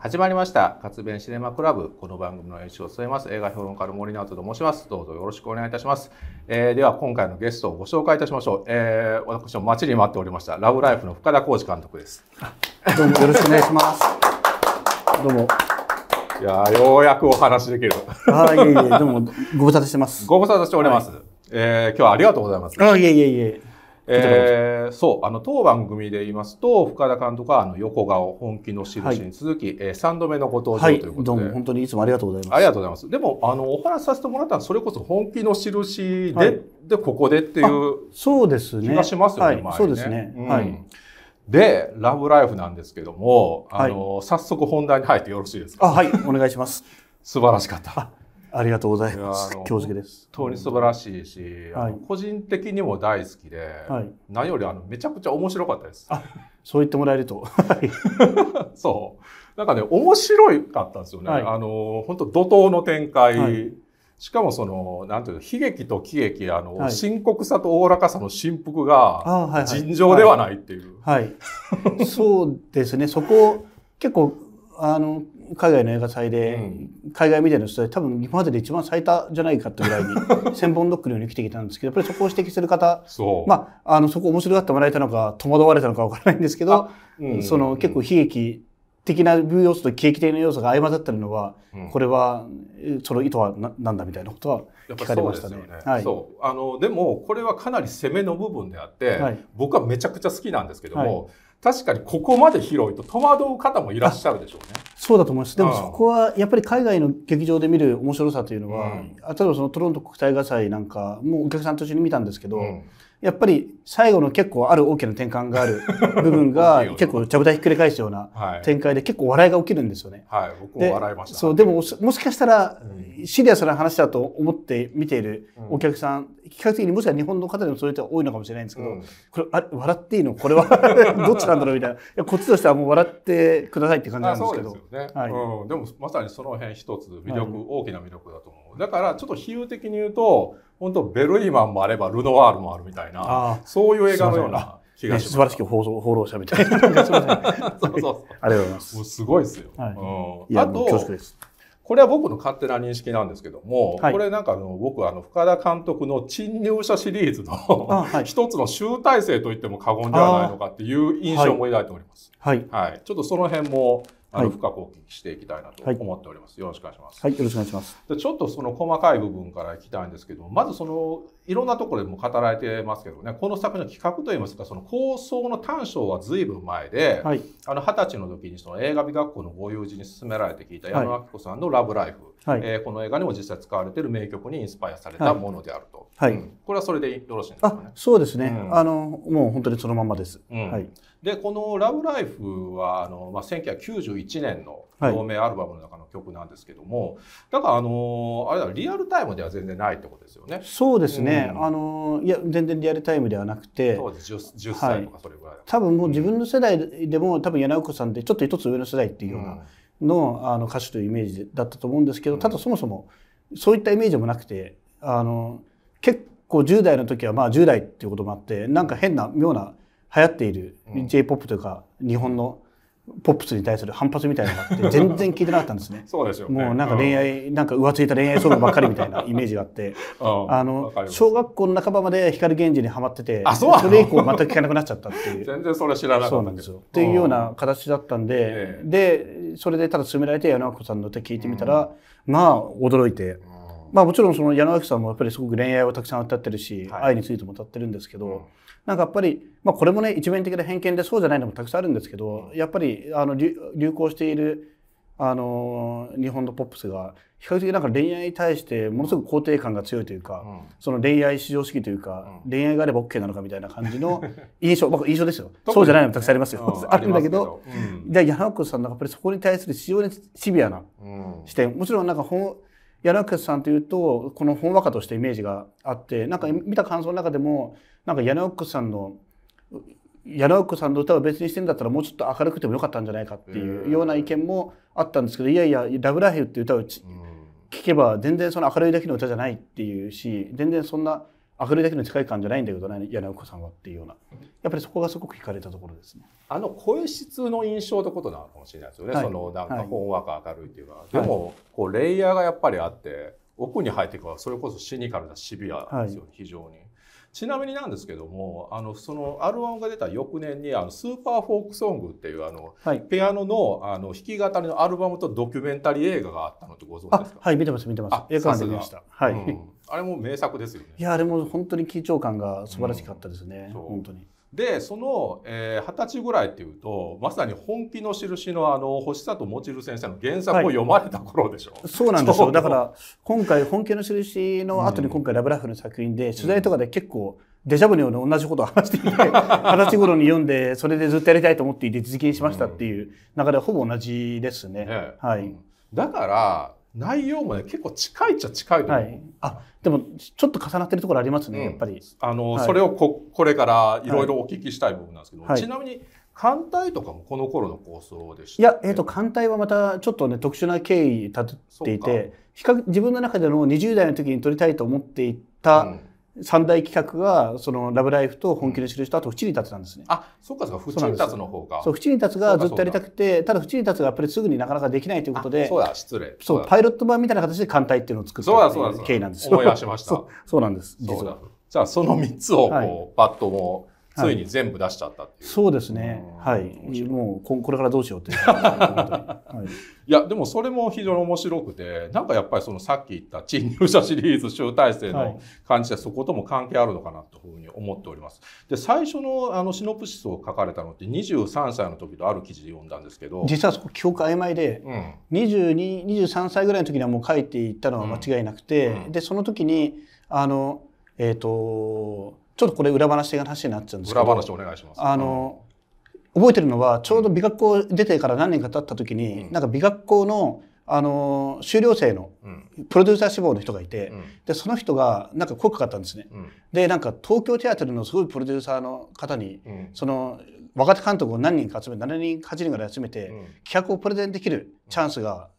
始まりました「活弁シネマクラブ」この番組の演習を務めます映画評論家の森直人と申しますどうぞよろしくお願いいたします、えー、では今回のゲストをご紹介いたしましょう、えー、私も待ちに待っておりましたラブライフの深田浩二監督です どうもよろしくお願いしますどうもいやようやくお話できるあいえいえどうもご無沙汰してますご無沙汰しております、はい、えー、今日はありがとうございますあいえいえいええー、そう、あの、当番組で言いますと、深田監督は、あの、横顔、本気の印に続き、はい、えー、3度目のご登場ということで、はい、どうも本当にいつもありがとうございます。ありがとうございます。でも、あの、お話しさせてもらったのは、それこそ本気の印で、はい、で、ここでっていう、そうですね。気がしますよね、はい、そうですね。はい。で、ラブライフなんですけども、あの、早速本題に入ってよろしいですかあ、はい、お願いします。素晴らしかった。ありがとうございます。恐縮です。本当に素晴らしいし、はい、個人的にも大好きで、はい、何よりあのめちゃくちゃ面白かったです。あ、そう言ってもらえると。そう。なんかね、面白かったんですよね。はい、あの、本当怒涛の展開。はいしかもその、なんていう悲劇と喜劇、あの、はい、深刻さと大らかさの振幅が、尋常ではないっていう。はい、、そうですね。そこ、結構、あの、海外の映画祭で、海外みたいな人で多分今までで一番最多じゃないかってぐらいに千本ドックのように生きてきたんですけどやっぱりそこを指摘する方まあ、あのそこ面白がってもらえたのか戸惑われたのかわからないんですけど、その結構悲劇的な要素と景気的な要素が相混ざってるのは、これはその意図はなんだみたいなことは聞かれましたね。ねはい、そうあのでもこれはかなり攻めの部分であって、はい、僕はめちゃくちゃ好きなんですけども、はい、確かにここまで広いと戸惑う方もいらっしゃるでしょうね。そうだと思います。でもそこはやっぱり海外の劇場で見る面白さというのは、うん、例えばそのトロント国際画祭なんかもうお客さんと一緒に見たんですけど、うん、やっぱり最後の結構ある大きな転換がある 部分が結構ちゃぶ台ひっくり返すような展開で結構笑いが起きるんですよね。はい、僕も笑いました。そう、でももしかしたらシリアスな話だと思って見ているお客さん、比較的にもしかしたら日本の方でもそういう人が多いのかもしれないんですけど、これ、あ笑っていいのこれは どっちなんだろうみたいな。いやこっちとしてはもう笑ってくださいって感じなんですけど。そうですよね、はいうん。でもまさにその辺一つ魅力、大きな魅力だと思う。だからちょっと比喩的に言うと、本当ベルイーマンもあればルノワールもあるみたいなそういう映画のような気がします、ね、素晴らしき放送放浪者みたいな そうそうそうありがとうございますすごいですよ、はい、うん、あと恐縮ですこれは僕の勝手な認識なんですけども、はい、これなんかあの僕あの深田監督の陳入者シリーズのはい、一つの集大成と言っても過言ではないのかっていう印象も抱いております。はい、はい、ちょっとその辺もあの深くお聞きしていきたいなと思っております。よろしくお願いします。はい、よろしくお願いします。でちょっとその細かい部分からいきたいんですけど、まずそのいろんなところでも語られてますけどね、この作品の企画といいますか、その構想の短所は随分前で、はい、あの20歳の時にその映画美学校のご友人に勧められて聞いた山野明子さんのラブライフ、はい、えー、この映画にも実際使われている名曲にインスパイアされたものであると、はい、うん、これはそれでよろしいんですかね。そうですね、うん、あのもう本当にそのままです。はい、でこの「ラブライフはあの、まあ、1991年の同名アルバムの中の曲なんですけども、だからあのあれだリアルタイムでは全然ないってことですよね。そうですね、あのいや全然リアルタイムではなくて当時 10, 10歳とかそれぐらい、多分もう自分の世代でも、多分柳子さんでちょっと一つ上の世代っていうような。のあの歌手というイメージだったと思うんですけどただそもそもそういったイメージもなくてあの結構10代の時はまあ10代っていうこともあってなんか変な妙な流行っている j p o p というか日本のポップスに対する反発みたいなのがあって、全然聞いてなかったんですね。そうですよ、ね、もうなんか恋愛、うん、なんか浮ついた恋愛ソロばっかりみたいなイメージがあって、あの、小学校の半ばまで光源氏にはまってて、あそうそれ以降全く聞かなくなっちゃったっていう。全然それ知らなかったそうなんですよ。っていうような形だったんで、で、それでただ勧められて矢野子さんの手聞いてみたら、まあ、驚いて。まあもちろんその矢野明さんもやっぱりすごく恋愛をたくさん歌ってるし、愛についても歌ってるんですけど、なんかやっぱり、まあ、これもね一面的な偏見でそうじゃないのもたくさんあるんですけどやっぱりあの流行しているあの日本のポップスが比較的なんか恋愛に対してものすごく肯定感が強いというか、うん、その恋愛至上主義というか、うん、恋愛があれば OK なのかみたいな感じの 印象僕印象ですよ、そうじゃないのもたくさんありますよ、うん、あるんだけど、じゃあ柳岡さんなんやっぱりそこに対する非常にシビアな視点、もちろんなんか本柳岡さんというとこのほんわかとしたイメージがあってなんか見た感想の中でもなんか柳奥さんの柳奥さんの歌を別にしてんだったらもうちょっと明るくてもよかったんじゃないかっていうような意見もあったんですけどいやいや「ラブラヘル」っていう歌を聴けば全然その明るいだけの歌じゃないっていうし全然そんな明るいだけの近い感じじゃないんだけどね柳岡さんはっていうようなやっぱりそこがすごく惹かれたところですねあの声質の印象ってことなのかもしれないですよね、はい、そのなんかほんわか明るいっていうのは、はい、でもこうレイヤーがやっぱりあって奥に入っていくはそれこそシニカルなシビアですよね、はい、非常にちなみになんですけどもあのそのアルバムが出た翌年にあのスーパーフォークソングっていうあの、はい、ピアノのあの弾き語りのアルバムとドキュメンタリー映画があったのってご存知ですかはい見てます見てます映画館で見ました、はい、うん、あれも名作ですよねいやあれも本当に緊張感が素晴らしかったですね、うん、本当に。でその二十、えー、歳ぐらいっていうとまさに本気の印のあの星里もちる先生の原作を読まれた頃でしょ、はい、そうなんですよだから今回本気の印の後に今回ラブラフの作品で、うん、取材とかで結構デジャブのように同じことを話していて 二十歳頃に読んでそれでずっとやりたいと思っていて実現しましたっていう中でほぼ同じですね。ねはい、だから内容もね結構近いっちゃ近いと思う、はい、あでもちょっと重なってるところありますね、うん、やっぱりあの、はい、それをここれからいろいろお聞きしたい部分なんですけど、はい、ちなみに艦隊とかもこの頃の構想でしたいや、えーと、艦隊はまたちょっとね特殊な経緯立っていて比較自分の中での20代の時に取りたいと思っていた、うん三大企画が、その、ラブライフと本気の印と、あと、淵に立つなんですね。あ、そうか、そうか、淵に立つの方が。そう、淵に立つがずっとやりたくて、ただ、淵に立つがやっぱりすぐになかなかできないということで、そうだ、失礼。そう、パイロット版みたいな形で艦隊っていうのを作った経緯なんですよ。思い出しました。そうなんです、実は。じゃあ、その3つを、こう、パッともついに全部出しちゃったっていう、はい、そうですねはいもうこれからどうしようって はい、いやでもそれも非常に面白くてなんかやっぱりそのさっき言った陳入者シリーズ集大成の感じで、そことも関係あるのかなというふうに思っておりますで最初のあのシノプシスを書かれたのって23歳の時とある記事で読んだんですけど実はそこ記憶曖昧で、うん、23歳ぐらいの時にはもう書いていったのは間違いなくて、うんうん、でその時にあのえっ、ー、とちょっとこれ裏話的な話になっちゃうんですけど。裏話お願いします。あの、覚えてるのは、ちょうど美学校出てから何年か経った時に、うん、なんか美学校の、あの、修了生の、プロデューサー志望の人がいて、うん、で、その人が、なんか声かかったんですね、うん。で、なんか東京テアトルのすごいプロデューサーの方に、その、若手監督を何人か集め、7人、8人ぐらい集めて、企画をプレゼンできるチャンスが、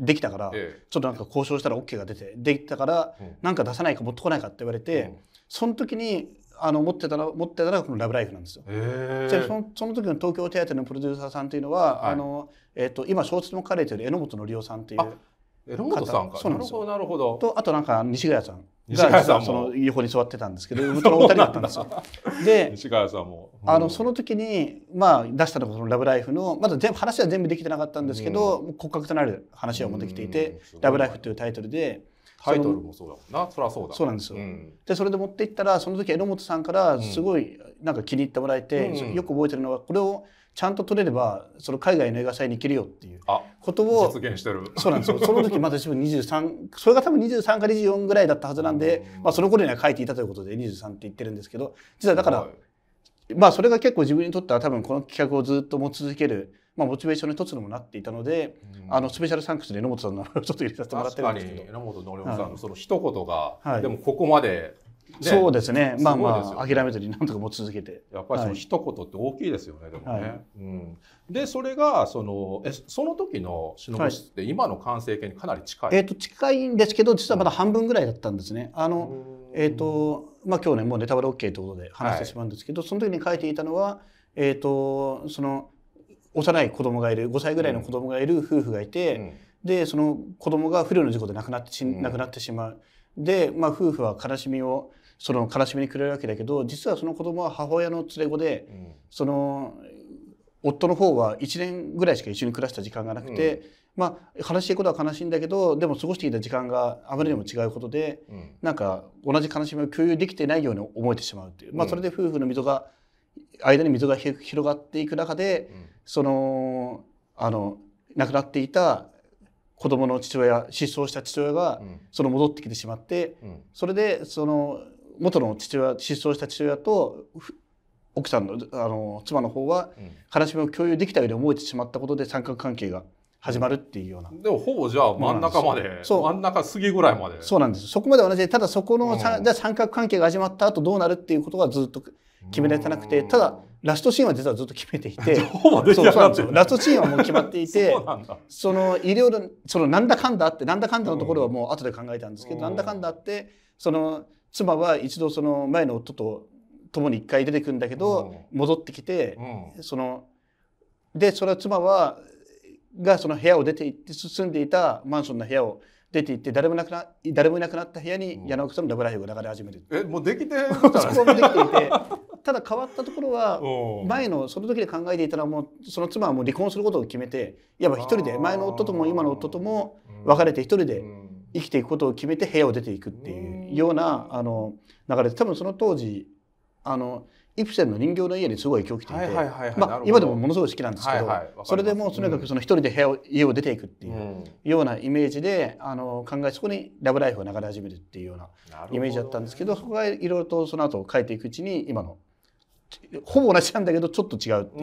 できたから、ちょっとなんか交渉したら OK が出て、できたから、なんか出さないか持ってこないかって言われて、その時にあの持ってたら持ってたらこのラブライフなんですよ。じゃあそその時の東京テアテのプロデューサーさんというのは、はい、あのえっ、ー、と今小説も書かれている榎本のりおさんっていう。榎本さんか。そうなんですよ。なるほどとあとなんか西川さん。西川さんその横に座ってたんですけど、お二人だったんですよ。で、西川さんも、うん、あのその時にまあ出したのがそのラブライフのまだ全部話は全部できてなかったんですけど、うん、骨格となる話はもうできていて、うん、ラブライフというタイトルで。タイトルもそうだもんなそりゃそうだそうなんですよ、うん、でそれで持っていったらその時榎本さんからすごいなんか気に入ってもらえて、うん、よく覚えてるのはこれをちゃんと撮れればその海外の映画祭に行けるよっていうことを実現してるそうなんですよその時まだ自分23それが多分23か24ぐらいだったはずなんで、うん、まあ、その頃には書いていたということで23って言ってるんですけど実はだから、はい、まあそれが結構自分にとっては多分この企画をずっと持ち続けるまあ、モチベーションの一つにもなっていたので、うん、あのスペシャルサンクスで榎本さんの名前をちょっと入れさせてもらってるんですけど榎本のさんのその一言が、はい、でもここまで、ね、そうですねまあまあ諦めずになんとか持ち続けてやっぱりその一言って大きいですよね、はい、でもね、はいうん、でそれがそのえその時の忍室って今の完成形にかなり近い、えー、と近いんですけど実はまだ半分ぐらいだったんですね、あの、えーとまあ、今日ねもうネタバレ OK ということで話してしまうんですけど、その時に書いていたのは、えーとその幼い子供がいる5歳ぐらいの子供がいる夫婦がいて、でその子供が不慮の事故で亡くなってし,、亡くなってしまう。で、まあ、夫婦は悲しみをその悲しみにくれるわけだけど実はその子供は母親の連れ子で、うん、その夫の方は1年ぐらいしか一緒に暮らした時間がなくて、うん、まあ悲しいことは悲しいんだけどでも過ごしていた時間があまりにも違うことで、うん、なんか同じ悲しみを共有できてないように思えてしまうっていう、まあ、それで夫婦の溝が間に溝が広がっていく中で、うん、そのあの亡くなっていた子供の父親失踪した父親が、うん、その戻ってきてしまって、うん、それでその元の父親失踪した父親と奥さんのあの妻の方は悲しみを共有できたように思えてしまったことで三角関係が始まるっていうような。でもほぼじゃあ真ん中まで、そう真ん中過ぎぐらいまで。そうなんです。そこまで同じで、ただそこの、うん、じゃ三角関係が始まった後どうなるっていうことがずっと決められてなくてただラストシーンは実はずっと決めていて ラストシーンはもう決まっていて そのろいろそのなんだかんだあってなんだかんだのところはもう後で考えたんですけど、うん、なんだかんだあってその妻は一度その前の夫と共に一回出てくるんだけど、うん、戻ってきて、うん、そのでそれは妻はがその部屋を出て行って住んでいたマンションの部屋を出て行って誰もなくな誰もいなくなった部屋に柳岡さんのラブライブが流れ始める、うん、えもうできてでてただ変わったところは前のその時で考えていたらもうその妻はもう離婚することを決めていわば一人で前の夫とも今の夫とも別れて一人で生きていくことを決めて部屋を出ていくっていうようなあの流れで多分その当時あのイプセンの人形の家にすごい影響を受けていて、まあ、今でもものすごい好きなんですけど、それでもうとにかくその一人で部屋を家を出ていくっていうようなイメージで、あの考えそこにラブライフを流れ始めるっていうようなイメージだったんですけどそこがいろいろとその後変えていくうちに今のほぼ同じなんだけどちょっと違うってい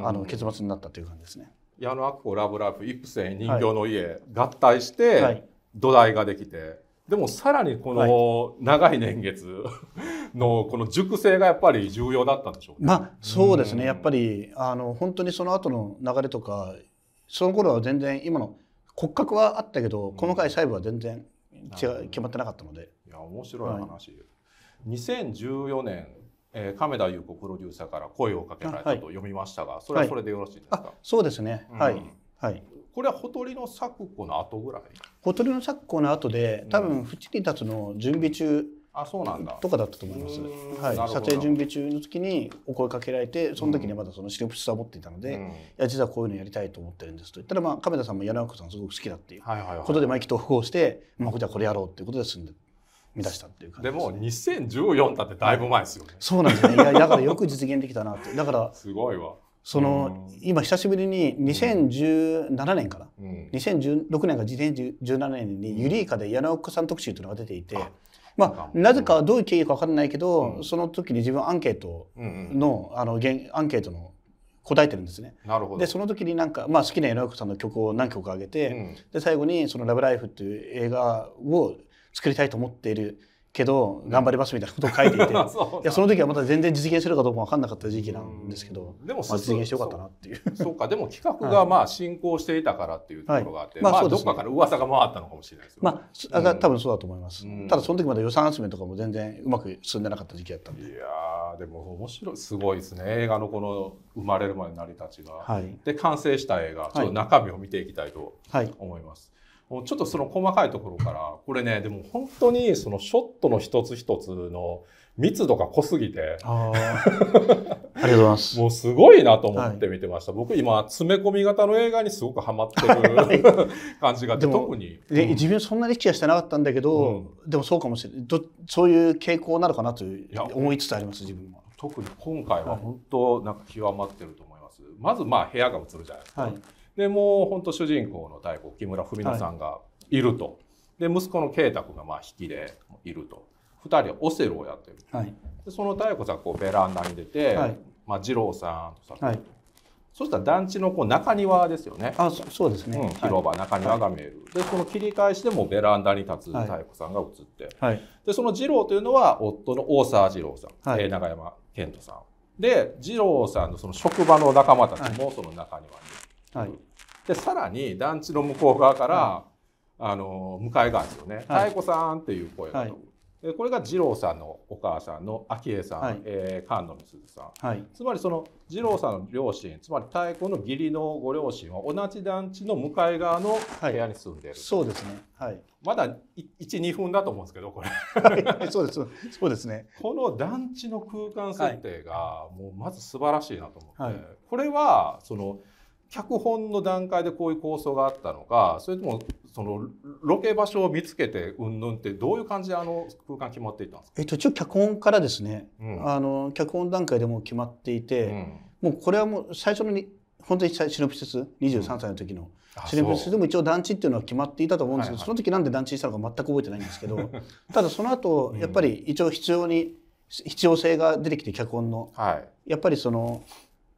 うあの結末になったという感じですね。矢野悪法ラブライフイプセン人形の家、はい、合体して土台ができて、はい、でもさらにこの長い年月 のこの熟成がやっぱり重要だったんでしょう、ね、まあそうですねやっぱりあの本当にその後の流れとかその頃は全然今の骨格はあったけどこの回細部は全然違う決まってなかったので。いや面白い話、はい2014年えー、亀田優子プロデューサーから声をかけられたと読みましたが、はい、それはそれでよろしいですか、はい、そうですね、うん、はい、はい、これはほとりの作子の後ぐらいほとりの作子の後で多分「淵に立つ」の準備中、あそうなんだとかだったと思います、はい、撮影準備中の時にお声かけられてその時にまだその視力差を持っていたので、うん、いや実はこういうのやりたいと思ってるんですと言ったら、まあ、亀田さんも柳子さんすごく好きだっていうことで、はいはいはい、まあ意気投合して、まあ、じゃあこれやろうっていうことで進んで見出したっていう感じで、ね、でも2014だってだいぶ前ですよね。そうなんですよね。いやだからよく実現できたなって。だから すごいわ。その、今久しぶりに2017年から、うん、2016年か2017年にユリイカで柳岡さん特集というのが出ていて、うん、まあ、なぜかどういう経緯か分からないけど、うん、その時に自分アンケートの,、うんうん、あのアンケートの答えてるんですね。なるほどでその時になんか、まあ、好きな柳岡さんの曲を何曲か上げて、で最後にその「ラブライフっていう映画を作りたいと思っているけど頑張りますみたいなことを書いていて いやその時はまだ全然実現するかどうか分かんなかった時期なんですけど、でも、まあ、実現してよかったなっていうそうかでも企画がまあ進行していたからっていうところがあって、はい、まあ、ね、どっかから噂が回ったのかもしれないですよ、まあ、うん、多分そうだと思います、うん、ただその時まだ予算集めとかも全然うまく進んでなかった時期だったんでいやでも面白いすごいですね映画のこの生まれるまで成り立ちが、はい、で完成した映画、ちょっと中身を見ていきたいと思います、もうちょっとその細かいところから、これね、でも本当にそのショットの一つ一つの密度が濃すぎて。あありがとうございます。もうすごいなと思って見てました。はい、僕今、詰め込み型の映画にすごくハマってる感じが特に。で、うん、自分そんなに意識はしてなかったんだけど、うん、でもそうかもしれないど。そういう傾向なのかなと思いつつあります、自分は。特に今回は本当、なんか極まってると思います。はい、まず、まあ、部屋が映るじゃないですか。はいでもう本当主人公の大鼓木村文乃さんがいると、はい、で息子の慶太君がまあ引きでいると2人はオセロをやってる、はい、でその妙子さんこうベランダに出て、はい、まあ、二郎さんとさ、はい、そしたら団地のこう中庭ですよねあそそうですね、うん、広場、中庭が見える、でその切り返しでもベランダに立つ妙子さんが映って、でその二郎というのは夫の大沢二郎さん、永山健人さんで二郎さんのその職場の仲間たちもその中庭にいる。はい、でさらに団地の向こう側から、はい、あの向かい側ですよね、はい、太鼓さんっていう声がでこれが二郎さんのお母さんの昭恵さん、はい、えー、菅野美鈴さん、はい、つまりその二郎さんの両親つまり太鼓の義理のご両親は同じ団地の向かい側の部屋に住んでる、はい、そうですね、はい、まだ12分だと思うんですけどこれ、はい、そうですそうですねこの団地の空間設定がもうまず素晴らしいなと思って、これはその脚本の段階でこういう構想があったのかそれともそのロケ場所を見つけてうんぬんってどういう感じであの空間決まっていたんですか、えっと、一応脚本からですね、うん、あの脚本段階でも決まっていて、うん、もうこれはもう最初のに本当にシノプシス23歳の時の、シノプシスでも一応団地っていうのは決まっていたと思うんですけど、はいはい、その時なんで団地したのか全く覚えてないんですけど ただその後やっぱり一応必要に必要性が出てきて脚本の、はい、やっぱりその。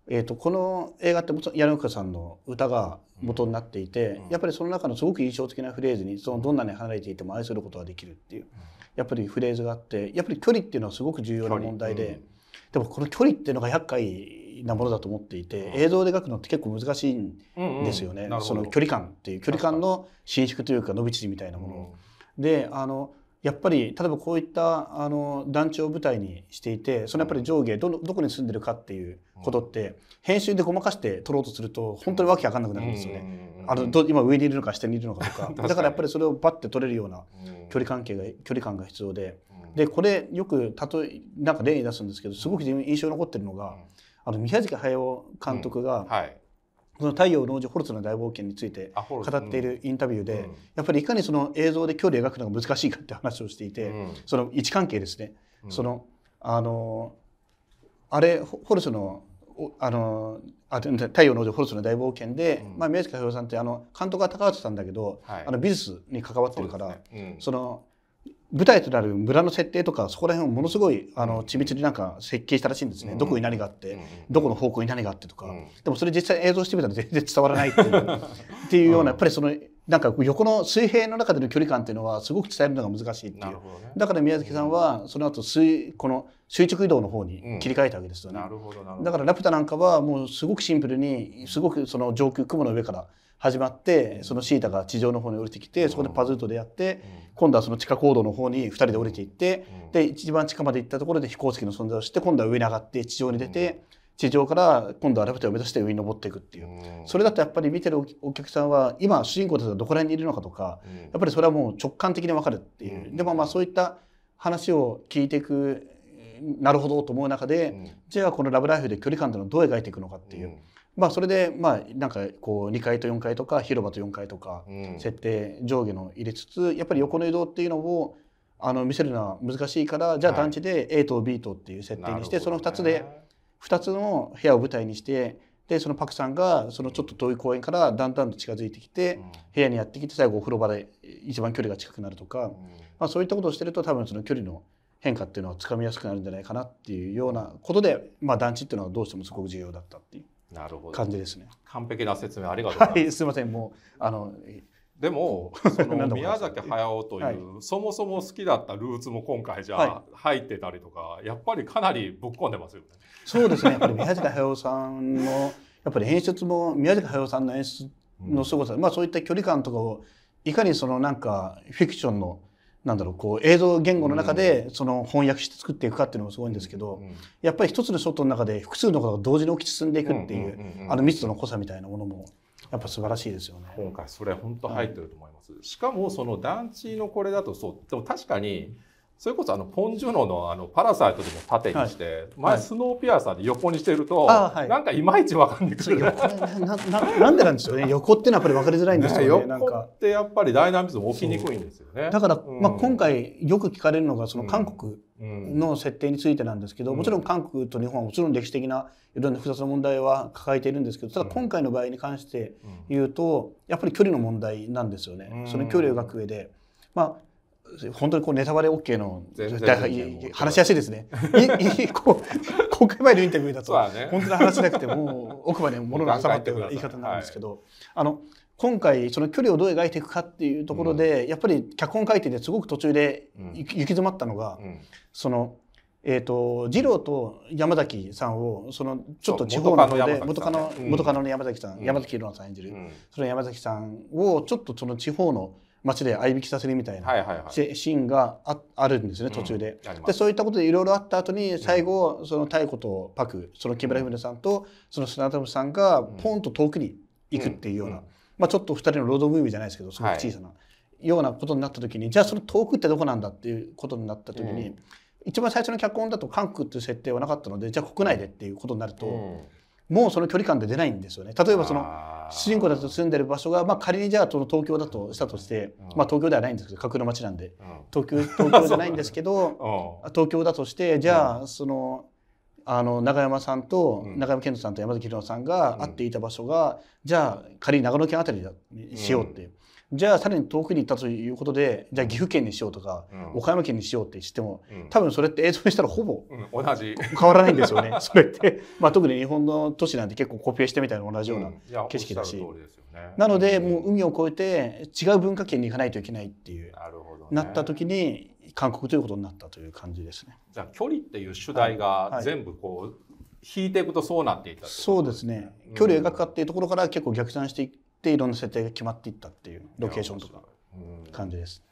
えーと、この映画って柳岡さんの歌が元になっていて、やっぱりその中のすごく印象的なフレーズにそのどんなに離れていても愛することができるっていうやっぱりフレーズがあってやっぱり距離っていうのはすごく重要な問題で、でもこの距離っていうのが厄介なものだと思っていて、映像で描くのって結構難しいんですよね、その距離感っていう距離感の伸縮というか伸び縮みみたいなもの。であのやっぱり例えばこういったあの団地を舞台にしていてそのやっぱり上下どのどこに住んでるかっていうことって、編集でごまかして撮ろうとすると本当にわけわかんなくなるんですよね。あのど今上にいるのか下にいるのかとか だからやっぱりそれをバッて撮れるような距離関係が距離感が必要で、でこれよく例えなんか例に出すんですけどすごく印象に残ってるのが、あの宮崎駿監督が、この「太陽の王子ホルツの大冒険」について語っているインタビューで、うん、やっぱりいかにその映像で距離を描くのが難しいかって話をしていて、うん、その位置関係ですね。そのあのあれホルスのあのあ太陽の王子ホルスの大冒険で、うん、まあ、宮近駿さんってあの監督は高畑さんだけど、はい、あの美術に関わってるからそ、ねうん、その舞台となる村の設定とかそこら辺をものすごいあの緻密になんか設計したらしいんですね、うん、どこに何があって、うん、どこの方向に何があってとか、うん、でもそれ実際映像してみたら全然伝わらないっていう ていうようなやっぱりそのなんか横の水平の中での距離感っていうのはすごく伝えるのが難しいっていう、ね、だから宮崎さんはその後水この垂直移動の方に切り替えたわけですよね、だからラプタなんかはもうすごくシンプルにすごくその上空雲の上から始まってそのシータが地上の方に降りてきてそこでパズルと出会って今度はその地下高度の方に2人で降りていってで一番地下まで行ったところで飛行機の存在をして今度は上に上がって地上に出て地上から今度はラプタタを目指して上に登っていくっていうそれだとやっぱり見てるお客さんは今主人公たちがどこら辺にいるのかとかやっぱりそれはもう直感的に分かるっていうでもまあそういった話を聞いていくなるほどと思う中でじゃあこの「ラブライフ」で距離感というのをどう描いていくのかっていう。まあ、それでまあなんかこう2階と4階とか広場と4階とか設定上下の入れつつやっぱり横の移動っていうのをあの見せるのは難しいからじゃあ団地で A と B とっていう設定にして、その2つで2つの部屋を舞台にしてでそのパクさんがそのちょっと遠い公園からだんだんと近づいてきて、部屋にやってきて最後お風呂場で一番距離が近くなるとか、まあ、そういったことをしてると多分その距離の変化っていうのはつかみやすくなるんじゃないかなっていうようなことで、まあ、団地っていうのはどうしてもすごく重要だったっていう。感じですね。完璧な説明ありがとうございます。はい、すみません、もうあのでも その宮崎駿という、そもそも好きだったルーツも今回じゃ入ってたりとか、やっぱりかなりぶっ込んでますよね。そうですね。やっぱり宮崎駿さんのやっぱり演出も宮崎駿さんの演出のすごさ、まあそういった距離感とかをいかにそのなんかフィクションのなんだろう、こう映像言語の中でその翻訳して作っていくかっていうのもすごいんですけど、やっぱり一つのショットの中で複数のことが同時に起き進んでいくっていう、あの密度の濃さみたいなものも、やっぱ素晴らしいですよね。今回それ本当入ってると思います。はい、しかもその団地のこれだとそう、でも確かに、うんそれこそあのポン・ジュノのあのパラサイトでも縦にして、はい、前スノーピアサーで横にしてると、はい、なんかいまいち分かんなくる、はい、なんでなんでしょうね横っていうのはやっぱり分かりづらいんですよねね横ってやっぱりダイナミズム起きにくいんですよねだから、うん、まあ、今回よく聞かれるのがその韓国の設定についてなんですけど、うん、もちろん韓国と日本はもちろん歴史的ないろんな複雑な問題は抱えているんですけどただ今回の場合に関して言うと、やっぱり距離の問題なんですよね、うん、その距離を描く上で。まあ本当にこうネタバレ OK の話しやすいですね。いい こう公開前のインタビューだと、本当に話せなくても奥まで物が収まってる言い方なんですけど、はい、あの今回その距離をどう描いていくかっていうところで、うん、やっぱり脚本書いててすごく途中で行き詰まったのが、うん、その。えと、二郎と山崎さんをそのちょっと地方の方で元カノ、元カノの山崎さん、山崎宏さん演じる、うん、その山崎さんをちょっとその地方の街で合引きさせるみたいな、シーンがああるんですね途中でうん、でそういったことでいろいろあった後に最後、その太子とパクその木村文さんとその砂田さんがポンと遠くに行くっていうような、まあ、ちょっと2人のロードムービーじゃないですけどすごく小さな、はい、ようなことになった時にじゃあその遠くってどこなんだっていうことになった時に、一番最初の脚本だと韓国っていう設定はなかったのでじゃあ国内でっていうことになると。もうその距離感で出ないんですよね。例えばその主人公だと住んでる場所が、まあ、仮にじゃあその東京だとしたとして、まあ、東京ではないんですけど架空の街なんで、東京 東京じゃないんですけど東京だとしてじゃあその。あの永山さんと、永山健人さんと山崎宏さんが会っていた場所が、じゃあ仮に長野県あたりだしようってう、じゃあさらに遠くに行ったということでじゃあ岐阜県にしようとか、うん、岡山県にしようってしても、うん、多分それって映像にしたらほぼ、同じ変わらないんですよね それって、まあ、特に日本の都市なんて結構コピペしてみたいな同じような景色だし、うね、なのでもう海を越えて違う文化圏に行かないといけないっていう、なるほど、ね、なった時に韓国ということになったという感じですね。じゃあ距離っていう主題が全部こう、はいはい引いていくとそうなっていたそうですね距離を描くかっていうところから結構逆算していっでいろんな設定が決まっていったっていうロケーションとか感じです。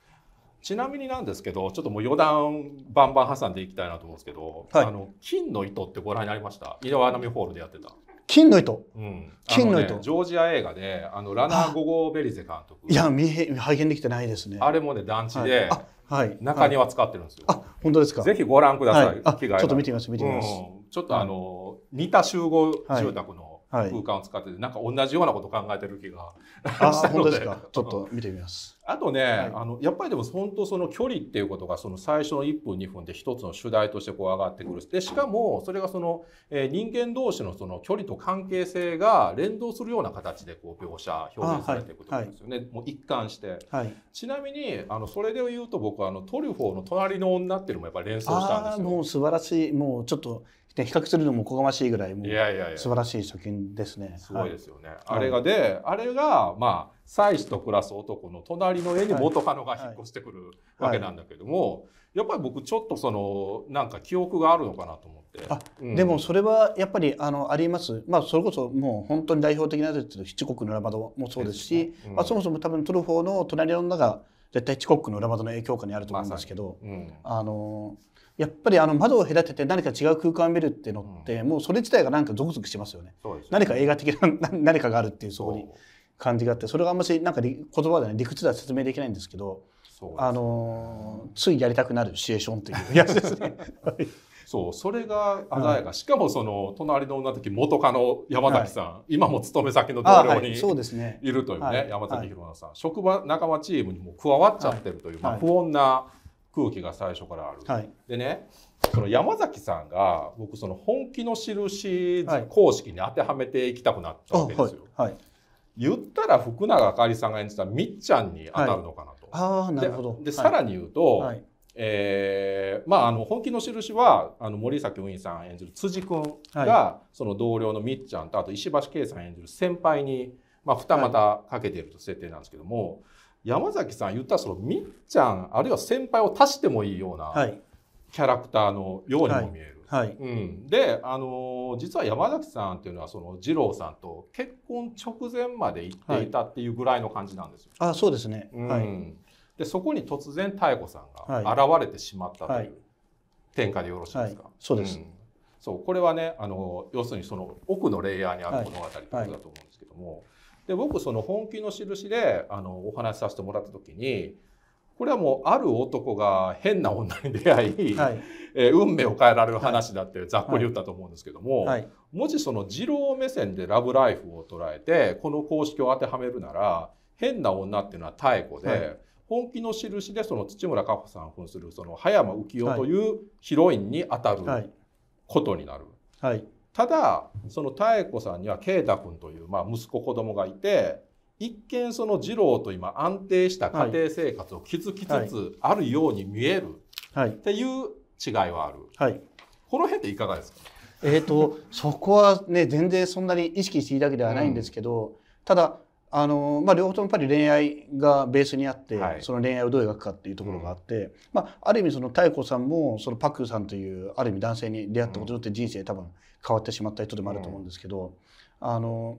ちなみになんですけど、ちょっともう余談バンバン挟んでいきたいなと思うんですけど、はい、あの金の糸ってご覧になりました。井伊沢波ホールでやってた。金の糸。うん。金の糸、ね、ジョージア映画で、あのラナーゴゴベリゼ監督。いや、見へ拝見できてないですね。あれもね団地で、はい、はい、中庭使ってるんですよ。はい、あ、本当ですか。ぜひご覧ください。はい、ちょっと見てみます。見てみます。うん、ちょっとあの、似た集合住宅の。空間を使ってて、はい、なんか同じようなこと考えてる気が したのでちょっと見てみます。あとね、はい、あのやっぱりでも本当その距離っていうことがその最初の1分2分で一つの主題としてこう上がってくるでしかもそれがその、えー、人間同士のその距離と関係性が連動するような形でこう描写表現されていくと思うんですよね、はい、もう一貫して、ちなみにあのそれで言うと僕はあのトリュフォーの「隣の女」っていうのもやっぱり連想したんですよ。もう素晴らしいもうちょっと比較するのもおこがましいぐらいもう素晴らしい貯金ですね。すごいですよね。はい、あれがで、あれがまあ妻子と暮らす男の隣の家に元カノが引っ越してくるわけなんだけども、やっぱり僕ちょっとそのなんか記憶があるのかなと思って。あ、うん、でもそれはやっぱりあのあります。まあそれこそもう本当に代表的なやつと七国の裏窓もそうですし、すねうん、まあそもそも多分トルフォーの隣の女が絶対七国の裏窓の影響下にあると思うんですけど、まあうん、あのやっぱりあの窓を隔てて何か違う空間を見るっていうのって、うん、もうそれ自体がなんかゾクゾクしますよね、ね、何か映画的な 何かがあるっていうそこに感じがあってそれがあんましなんか言葉で、ね、理屈では説明できないんですけど、ね、あのついやりたくなるシチュエーションていうやつ ですね。そうそれが鮮やか、うん、しかもその隣の女の時元カノ山崎さん、はい、今も勤め先の同僚に、い、るというね、はい、山崎弘奈さん、職場仲間チームにも加わっちゃってるという、まあ、不穏な空気が最初からある、はい、でねその山崎さんが僕その本気の印公式に当てはめていきたくなったわけですよ。はい、言ったら福永あかりさんが演じたみっちゃんに当たるのかなと。あなるほどでさらに言うと、えー、まああの本気の印はあの森崎ウィンさん演じる辻君が、その同僚のみっちゃんとあと石橋圭さん演じる先輩に、まあ、二股かけていると設定なんですけども、はい山崎さん言ったらそのみっちゃんあるいは先輩を足してもいいようなキャラクターのようにも見える。はい、はい、うん、で、あの実は山崎さんっていうのはその二郎さんと結婚直前まで行っていたっていうぐらいの感じなんですよ。はい、あそうですね、うん、はいでそこに突然妙子さんが現れてしまったという展開でよろしいですか、そうです、うん、そうこれはねあの要するにその奥のレイヤーにある物語ということだと思うんですけども。で僕その本気の印であのお話しさせてもらった時にこれはもうある男が変な女に出会い、はい、えー、運命を変えられる話だってざっくり言ったと思うんですけども、はいはい、もしその二郎目線でラブライフを捉えてこの公式を当てはめるなら変な女っていうのは太古で。本気の印でその土村佳穂さん扮するその葉山浮世というヒロインに当たることになる、はい、ただその妙子さんには圭太君という、まあ、息子子供がいて一見その二郎と今安定した家庭生活を築きつつあるように見えるっていう違いはある。はい、この辺っていかがですかえーと、そこはね全然そんなに意識していいだけではないんですけど、うん、ただあの、まあ、両方ともやっぱり恋愛がベースにあって、はい、その恋愛をどう描くかっていうところがあって、うん、まあ、ある意味その妙子さんもそのパクさんというある意味男性に出会ったことによって人生多分変わってしまった人でもあると思うんですけど、うん、あの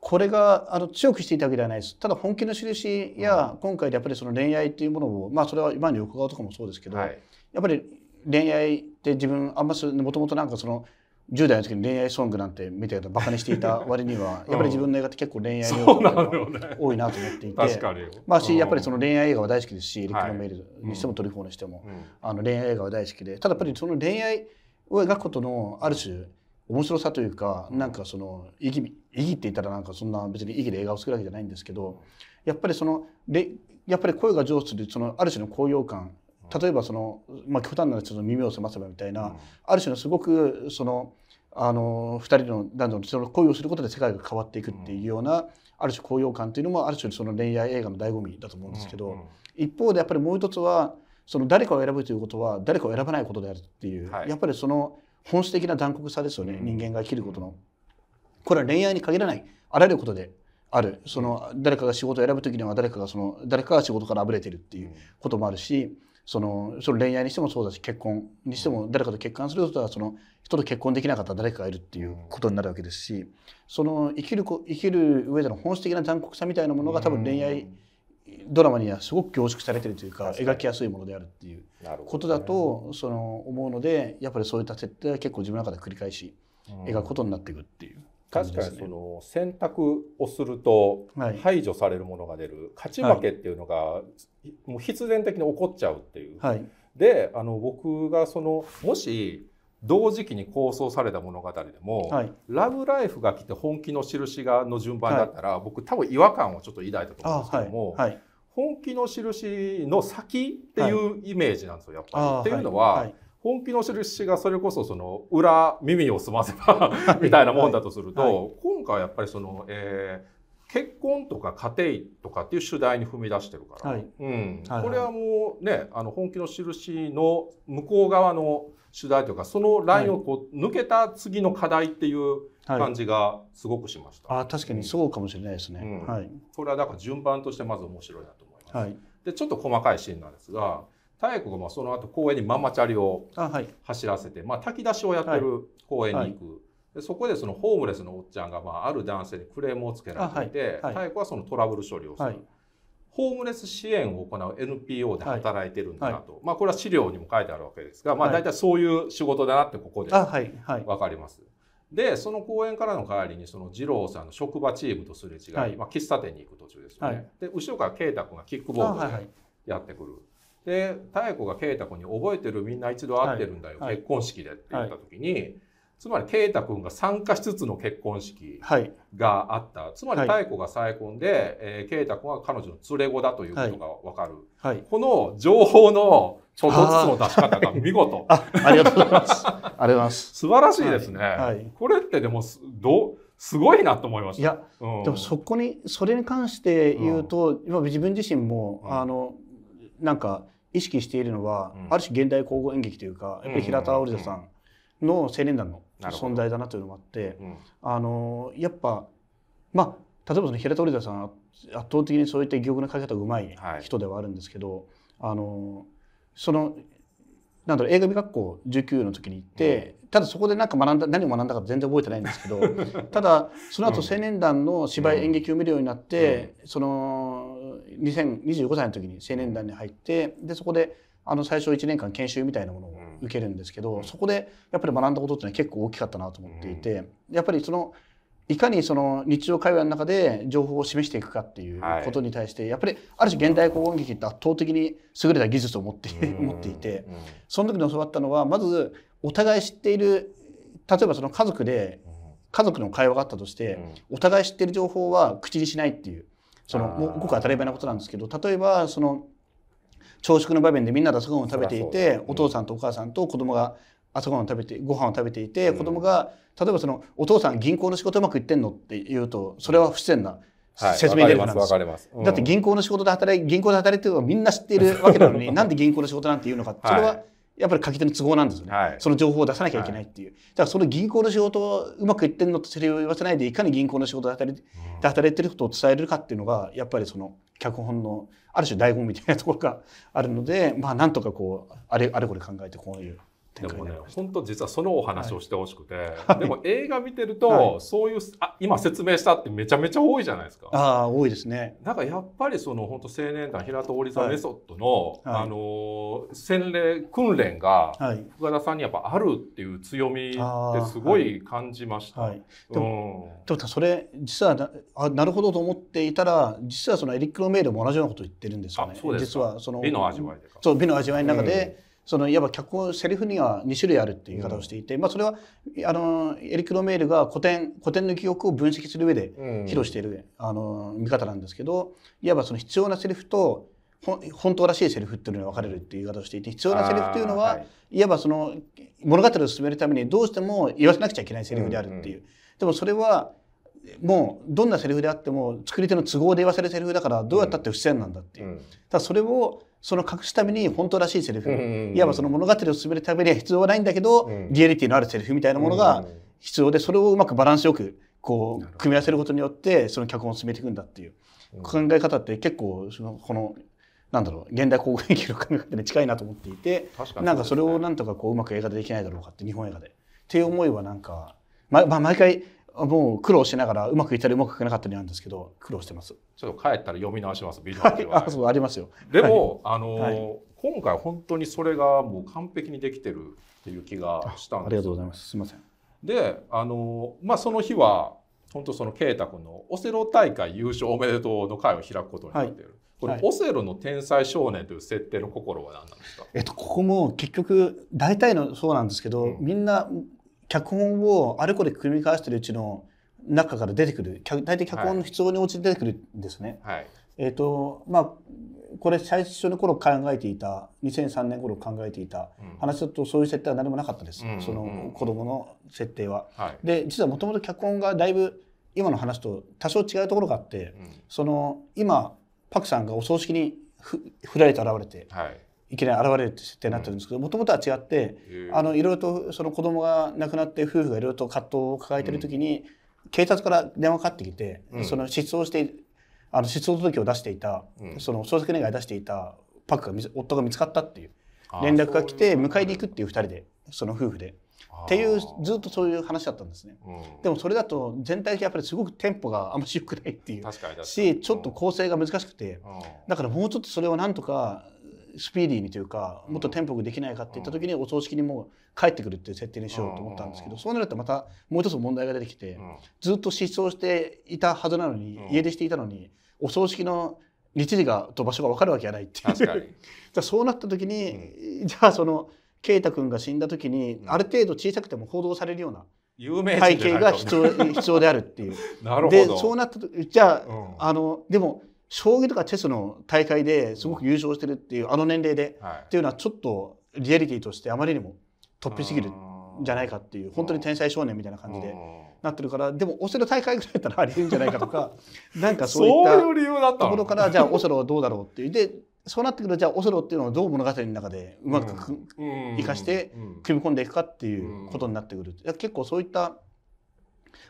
これがあの強くしていたわけではないですただ本気の印や、今回でやっぱりその恋愛っていうものを、まあ、それは今の横顔とかもそうですけど、はい、やっぱり恋愛って自分あんまりもともとなんかその10代の時に恋愛ソングなんて見てるとバカにしていた割には、やっぱり自分の映画って結構恋愛の多いなと思っていて、まあしやっぱりその恋愛映画は大好きですし「リック・のメール」にしても「トリフォー」にしても、あの恋愛映画は大好きでただやっぱりその恋愛を描くことのある種面白さというかなんかその意義意義って言ったらなんかそんな別に意義で映画を作るわけじゃないんですけどやっぱりそのでやっぱり声が上手でそのある種の高揚感例えばその、まあ、極端なちの耳を澄ませばみたいな、うん、ある種のすごくそのあの2人の男女のその恋をすることで世界が変わっていくっていうような、うん、ある種高揚感っていうのもある種その恋愛映画の醍醐味だと思うんですけど、うん、一方でやっぱりもう一つはその誰かを選ぶということは誰かを選ばないことであるっていう、はい、やっぱりその本質的な残酷さですよね、うん、人間が生きることの。これは恋愛に限らないあらゆることであるその誰かが仕事を選ぶ時には誰かがその誰かが仕事からあぶれてるっていうこともあるし。そのその恋愛にしてもそうだし結婚にしても誰かと結婚することはその人と結婚できなかった誰かがいるっていうことになるわけですしその生きる生きる上での本質的な残酷さみたいなものが多分恋愛ドラマにはすごく凝縮されてるというか描きやすいものであるっていうことだと、ね、その思うのでやっぱりそういった設定は結構自分の中で繰り返し描くことになっていくっていう、ねうん。確かにその選択をすると排除されるものが出る、勝ち負けっていうのがもう必然的に起こっちゃうっていう。はい、であの僕がそのもし同時期に構想された物語でも「はい、ラブライフ」が来て「本気の印が」の順番だったら、はい、僕多分違和感をちょっと抱いたと思うんですけども。はい、本気の印の先っていうイメージなんですよ、やっぱり。っていうのは、本気の印がそれこそその裏耳を澄ませば みたいなもんだとすると、今回はやっぱりその、えー、結婚とか家庭とかっていう主題に踏み出してるから、うん、これはもうねあの本気の印の向こう側の主題というかそのラインをこう抜けた次の課題っていう感じがすごくしました。はい、あ確かにそうかもしれないですね、うん、はい、これはだから順番としてまず面白いなと思います。はい、でちょっと細かいシーンなんですが妙子がまあその後公園にママチャリを走らせて、はい、まあ、炊き出しをやってる公園に行く。でそこでそのホームレスのおっちゃんが、まあ、ある男性にクレームをつけられていて、妙子はそのトラブル処理をする。ホームレス支援を行う NPO で働いてるんだなと、はいはい、まあ、これは資料にも書いてあるわけですが、まあ、大体そういう仕事だなってここで分かります。でその講演からの帰りにその二郎さんの職場チームとすれ違い、はい、まあ、喫茶店に行く途中ですよね、はい、で後ろから圭太君がキックボードでやってくる、はいはい、で妙子が圭太君に「覚えてるみんな一度会ってるんだよ、はい、結婚式で」って言った時に、つまり啓太君が参加しつつの結婚式があった、はい、つまり妙子が再婚で啓太、はいえー、君は彼女の連れ子だということが分かる、はい、この情報のちょっとずつの出し方が見事ありがとうございますありがとうございます素晴らしいですね、はいこれってでもどすごいなと思いましいや、うん、でもそこにそれに関して言うと、うん、今自分自身も、うん、あのなんか意識しているのは、ある種現代口語演劇というかやっぱり平田織田さんの青年団の存在だなというのもあって、うん、あのやっぱまあ例えばその平田織田さん圧倒的にそういった記憶の書き方がうまい人ではあるんですけど、はい、あのそのなんだろう映画美学校19の時に行って、うん、ただそこでなんか学んだ何を学んだか全然覚えてないんですけど ただその後青年団の芝居演劇を見るようになって、うん、その2025歳の時に青年団に入ってでそこであの最初1年間研修みたいなものを受けるんですけど、そこでやっぱり学んだことっていうのは結構大きかったなと思っていて、やっぱりそのいかにその日常会話の中で情報を示していくかっていうことに対して、やっぱりある種現代攻撃って圧倒的に優れた技術を持って 持っていてその時に教わったのはまずお互い知っている例えばその家族で家族の会話があったとして、お互い知っている情報は口にしないっていうそのごく当たり前なことなんですけど例えばその朝食の場面でみんなで朝ごはんを食べていて、お父さんとお母さんと子供が朝ごはんを食べてご飯を食べていて、うん、子供が例えばその「お父さん銀行の仕事うまくいってんの?」って言うとそれは不自然な。説明なんす、はいだって銀行の仕事で働い銀行で働いてるのはみんな知っているわけなのに なんで銀行の仕事なんて言うのかそれはやっぱり書き手の都合なんですよね、はい、その情報を出さなきゃいけないっていう、はい、だからその銀行の仕事をうまくいってんのってそれを言わせないでいかに銀行の仕事で働い,、働いてることを伝えるかっていうのがやっぱりその脚本のある種醍醐味みたいなところがあるので、まあ、なんとかこうあれあれこれ考えてこういうでもね、本当実はそのお話をしてほしくて、はい、でも映画見てると、はい、そういうあ今説明したってめちゃめちゃ多いじゃないですか。あ多いですね。なんかやっぱりその本当青年団平戸織さんメソッドの、はい、あの洗礼訓練が深田さんにやっぱあるっていう強みってすごい感じました。でも、うん、それ実はなあなるほどと思っていたら実はそのエリック・ロメールも同じようなこと言ってるんですよね。実はその美の味わいそう美の味わいの中で、うんそのいわば脚本セリフには2種類あるっていう言い方をしていて、うん、まあ、それはあのエリック・ロメールが古典古典の記憶を分析する上で披露している、うん、あの見方なんですけどいわばその必要なセリフと本当らしいセリフっていうのに分かれるっていう言い方をしていて必要なセリフというのは、はい、いわばその物語を進めるためにどうしても言わせなくちゃいけないセリフであるっていう。うんうん、でもそれはもうどんなセリフであっても作り手の都合で言わせるセリフだからどうやったって不自然なんだっていう。うん、だそれをその隠すために本当らしいセリフ、いわばその物語を進めるためには必要はないんだけど、リアリティのあるセリフみたいなものが必要で、それをうまくバランスよくこう組み合わせることによってその脚本を進めていくんだっていう考え方って結構そのこのなんだろう現代高校演劇の考え方に近いなと思っていて、ね、なんかそれをなんとかこううまく映画でできないだろうかって日本映画で。っていう思いはなんか、ままあ、毎回もう苦労しながらうまくいったりうまくいかなかったりなんですけど苦労してますちょっと帰ったら読み直しますビデオは、はい、あそうありますよでも、はい、あの、はい、今回本当にそれがもう完璧にできてるっていう気がしたんですありがとうございますすいませんであのまあその日は本当その啓太君のオセロ大会優勝おめでとうの会を開くことになっている、これ、はい、オセロの天才少年という設定の心は何なんですか、えっと、ここも結局大体のそうなんですけど、うん、みんな脚本をあれこれ繰り返してるうちの中から出てくる大体脚本の必要に応じて出てくるんですね。はい、えっ、ー、とまあこれ最初の頃考えていた2003年頃考えていた話だとそういう設定は何もなかったです、うん、その子供の設定は。うんうんうん、で実はもともと脚本がだいぶ今の話と多少違うところがあって、うん、その今パクさんがお葬式にふられて現れて、はい、いきなり現れるってなってるんですけどもともとは違ってあのいろいろとその子供が亡くなって夫婦がいろいろと葛藤を抱えてる時に、警察から電話かかってきて、その失踪してあの失踪届を出していた、その捜索願い出していたパックが夫が見つかったっていう連絡が来て迎えに行くっていう2人でその夫婦で。っていうずっとそういう話だったんですね、うん、でもそれだと全体的にやっぱりすごくテンポがあんまり良くないっていうしちょっと構成が難しくて、うん、だからもうちょっとそれをなんとかスピーディーにというかもっとテンポよくできないかっていった時にお葬式にもう帰ってくるっていう設定にしようと思ったんですけどそうなるとまたもう一つ問題が出てきてずっと失踪していたはずなのに家出していたのにお葬式の日時がと場所が分かるわけがないっていう確かに そうなった時に、じゃあその圭太君が死んだ時に、ある程度小さくても報道されるような。有名背景が必要必要であるっていう。なるほど。でそうなったとじゃあ、うん、あのでも将棋とかチェスの大会ですごく優勝してるっていうあの年齢で、はい、っていうのはちょっとリアリティとしてあまりにも突飛すぎるじゃないかっていう本当に天才少年みたいな感じでなってるからでもオセロ大会ぐらいだったらありえるんじゃないかとか なんかそういったところからじゃあオセロはどうだろうっていうでそうなってくるとじゃあオセロっていうのをどう物語の中でうまく生、うん、かして組み込んでいくかっていうことになってくる結構そういった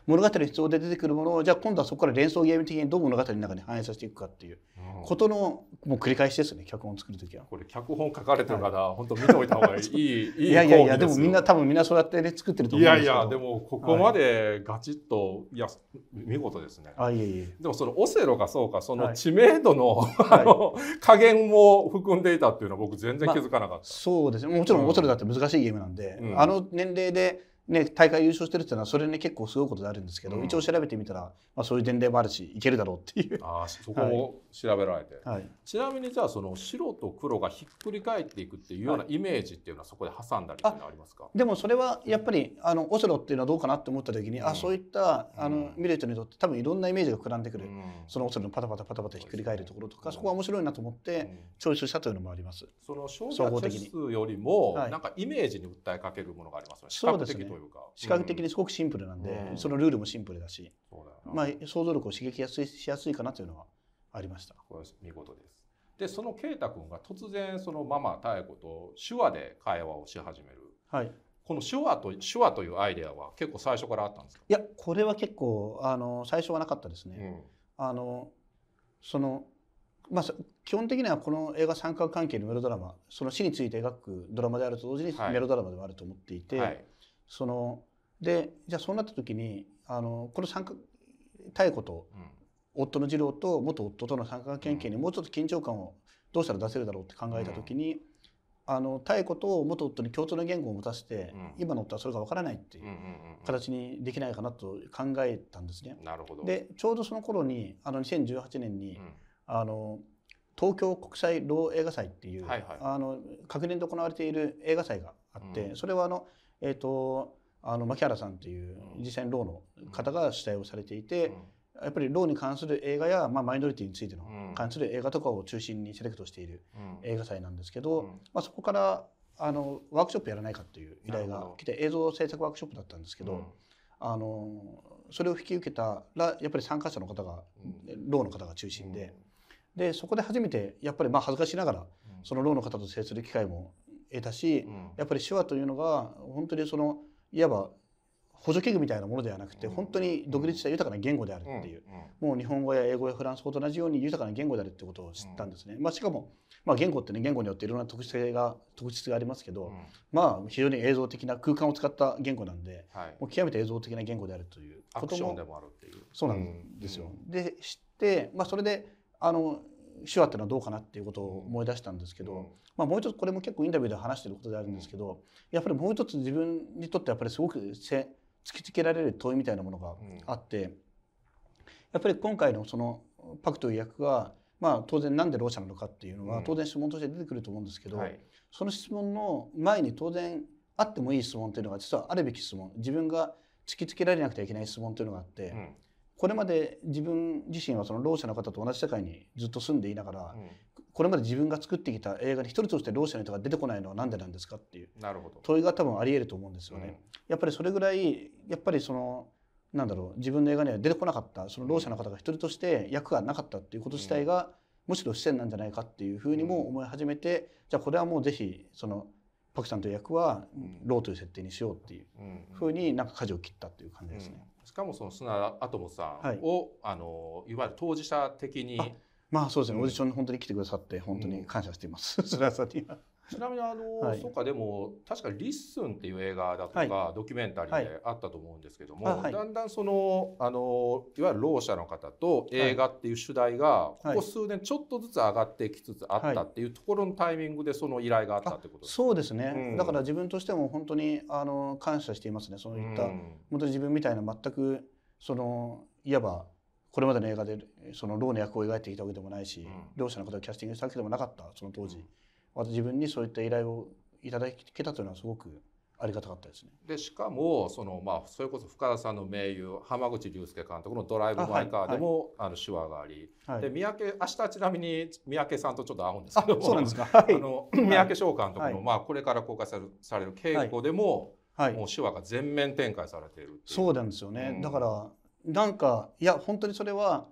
物語の必要で出てくるものをじゃあ今度はそこから連想ゲーム的にどう物語の中に反映させていくかっていうことのもう繰り返しですね脚本作る時は。これ脚本書かれてる方、はい、本当見ておいた方がいい いいいやいやいやでもみんな多分みんなそうやってね作ってると思うんですけどいやいやでもここまでガチッと、はい、いや見事ですね。あいえいえでもそのオセロがそうかその知名度の、はい、あの加減も含んでいたっていうのは僕全然気づかなかった。まあ、そうですねもちろんオセロだって難しいゲームなんで、うん、あの年齢でね、大会優勝してるっていうのはそれね結構すごいことであるんですけど、うん、一応調べてみたら、まあ、そういう伝令もあるしいけるだろうっていうあそこを調べられて、はい、ちなみにじゃあその白と黒がひっくり返っていくっていうようなイメージっていうのはそこで挟んだりっていうのはありますか、はい、でもそれはやっぱりあのオセロっていうのはどうかなって思った時に、うん、あそういったあの見る人にとって多分いろんなイメージが膨らんでくる、うん、そのオセロのパタパタパタパタひっくり返るところとか、そこは面白いなと思ってチョイスしたというのもあります。その勝負チェスよりも、はい、なんかイメージに訴えかけるものがありますよね視覚的にすごくシンプルなんで、そのルールもシンプルだし、まあ、想像力を刺激しやすいかなというのはありました。見事ですでその圭太君が突然そのママ妙子と手話で会話をし始める、はい、この手話と手話というアイデアは結構最初からあったんですかいやこれは結構あの最初はなかったですね。うん、あのそのまあ、基本的にはこの映画三角関係のメロドラマその死について描くドラマであると同時にメロドラマでもあると思っていて、はいはい、そのでじゃあそうなった時にあのこの三角妙子と、夫の次郎と元夫との三角関係にもうちょっと緊張感をどうしたら出せるだろうって考えた時に、あの妙子と元夫に共通の言語を持たせて、今の夫はそれがわからないっていう形にできないかなと考えたんですね。なるほどでちょうどその頃にあの2018年に、あの東京国際ろう映画祭っていう、あの各年で行われている映画祭があって、それはあのえっ、ー、とあの牧原さんという実際にろの方が主催をされていて、やっぱりローに関する映画や、まあ、マイノリティについての関する映画とかを中心にセレクトしている映画祭なんですけど、まあ、そこからあのワークショップやらないかっていう依頼が来て映像制作ワークショップだったんですけど、あのそれを引き受けたらやっぱり参加者の方が、ローの方が中心で。でそこで初めてやっぱりまあ恥ずかしながらそのローの方と接する機会も得たし、うん、やっぱり手話というのが本当にそのいわば補助器具みたいなものではなくて、本当に独立した豊かな言語であるっていう、もう日本語や英語やフランス語と同じように豊かな言語であるってことを知ったんですね。まあ、しかも、まあ、言語ってね言語によっていろんな特性が特質がありますけど、まあ非常に映像的な空間を使った言語なんで、もう極めて映像的な言語であるということもそうなんですよ。で知って、まあ、それであの手話っていうのはどうかなっていうことを思い出したんですけど、うん、まあ、もう一つこれも結構インタビューで話してることであるんですけど、やっぱりもう一つ自分にとってやっぱりすごく突きつけられる問いみたいなものがあって、やっぱり今回のそのパクという役が、まあ、当然なんでろう者なのかっていうのは当然質問として出てくると思うんですけど、はい、その質問の前に当然あってもいい質問というのが実はあるべき質問自分が突きつけられなくてはいけない質問というのがあって。うんこれまで自分自身はそのろう者の方と同じ世界にずっと住んでいながら、うん、これまで自分が作ってきた映画に一人としてろう者の人が出てこないのは何でなんですかっていうなるほど問いが多分ありえると思うんですよね。うん、やっぱりそれぐらいやっぱりそのなんだろう自分の映画には出てこなかったそのろう者の方が一人として役がなかったっていうこと自体が、むしろ視線なんじゃないかっていうふうにも思い始めて、じゃあこれはもうぜひそのパクさんという役はローという設定にしようっていうふうになんか舵を切ったっていう感じですね。うん、しかもその砂アトスさんを、はい、あのいわゆる当事者的にまあそうですね、オーディションに本当に来てくださって本当に感謝しています、砂田さんには。ちなみにあの、はい、そうかでも確か「リッスン」っていう映画だとか、はい、ドキュメンタリーであったと思うんですけども、はい、だんだんそのあのいわゆるろう者の方と映画っていう主題がここ数年ちょっとずつ上がってきつつあったっていうところのタイミングでその依頼があったってことですか、そうですね、うん、だから自分としても本当にあの感謝していますねそういった、うん、本当に自分みたいな全くそのいわばこれまでの映画でそのろうの役を描いてきたわけでもないし、ろうん、者の方をキャスティングしたわけでもなかったその当時。うん自分にそういった依頼をいただけたというのはすごくありがたかったですね。でしかもその、まあ、それこそ深田さんの盟友浜口竜介監督の「ドライブ・マイ・カー」でもあ、はい、あの手話があり、はい、で三宅明日ちなみに三宅さんとちょっと会うんですけどそうなんですか、はい、あの三宅翔監督の、まあ、これから公開されるされる稽古でも、もう手話が全面展開されているそうなんですよね、うん、だからなんかいや本当にそれは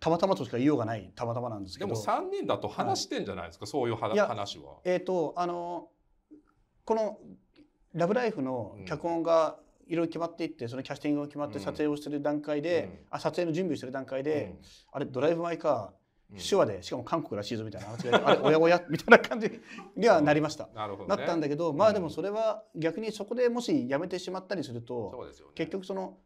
たまたまとしか言いようがないたまたまなんですけどでも3人だと話してんじゃないですか、はい、そういう話は。えっ、ー、とあのこの「ラブライフの脚本がいろいろ決まっていって、うん、そのキャスティングが決まって撮影をしてる段階で、うん、あ撮影の準備をしてる段階で、うん、あれドライブ・マイ・カー手話でしかも韓国らしいぞみたいな話であれ親子やみたいな感じ にはなりました、なるほど、ね、なったんだけどまあでもそれは逆にそこでもしやめてしまったりすると、ね、結局その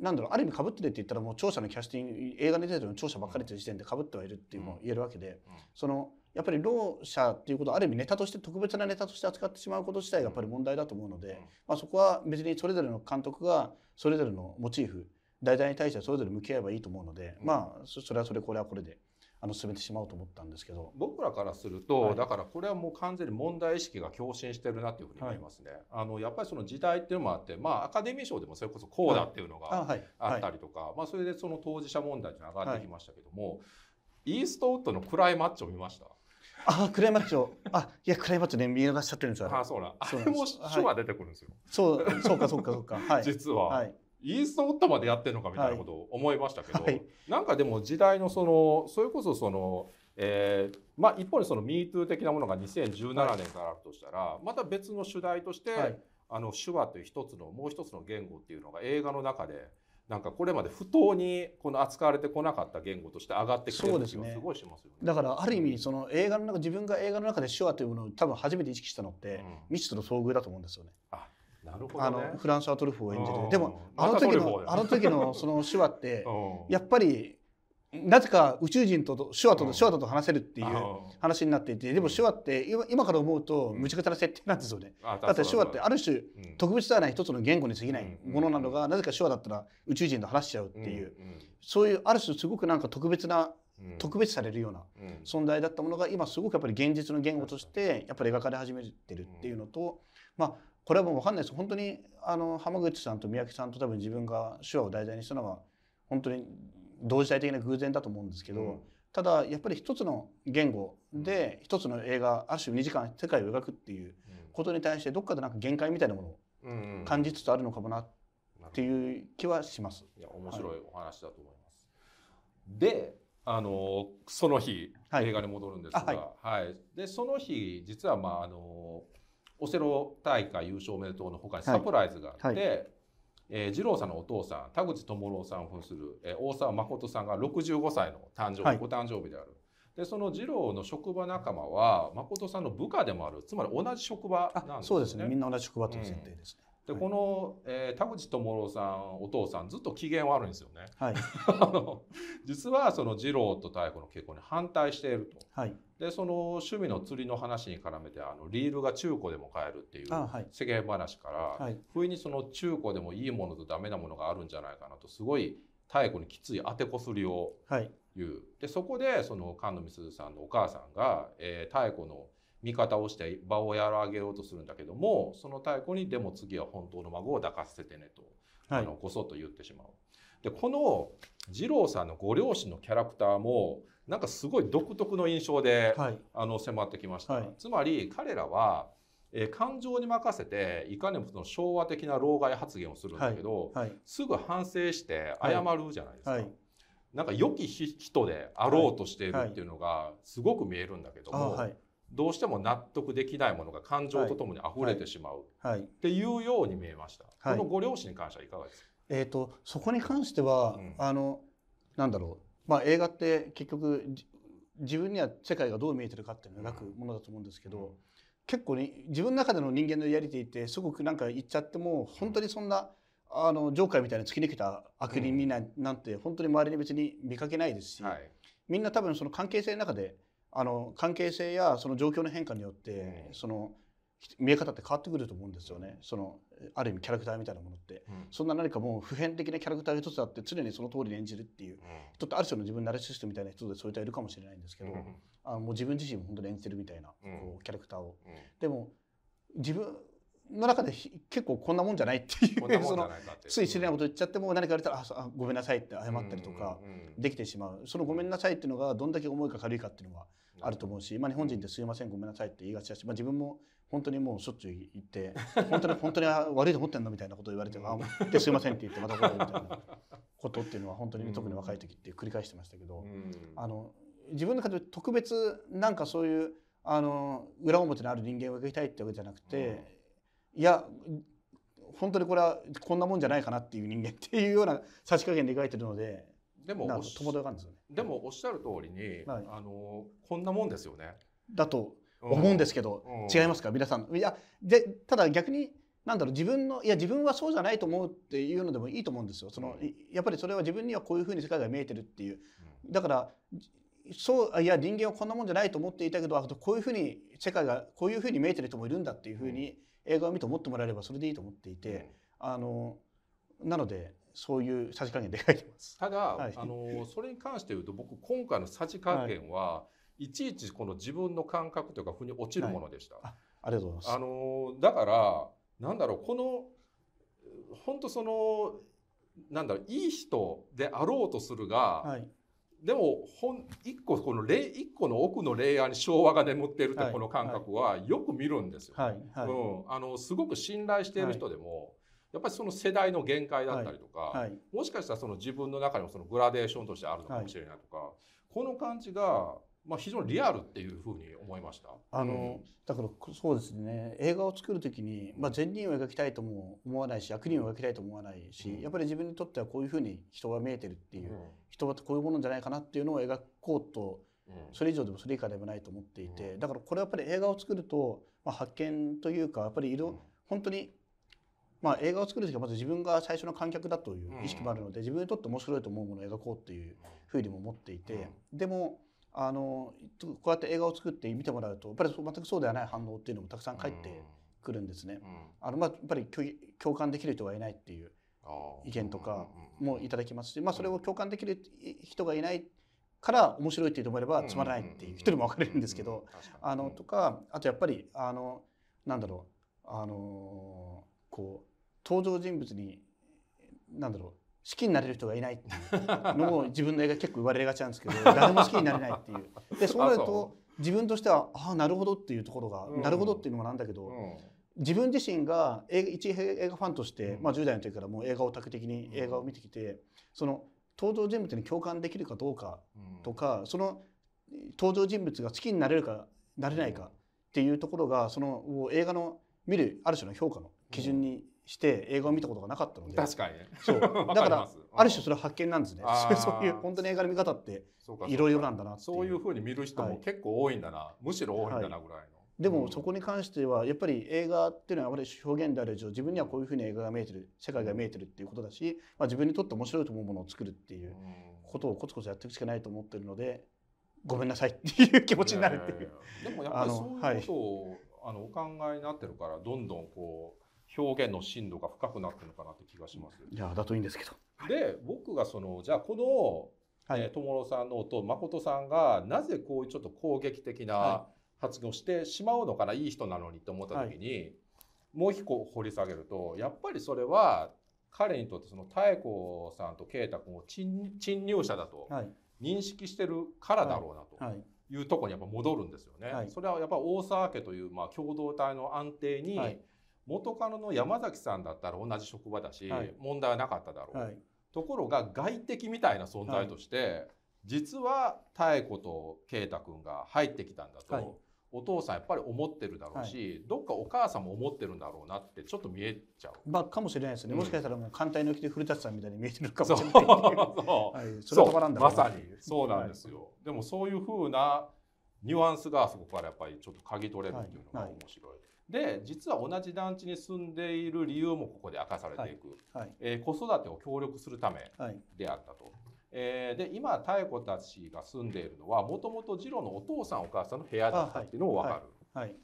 なんだろうある意味かぶってるって言ったらもう聴者のキャスティング映画に出てるの聴者ばっかりという時点でかぶってはいるっていうのも言えるわけで、そのやっぱりろう者っていうことをある意味ネタとして特別なネタとして扱ってしまうこと自体がやっぱり問題だと思うので、まあ、そこは別にそれぞれの監督がそれぞれのモチーフ題材に対してそれぞれ向き合えばいいと思うので、まあそれはそれこれはこれであの進めてしまうと思ったんですけど僕らからすると、はい、だからこれはもう完全に問題意識が共振してるなというふうに思いますね、はい、あのやっぱりその時代っていうのもあってまあアカデミー賞でもそれこそこうだっていうのがあったりとか、はい、まあ、それでその当事者問題ってい上がってきましたけども、イーストウッドの暗いマッチを見ましたああクライマッチョ。あ、いや、クライマッチョね、見逃しちゃってるんですよ。あ、そうなん。あれも書が出てくるんですよ。そう、そうか、そうか、そうか。はい、実は。はい。イーストウッドまでやってるのかみたいなことを思いましたけど、はい、なんかでも時代のそのそれこそその、えー、まあ一方にその MeToo 的なものが2017年からあるとしたら、はい、また別の主題として、はい、あの手話という一つのもう一つの言語っていうのが映画の中でなんかこれまで不当にこの扱われてこなかった言語として上がってきてる気ですごいしますよね。ねだからある意味その映画の中自分が映画の中で手話というものを多分初めて意識したのって、うん、未知との遭遇だと思うんですよね。あね、あのフランス・アトルフを演じてでもあの時の、ま、あの時の その手話ってやっぱりなぜか宇宙人と手話と手話と話せるっていう話になっていてでも手話って今から思うとむちゃくちゃな設定なんですよね、うん、だって手話ってある種特別ではない一つの言語に過ぎないものなのがなぜか手話だったら宇宙人と話しちゃうっていうそういうある種すごくなんか特別な特別されるような存在だったものが今すごくやっぱり現実の言語としてやっぱり描かれ始めてるっていうのとまあこれはもう分かんないです本当にあの浜口さんと三宅さんと多分自分が手話を題材にしたのは本当に同時代的な偶然だと思うんですけど、うん、ただやっぱり一つの言語で一つの映画ある種2時間世界を描くっていうことに対してどっかでなんか限界みたいなものを感じつつあるのかもなっていう気はします。いや面白いお話だと思います、はい、であのその日、はい、映画に戻るんですが、はい、はい、でその日実はまああのオセロ大会優勝おめでとうのほかにサプライズがあって、はいはいえー、二郎さんのお父さん田口智郎さんを扮する、えー、大沢誠さんが65歳の誕生日、はい、ご誕生日である。でその二郎の職場仲間は誠さんの部下でもあるつまり同じ職場なんですね。そうですねみんな同じ職場という設定ですね。で、この、えー、田口智郎さんお父さんずっと機嫌悪いんですよね。はい、実はその次郎と妙子の結婚に反対していると。はい、でその趣味の釣りの話に絡めてあのリールが中古でも買えるっていう世間話から、はい、不意にその中古でもいいものとダメなものがあるんじゃないかなとすごい妙子にきつい当てこすりを言う。はい、でそこでその菅野美鈴さんのお母さんが、えー、の味方をして場をやらげようとするんだけどもその太鼓に「でも次は本当の孫を抱かせてねと」あのこそっと言ってしまう。はい、でこの二郎さんのご両親のキャラクターもなんかすごい独特の印象で、はい、あの迫ってきました。はい、つまり彼らはえ感情に任せていかにもその昭和的な老害発言をするんだけど、はいはい、すぐ反省して謝るじゃないですか、はい、なんか良き人であろうとしているっていうのがすごく見えるんだけども、どうしても納得できないものが感情とともに溢れてしまう、はいっていうように見えました、はい、このご両親に関してはいかがですか、えーと、そこに関しては、うん、あのなんだろう、まあ、映画って結局自分には世界がどう見えてるかっていうのを描くものだと思うんですけど、うん、結構ね自分の中での人間のやりていってすごくなんか言っちゃっても本当にそんな、うん、あのジョーカーみたいな突き抜けた悪人なん,、なんて本当に周りに別に見かけないですし、はい、みんな多分その関係性の中であの関係性やその状況の変化によって、その見え方って変わってくると思うんですよねそのある意味キャラクターみたいなものって、うん、そんな何かもう普遍的なキャラクターが一つあって常にその通りに演じるっていう、うん、っとある種の自分ナれシストみたいな人でそういう人いるかもしれないんですけど、うん、あもう自分自身も本当に演じてるみたいな、こうキャラクターを。でも自分の中で結構こんなもんじゃないっていうそのつい知れないこと言っちゃっても何か言われたら「あごめんなさい」って謝ったりとかできてしまうその「ごめんなさい」っていうのがどんだけ重いか軽いかっていうのはあると思うし、まあ、日本人ってすいませんごめんなさいって言いがちだし、まあ、自分も本当にもうしょっちゅう言って本当に 本当に悪いと思ってんのみたいなことを言われて、あ、思あですいませんって言ってまた怒るみたいなことっていうのは本当に、特に若い時って繰り返してましたけど、うん、あの自分の中で特別なんかそういうあの裏表のある人間を描きたいってわけじゃなくて、うん、いや本当にこれはこんなもんじゃないかなっていう人間っていうような差し加減で描いてるのででも友達がんですよねでもおっしゃる通りに、はい、あのこんなもんですよねだと思うんですけど、うんうん、違いますか皆さんいやでただ逆になんだろう自分のいや自分はそうじゃないと思うっていうのでもいいと思うんですよその、うん、やっぱりそれは自分にはこういうふうに世界が見えてるっていうだからそういや人間はこんなもんじゃないと思っていたけどこういうふうに世界がこういうふうに見えてる人もいるんだっていうふうに映画を見て思ってもらえればそれでいいと思っていて、あのなのでそういうさじ加減で書いてます。ただ、はい、あのそれに関して言うと僕今回のさじ加減は、はい、いちいちこの自分の感覚というか腑に落ちるものでした。はい、あありがとうございます。あのだからなんだろうこの本当そのなんだろういい人であろうとするが。はいでも本一個この一個の奥のレイヤーに昭和が眠っているってこの感覚はよく見るんですよ。はいはいはい、うん、あのすごく信頼している人でも、やっぱりその世代の限界だったりとか、はい、もしかしたらその自分の中にもそのグラデーションとしてあるのかもしれないとか、この感じがまあ、非常にリアルっていうふうに思いましたあの、だからそうですね映画を作る時に、まあ、善人を描きたいとも思わないし悪人を描きたいとも思わないし、うん、やっぱり自分にとってはこういうふうに人が見えてるっていう、うん、人はこういうものじゃないかなっていうのを描こうと、うん、それ以上でもそれ以下でもないと思っていて、だからこれやっぱり映画を作ると、まあ、発見というかやっぱり色、うん、本当にまあ、映画を作る時はまず自分が最初の観客だという意識もあるので、自分にとって面白いと思うものを描こうっていうふうにも思っていて、でもあのこうやって映画を作って見てもらうとやっぱり全くそうではない反応っていうのもたくさん返ってくるんですね。あのまあ、やっぱり共感できる人がいないっていう意見とかもいただきますし、まあ、それを共感できる人がいないから面白いっていう人もいればつまらないっていう人にも分かれるんですけど、あのとかあとやっぱりあのなんだろうあのこう登場人物に何だろう好きになれる人がいないっていうのも自分の映画結構言われがちなんですけど 誰も好きになれないっていうでそうなると自分としてはああなるほどっていうところが、うん、なるほどっていうのもなんだけど、うん、自分自身が映画一映画ファンとして、うん、まあ、10代の時からもう映画オタク的に映画を見てきて、その登場人物に共感できるかどうかとか、その登場人物が好きになれるかなれないかっていうところがその映画の見るある種の評価の基準に、して映画を見たことがなかったので確かに、そう だからある種それは発見なんですね そういう本当に映画の見方っていろいろなんだなってそういうふうに見る人も結構多いんだな、はい、むしろ多いんだなぐらいの。はいでもそこに関してはやっぱり映画っていうのはあまり表現である以上自分にはこういうふうに映画が見えてる世界が見えてるっていうことだし、まあ、自分にとって面白いと思うものを作るっていうことをコツコツやっていくしかないと思ってるのでごめんなさいっていう気持ちになるっていう。いやいやいやでもやっぱりそういうことをあの、はい、あのお考えになってるからどんどんこう表現の深度が深くなってるのかなって気がします。いやだといいんですけど。で僕がそのじゃあこの、はい、えー、友野さんのと誠さんがなぜこういうちょっと攻撃的な発言をしてしまうのかな、はい、いい人なのにと思った時に、はい、もう一個掘り下げるとやっぱりそれは彼にとってその妙子さんと圭太君を侵入者だと認識してるからだろうなと。はいいうとこにやっぱ戻るんですよね、はい、それはやっぱ大沢家というまあ共同体の安定に元カノの山崎さんだったら同じ職場だし、はい、問題はなかっただろう、はい、ところが外敵みたいな存在として、はい、実は妙子と圭太君が入ってきたんだと、お父さんやっぱり思ってるだろうし、どっかお母さんも思ってるんだろうなってちょっと見えちゃう。まあ、かもしれないですね、うん、もしかしたらもう艦隊のきで古舘さんみたいに見えてるかもしれないはい、それはらまさにそうなんですよ、でもそういうふうなニュアンスがそこからやっぱりちょっと嗅ぎ取れるっていうのが面白いで実は同じ団地に住んでいる理由もここで明かされていく、はいはい、えー、子育てを協力するためであったと。はい、えー、で今妙子たちが住んでいるのはもともと次郎のお父さんお母さんの部屋だったっていうのも分かる。はい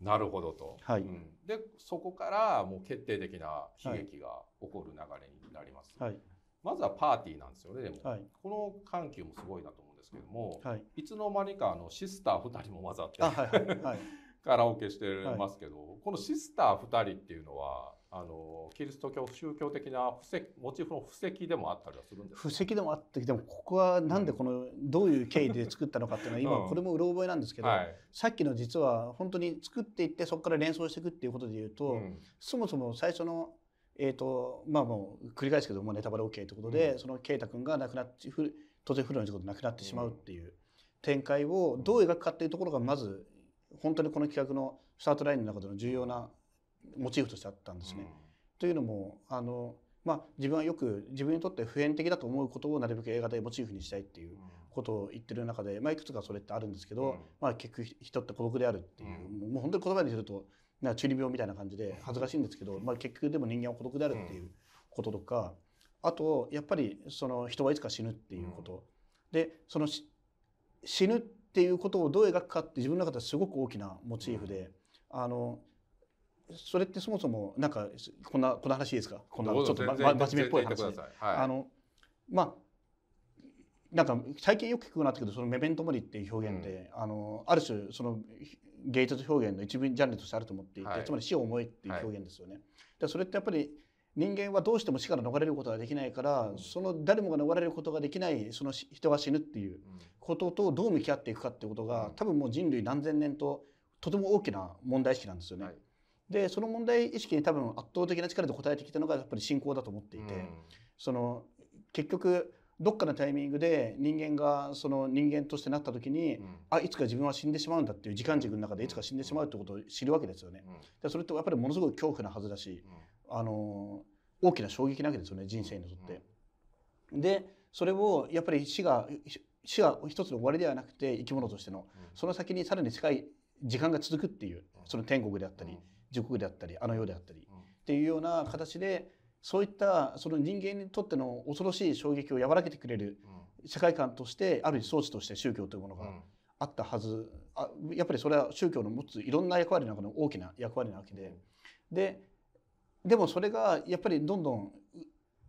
なるほどと、はいうん、でそこからもう決定的な悲劇が起こる流れになります、はい、まずはパーティーなんですよねでも、はい、この緩急もすごいなと思うんですけども、はい、いつの間にかあのシスター2人も混ざって、はいはいはいカラオケしてますけど、はい、このシスター2人っていうのはあのキリスト教宗教的な布石モチーフの布石でもあったりはするんですか布石でもあってでもここはなんでこの、うん、どういう経緯で作ったのかっていうのは今これもうろ覚えなんですけど、さっきの実は本当に作っていってそこから連想していくっていうことでいうと、うん、そもそも最初のえーとまあ、もう繰り返すけどもネタバレ OK ということで、うん、その圭太君が亡くなって突然不慮の事故で亡くなってしまうっていう展開をどう描くかっていうところがまず本当にこの企画のスタートラインの中での重要なモチーフとしてあったんですね。うん、というのもあの、まあ、自分はよく自分にとって普遍的だと思うことをなるべく映画でモチーフにしたいっていうことを言ってる中で、まあ、いくつかそれってあるんですけど、うん、まあ、結局人って孤独であるっていう、うん、もう本当に言葉にすると中二病みたいな感じで恥ずかしいんですけど、まあ、結局でも人間は孤独であるっていうこととか、あとやっぱりその人はいつか死ぬっていうこと。でその死ぬっていうことをどう描くかって自分の中ではすごく大きなモチーフで、うん、あのそれってそもそもなんかこんなこの話ですかこんなちょっと真面目っぽい話で、はい、あのまあなんか最近よく聞くなったけどそのメメントモリっていう表現で、うん、あのある種その芸術表現の一部ジャンルとしてあると思っていて、はい、つまり死を思えっていう表現ですよね。はい、それってやっぱり人間はどうしても死から逃れることができないから、うん、その誰もが逃れることができないその人が死ぬっていうこととどう向き合っていくかっていうことが、うん、多分もう人類何千年ととても大きな問題意識なんですよね。はい、でその問題意識に多分圧倒的な力で応えてきたのがやっぱり信仰だと思っていて、うん、その結局どっかのタイミングで人間がその人間としてなった時に、うん、あいつか自分は死んでしまうんだっていう時間軸の中でいつか死んでしまうってことを知るわけですよね。うん、それってやっぱりものすごく恐怖なはずだし、うん、あの大きな衝撃なわけですよね人生にとって。でそれをやっぱり死が死は一つの終わりではなくて生き物としての、その先にさらに近い時間が続くっていうその天国であったり、地獄であったりあの世であったり、っていうような形でそういったその人間にとっての恐ろしい衝撃を和らげてくれる世界観としてある装置として宗教というものがあったはず、あやっぱりそれは宗教の持ついろんな役割の中の大きな役割なわけで。ででもそれがやっぱりどんどん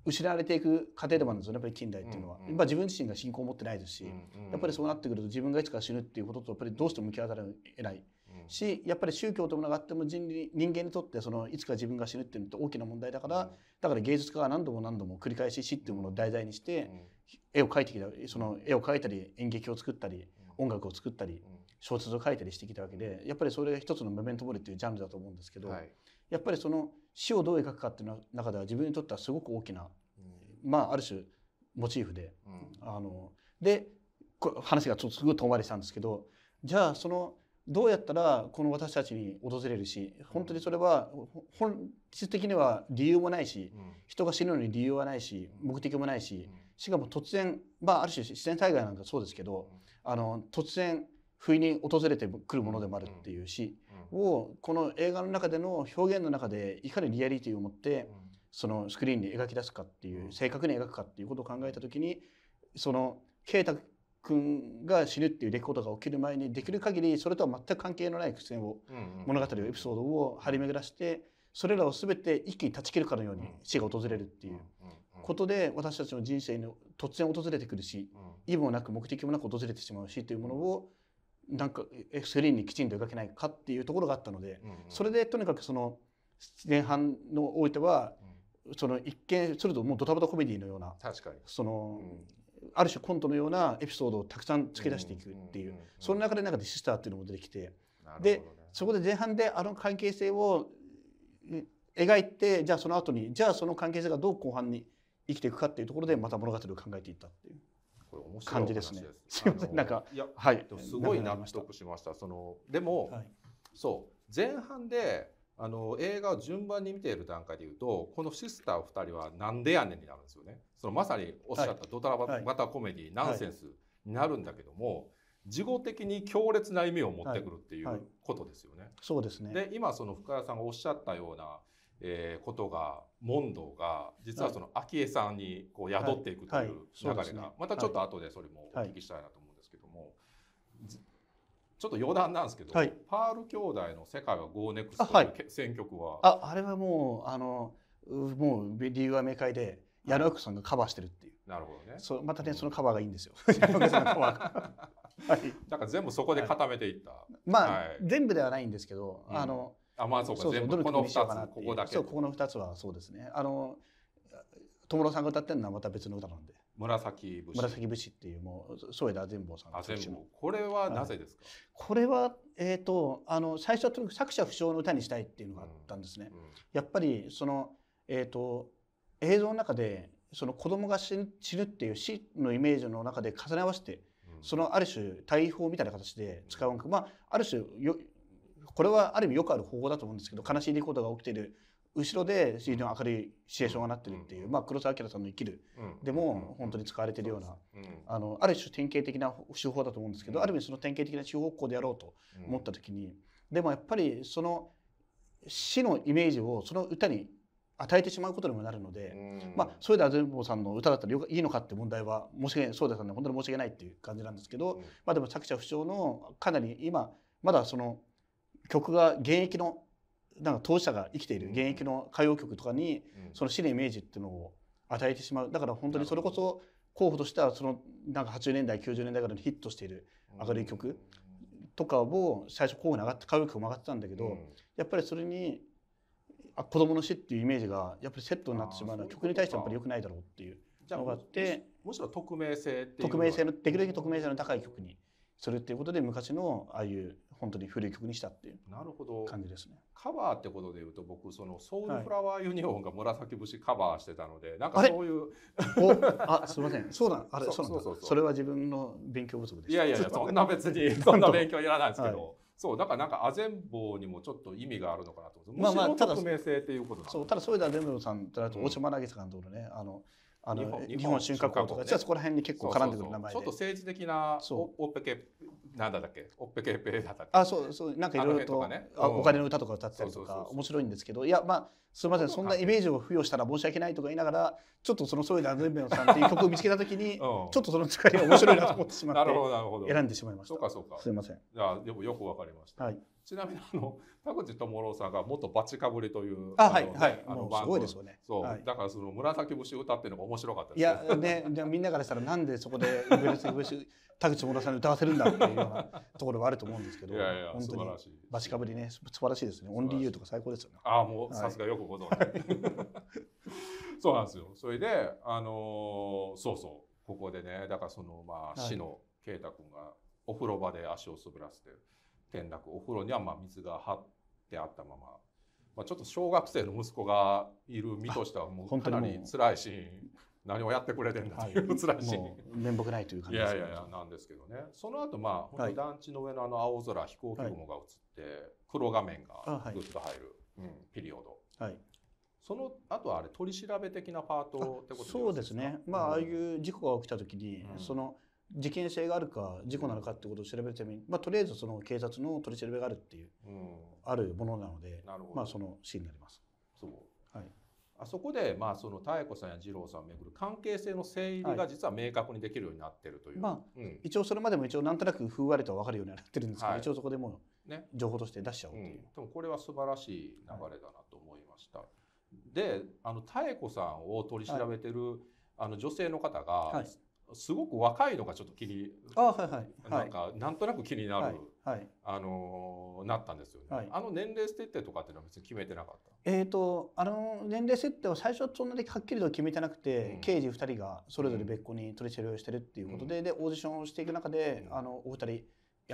失われていく過程でもあるんですよねやっぱり近代っていうのは、うんうん、自分自身が信仰を持ってないですし、うんうん、やっぱりそうなってくると自分がいつか死ぬっていうこととやっぱりどうしても向き合わざるを得ない、うん、しやっぱり宗教ともながっても人人間にとってそのいつか自分が死ぬっていうのって大きな問題だから、うん、だから芸術家が何度も何度も繰り返し死っていうものを題材にして、絵を描いてきたその絵を描いたり演劇を作ったり、音楽を作ったり、小説を書いたりしてきたわけでやっぱりそれが一つのメメントモリっていうジャンルだと思うんですけど、はい、やっぱりその死をどう描くかっていう中では自分にとってはすごく大きな、まあある種モチーフで、あので話がちょっとすぐ止まりしたんですけどじゃあそのどうやったらこの私たちに訪れるし本当にそれは本質的には理由もないし、人が死ぬのに理由はないし目的もないし、しかも突然まあある種自然災害なんかそうですけどあの突然不意に訪れてくるものでもあるっていう詩をこの映画の中での表現の中でいかにリアリティを持ってそのスクリーンに描き出すかっていう正確に描くかっていうことを考えた時にその圭太君が死ぬっていう出来事が起きる前にできる限りそれとは全く関係のない苦戦を物語をエピソードを張り巡らしてそれらを全て一気に断ち切るかのように死が訪れるっていうことで私たちの人生に突然訪れてくるし意味もなく目的もなく訪れてしまうしというものをなんか F3 にきちんと描けないかっていうところがあったので、それでとにかくその前半のおいては、その一見するともうドタバタコメディのような確かにその、ある種コントのようなエピソードをたくさん付け出していくっていう,、その中でなんかディシスターっていうのも出てきて、でそこで前半であの関係性を描いてじゃあその後にじゃあその関係性がどう後半に生きていくかっていうところでまた物語を考えていったっていう。これ面感じですね。すみません、なんか、いや、はい、すごい納得しました。その、でも、はい、そう、前半で。あの映画を順番に見ている段階でいうとこのシスター2人は「なんでやねん」になるんですよねそのまさにおっしゃったドタラバタコメディ、ナンセンスになるんだけども、事後的に強烈な意味を持ってくるっていうことですよね。はいはい、そうですねで今その深谷さんがおっしゃったようなえー、ことが問答が実はその昭恵さんにこう宿っていくという流れが、はいはい、またちょっと後でそれもお聞きしたいなと思うんですけども、はい、ちょっと余談なんですけど、パール兄弟の「世界はゴーネクスト」という選曲はあ,、あれはもうあのもう理由は明快で矢野奥さんがカバーしてるっていうなるほどねそまたね、うん、そのカバーがいいんですよ はい、だから全部そこで固めていった、まあ、全部ではないんですけど、あのあまあそうかそうそこの2つここだけそうここの2つはそうですねあの友野さんが歌ってるのはまた別の歌なんで紫節紫節っていうもう添田善坊さんの作詞これはなぜですか、はい、これはえっ、ー、とあの最初はとにかく作者不詳の歌にしたいっていうのがあったんですね、うんうん、やっぱりそのえっ、ー、と映像の中でその子供が死ぬっていう死のイメージの中で重ね合わせて、そのある種大砲みたいな形で使う、うん、まあある種よこれはある意味よくある方法だと思うんですけど悲しいことが起きてる後ろで非常に明るいシチュエーションがなってるっていう、まあ、黒澤明さんの「生きる」でも本当に使われてるような、あのある種典型的な手法だと思うんですけど、ある意味その典型的な手法でやろうと思った時に、でもやっぱりその死のイメージをその歌に与えてしまうことにもなるので、まあ、それであ全みぼさんの歌だったらいいのかって問題は申し訳ないそうですね本当に申し訳ないっていう感じなんですけど、まあ、でも作者不詳のかなり今まだその曲が現役のなんか当事者が生きている現役の歌謡曲とかにその死のイメージっていうのを与えてしまうだから本当にそれこそ候補としてはそのなんか80年代90年代からのヒットしている明るい曲とかを最初候補に上がって歌謡曲も上がってたんだけどやっぱりそれにあ子供の死っていうイメージがやっぱりセットになってしまうのは曲に対してやっぱり良くないだろうっていうのがあってもしは匿名性って匿名性のできるだけ匿名性の高い曲にするっていうことで昔のああいう本当に古い曲にしたっていう感じですね。カバーってことでいうと僕そのソウルフラワーユニオンが紫節カバーしてたので、はい、なんかそういう。あすみません そうなんあれそうそうそれは自分の勉強不足でいやいやいやそんな別に そんな勉強いらないですけど。そうだからなんかアゼンボーにもちょっと意味があるのかなとまあまあただ匿名性っていうことそうただそういうのはアゼンボさんとだと大島渚監督のね、うん、あのあの日本春夏校とか、ね、そこら辺に結構絡んでくる名前ちょっと政治的なオペ系なんだっけオッペケペだったっけあそうそうなんかいろいろと、ね、あお金の歌とか歌ったりとか面白いんですけどいやまあすみませんそんなイメージを付与したら申し訳ないとか言いながらちょっとそのソイダーズンベンさんっていう曲を見つけた時に、ちょっとその使いが面白いなと思ってしまって選んでしまいました。そうかそうかすみませんじゃでもよくわかりました、はい、ちなみにあの田口智郎さんが元バチかぶりというあはいはいもうすごいですよねそう、はい、だからその紫節歌っていうのが面白かったですいやねじゃみんなからしたらなんでそこで紫節田口も智さんに歌わせるんだっていうようなところはあると思うんですけどいやいや本当にバチかぶりね素晴らしいですねオンリーユーとか最高ですよねああもうさすがよくご存知そうなんですよそれであのー、そうそうここでねだからそのまあ市の慶太君がお風呂場で足を滑らせて転落お風呂にはまあ水が張ってあったまままあ、ちょっと小学生の息子がいる身としてはもうかなり辛いシーン何をやってくれてんだというつらし面目ないという感じです、ね、いやいやなんですけどねその後まあ、は団地の上のあの青空飛行機雲が映って、黒画面がぐっと入る、うん、ピリオド、はい、その後はあれ取り調べ的なパートってことそうですねまあ、ああいう事故が起きた時に、その事件性があるか事故なのかってことを調べるために、まあ、とりあえずその警察の取り調べがあるっていう、うん、あるものなのでまあ、そのシーンになります。あそこで、まあ、その妙子さんや二郎さんをめぐる関係性の整理が実は明確にできるようになってるという、はい、まあ、うん、一応それまでも一応なんとなくふんわりと分かるようになってるんですけど、はい、一応そこでもね、情報として出しちゃおうという、うん、でもこれは素晴らしい流れだなと思いました、はい、であの妙子さんを取り調べてる、あの女性の方が、すごく若いのがちょっと気にあ、はいはい、なんかなんとなく気になるはい、あのなったんですよね、はい、あの年齢設定とかっていうのは別に決めてなかったえっ、ー、とあの年齢設定は最初そんなにはっきりと決めてなくて、うん、刑事2人がそれぞれ別個に取り調べをしてるっていうことで、うん、でオーディションをしていく中で、あのお二人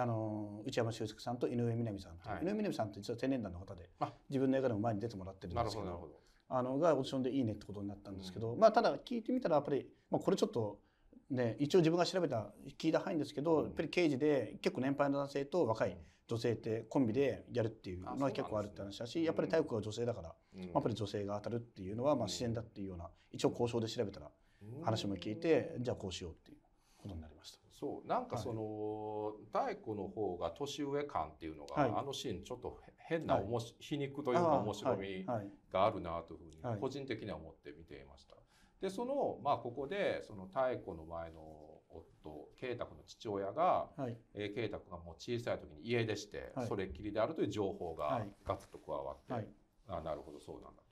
あの内山修介さんと井上みなみさんはい、井上みなみさんって実は青年団の方で自分の映画でも前に出てもらってるんですけどあのがオーディションでいいねってことになったんですけど、うん、まあただ聞いてみたらやっぱり、まあ、これちょっとで一応自分が調べた聞いた範囲ですけど、やっぱり刑事で結構年配の男性と若い女性ってコンビでやるっていうのは結構あるって話だし、やっぱり体育は女性だから、やっぱり女性が当たるっていうのはまあ自然だっていうような一応交渉で調べたら話も聞いて、じゃあこうしようっていう。ことになりました。そう、なんかその、はい、太鼓の方が年上感っていうのが、はい、あのシーンちょっと変なおもし、はい、皮肉というか面白みがあるなというふうに個人的には思って見ていました。でその、まあ、ここでその太子の前の夫慶太君の父親が慶、はい、え太君がもう小さい時に家出して、はい、それっきりであるという情報がガツッと加わって、はい、あなるほどそうなんだと。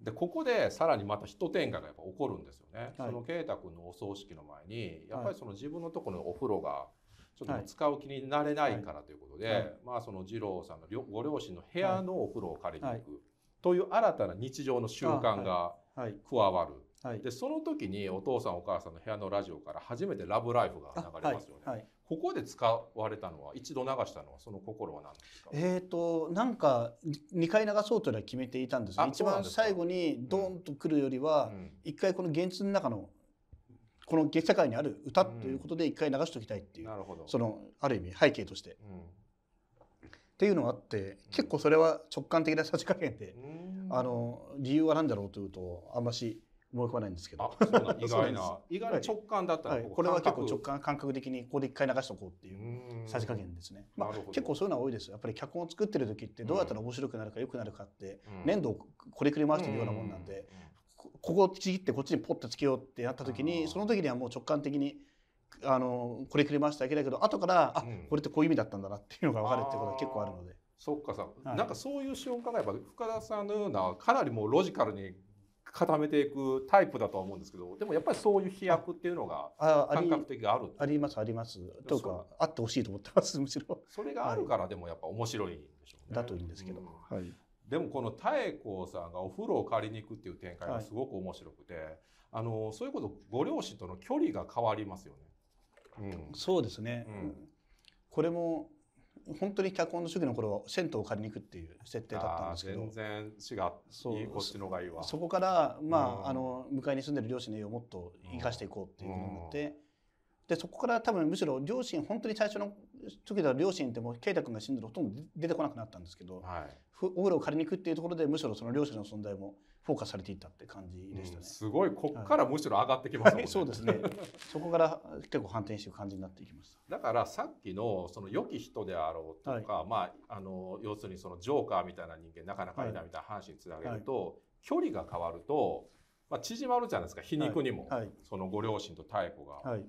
でここでさらにまた一転換がやっぱ起こるんですよね。その慶太君のお葬式の前にやっぱりその自分のところのお風呂がちょっと使う気になれないからということで、まあその次郎さんのご両親の部屋のお風呂を借りに行くという新たな日常の習慣が、加わる、はい、でその時にお父さんお母さんの部屋のラジオから初めて「ラブライフ」が流れますよね、はいはい、ここで使われたのは一度流したのはその心は何ですかえっ、ー、となんか2回流そうというのは決めていたんです一番最後にドーンと来るよりは、うん、回この現実の中のこの世界にある歌ということで一回流しておきたいっていう、うん、なるほどそのある意味背景として。うんっていうのがあって結構それは直感的なさじ加減であの理由は何だろうというとあんまし思い込まないんですけど 意外な意外な直感だったら、はい、これは結構直感感覚的にここで一回流しておこうっていうさじ加減ですね、まあ、結構そういうのは多いですやっぱり脚本を作ってる時ってどうやったら面白くなるか良くなるかって、うん、粘土をこれくり回してるようなもんなんで、うん、ここをちぎってこっちにポッとつけようってなった時にその時にはもう直感的にあのこれくり回しただけだけど後から、うん、あこれってこういう意味だったんだなっていうのが分かるっていうことが結構あるので。そっかさ、はい、なんかそういう瞬間がやっぱ深田さんのようなかなりもうロジカルに固めていくタイプだとは思うんですけどでもやっぱりそういう飛躍っていうのが感覚的があるありますありますとかあってほしいと思ってます むしろそれがあるからでもやっぱ面白いんでしょうね、はい、だといいんですけど、うん、はいでもこの妙子さんがお風呂を借りに行くっていう展開がすごく面白くて、はい、あのそういうことご両親との距離が変わりますよね、うん、そうですね、うん、これも本当に脚本の主義の頃は銭湯を借りに行くっていう設定だったんですけど全然違うそうこっちのがいいわそこから、まあ、うん、あの向かいに住んでる両親の家をもっと生かしていこうっていうことになって、で、そこから多分むしろ両親、本当に最初の時では両親ってもう圭太君が死んでるほとんど出てこなくなったんですけど、はい、お風呂を借りに行くっていうところでむしろその両親の存在もフォーカスされていったって感じでしたね。うん、すごい、こっからむしろ上がってきますね、そうですね。そこから結構反転していく感じになっていきました。だからさっきのその良き人であろうとか、はい、まあ、あの、要するにそのジョーカーみたいな人間なかなかいないみたいな話につなげると、距離が変わると、まあ、縮まるじゃないですか、皮肉にも。はいそのご両親と妙子が。はい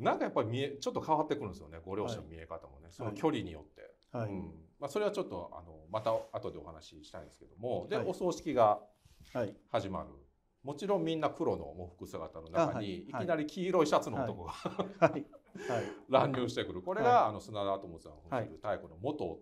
なんかやっぱり見えちょっと変わってくるんですよねご両親の見え方もね、はい、その距離によって、はい、うんまあ、それはちょっとあのまた後でお話ししたいんですけどもで、はい、お葬式がはい。始まる、もちろんみんな黒の喪服姿の中にいきなり黄色いシャツの男が、はいはい。乱入してくるこれが、あの砂田友さんを扮る太古の元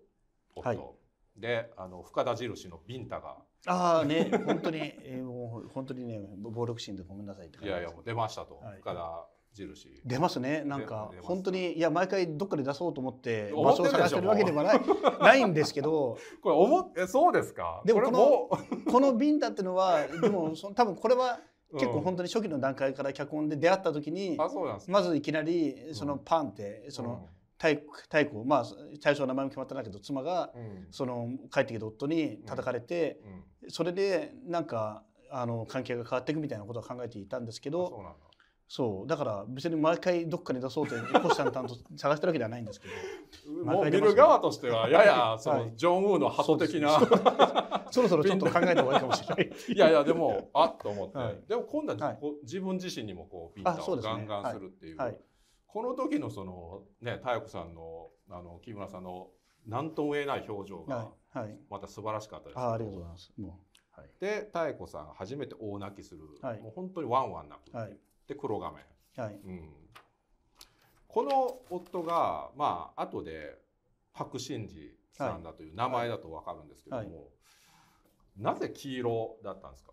夫、であの深田印のビンタがああね本当に、えー、もう本当にね暴力シーンでごめんなさいっていやいやもう出ましたと、深田出ますねなんか本当にいや毎回どっかで出そうと思って場所を探してるわけではない ないんですけどこれ思えそうですかでもこのこの瓶だっていうのはでもそ多分これは結構本当に初期の段階から脚本で出会った時に、うん、まずいきなりそのパンって、うん、その、太太鼓まあ最初は名前も決まってないけど妻が、その帰ってきた夫に叩かれて、それでなんかあの関係が変わっていくみたいなことを考えていたんですけど。そうだから別に毎回どっかに出そうと星さんと探してるわけではないんですけど もう見る側としてはややそのジョン・ウーのハト的な、はい、そろそろちょっと考えた方がいいかもしれないいやいやでもあっと思って、はい、でも今度は、はい、自分自身にもこうピンタをガンガンするっていう、ね、この時のそのね妙子さんのあの木村さんの何とも言えない表情がまた素晴らしかったです、あありがとうございます、うい、で妙子さん初めて大泣きする、もう本当にワンワン泣くっていう。で黒画面、はいうん、この夫がまあ後で白真治さんだという名前だと分かるんですけども、はいはい、なぜ黄色だったんですか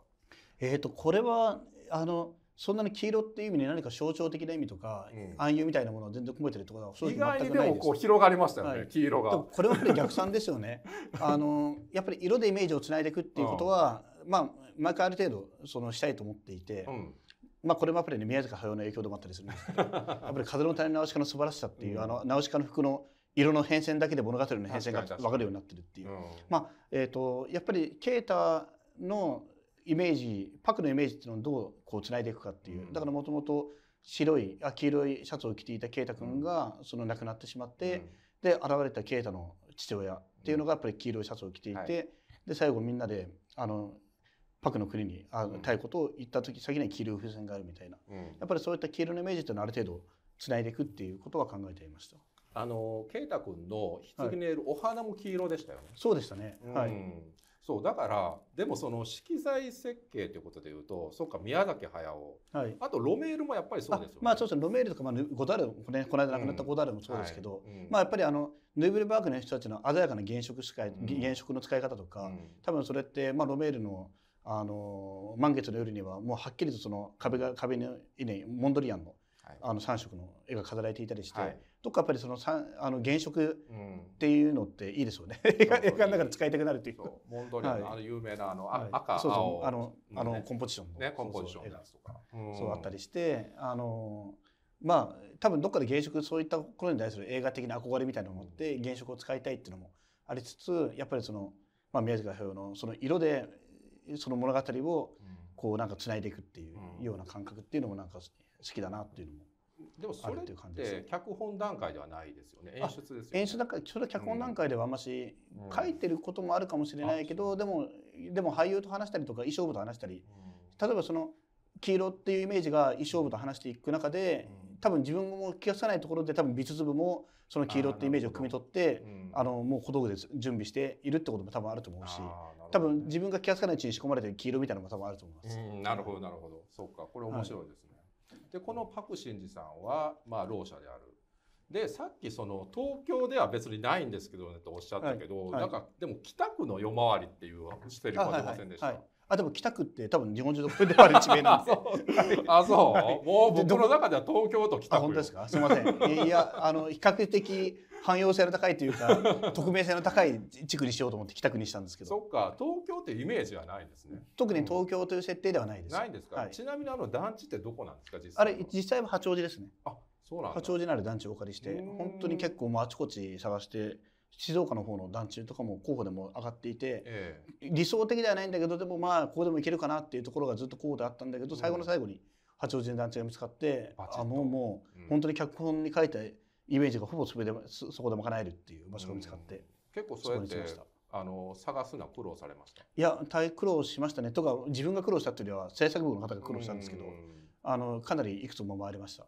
えーと、これはあのそんなに黄色っていう意味で何か象徴的な意味とか、うん、暗喩みたいなものを全然込めてるところは意外にでもこう広がりましたよね、はい、黄色が。これは、逆算ですよね。あのやっぱり色でイメージをつないでいくっていうことは、うん、まあ毎回ある程度そのしたいと思っていて、うん、まあ、これもやっぱり、ね、宮坂駿の影響でもあったりするんですけどやっぱり「風の谷のナウシカ」の素晴らしさっていう、うん、あのナウシカの服の色の変遷だけで物語の変遷が分かるようになってるっていう、うん、まあえーと、やっぱり啓太のイメージパクのイメージっていうのをどうこうつないでいくかっていう、だからもともと白いあ黄色いシャツを着ていた啓太君がその亡くなってしまって、で現れた啓太の父親っていうのがやっぱり黄色いシャツを着ていて、で最後みんなであのパクの国にあたいことを言った時先にキール風船があるみたいな、うん、やっぱりそういったキールのイメージってのある程度つないでいくっていうことは考えていました。あの圭太君のひに入るお花も黄色でしたよね。はい、そうでしたね。はい。そうだからでもその色彩設計ということでいうとそっか宮崎駿、はい、あとロメールもやっぱりそうですよね。あまあそうですねロメールとか、まあ、ゴダルもねこの間亡くなったゴダルもそうですけど、うんはいうん、まあやっぱりあのヌーブルバーグの人たちの鮮やかな原色使い、うん、原色の使い方とか、多分それってまあロメールの、うんあの満月の夜にはもうはっきりとその壁が壁にモンドリアンの,、あの3色の絵が飾られていたりして、どっかやっぱりそのあの原色っていうのっていいですよね、映画の中で使いたくなるっていうモンドリアンの、あの有名なあの、赤そうそうあの,、あのコンポジションの、ね、コンポジションそうそうそうあったりしてあのまあ多分どっかで原色そういったことに対する映画的な憧れみたいなのを持って原色を使いたいっていうのもありつつやっぱりその、まあ、宮塚駿のその色でその物語をこうなんかつないでいくっていうような感覚っていうのもなんか好きだなっていうのも。でもそれって脚本段階ではないですよね演出ですよね演出段階それは脚本段階ではあんまし、書いてることもあるかもしれないけど、うん、でもでも俳優と話したりとか衣装部と話したり、うん、例えばその黄色っていうイメージが衣装部と話していく中で、多分自分も気が付かないところで多分美術部もその黄色ってイメージを汲み取ってあのもう小道具で準備しているってことも多分あると思うし多分自分が気が付かないうちに仕込まれてる黄色みたいなのも多分あると思います。なるほどなるほど。そっかこれ面白いですね。はい、でこのパク・シンジさんはまあろう者である。でさっきその東京では別にないんですけどねとおっしゃったけど、はいはい、なんかでも北区の夜回りっていうセリフは出ませんでした。あでも北区って多分日本中どこでもある地名なんです。あそう、もう僕の中では東京と北区本当ですかすみませんいやあの比較的汎用性の高いというか 匿名性の高い地区にしようと思って北区にしたんですけどそっか東京ってイメージはないですね特に東京という設定ではないです、うん、ないんですか、はい、ちなみにあの団地ってどこなんですか実際あれ実際は八王子ですねあそうなん八王子なある団地をお借りして本当に結構もうあちこち探して静岡の方の団地とかも候補でも上がっていて、ええ、理想的ではないんだけどでもまあここでもいけるかなっていうところがずっと候補であったんだけど、最後の最後に八王子の団地が見つかって、あもうもう、本当に脚本に書いたイメージがほぼそでそそこで賄えるっていう場所が見つかって、うん、結構そうやってあの探すのは苦労されましたいや大苦労しましたねとか自分が苦労したっていうよりは制作部の方が苦労したんですけど、あのかなりいくつも回りました、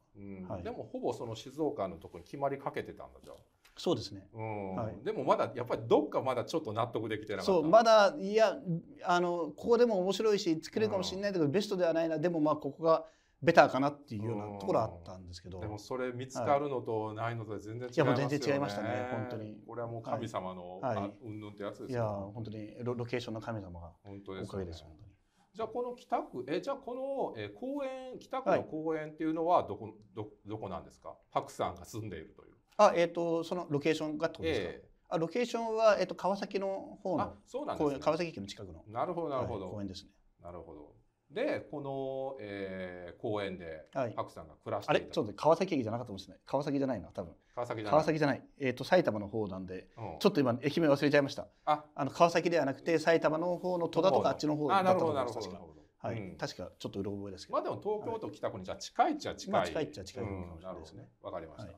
はい、でもほぼその静岡のとこに決まりかけてたんだじゃあそうですね、はい、でもまだやっぱりどっかまだちょっと納得できてなかったそうまだいやあのここでも面白いし作れるかもしれないけど、ベストではないなでもまあここがベターかなっていうようなところあったんですけど、でもそれ見つかるのとないのと全然違い、ねはい、いやもう全然違いましたね本当にこれはもう神様の、はいはうんぬんってやつです、ね、いや本当にロロケーションの神様がおかげです、ね、本当じゃあこの北区えじゃあこの、え公園北区の公園っていうのはどこ、どどこなんですか白さんが住んでいるというあ、えっ、ー、と、そのロケーションがですか、えー、あロケーションは、えーと、川崎の方のそうなんです、ね、川崎駅の近くのなるほどなるほど、はい、公園ですね。なるほどでこの、えー、公園で、はい、白さんが暮らしていた、あれちょっと川崎駅じゃなかったかもしれない川崎じゃないな多分川崎じゃない川崎じゃない、えーと、埼玉の方なんで、うん、ちょっと今駅名忘れちゃいましたああの川崎ではなくて埼玉の方の戸田とかあっちの方だったと思います確かはい、うん、確かちょっとうろ覚えですけどまあでも東京都北区にじゃ近いっちゃ近い、はいまあ、近いっちゃ近いかもしれないですねわ、うん、かりました、はい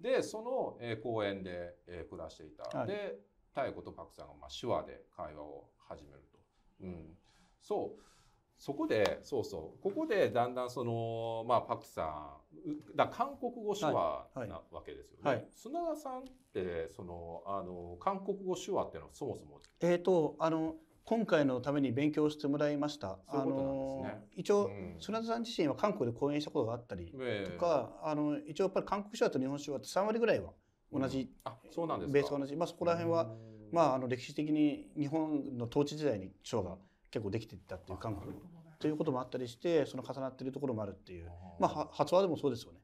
でその、え公園で、え暮らしていた、はい、で妙子とパクさんが、まあ、手話で会話を始めると、うん、そうそこでそうそうここでだんだんその、まあ、パクさんだ韓国語手話なわけですよね、はいはい、砂田さんってそのあの韓国語手話っていうのはそもそもえっ、とあの今回のために勉強してもらいました。ううね、あの一応、うん、砂田さん自身は韓国で講演したことがあったりとか、あの一応やっぱり韓国酒話と日本酒は三割ぐらいは同じ、うん、そうなんですベースは同じ、まあ、そこら辺は、まあ、あの歴史的に日本の統治時代に書が結構できていったっていう韓国ということもあったりしてその重なっているところもあるっていうまあ発話でもそうですよね。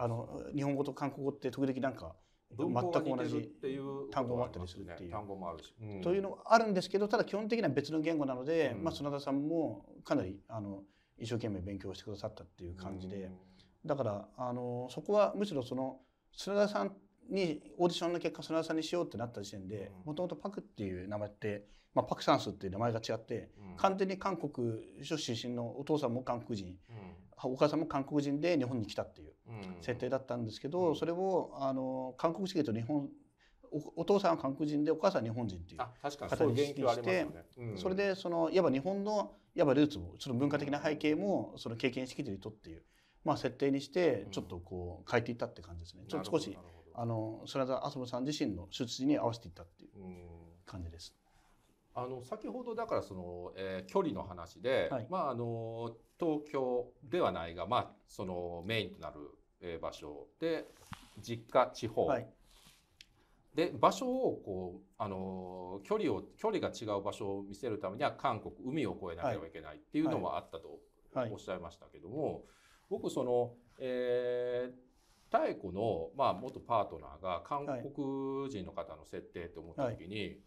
あの日本語と韓国語って時々なんか全く同じっていう単語もあったりするっていう。単語もあるし、というのがあるんですけどただ基本的には別の言語なので、まあ、砂田さんもかなりあの一生懸命勉強してくださったっていう感じで、だからあのそこはむしろその砂田さんにオーディションの結果砂田さんにしようってなった時点でもともとパクっていう名前って、まあ、パク・サンスっていう名前が違って、うん、完全に韓国出身のお父さんも韓国人、うん、お母さんも韓国人で日本に来たっていう設定だったんですけど、うん、それをあの韓国式と日本おお父さんは韓国人でお母さん日本人っていう方にしてそ,、れでそのいわば日本のいわばルーツもその文化的な背景もその経験しきてる人っていう、まあ、設定にしてちょっとこう変えていったって感じですね、うん、ちょっと少しあのそれは麻生さん自身の出自に合わせていったっていう感じです。あの先ほどだからその、えー、距離の話で、はい、まああの東京ではないが、まあ、そのメインとなる、え場所で実家地方、はい、で場所をこうあの距離を距離が違う場所を見せるためには韓国海を越えなければいけないっていうのもあったとおっしゃいましたけども、はい、僕その、えー妙子の、まあ、元パートナーが韓国人の方の設定って思った時に、はい、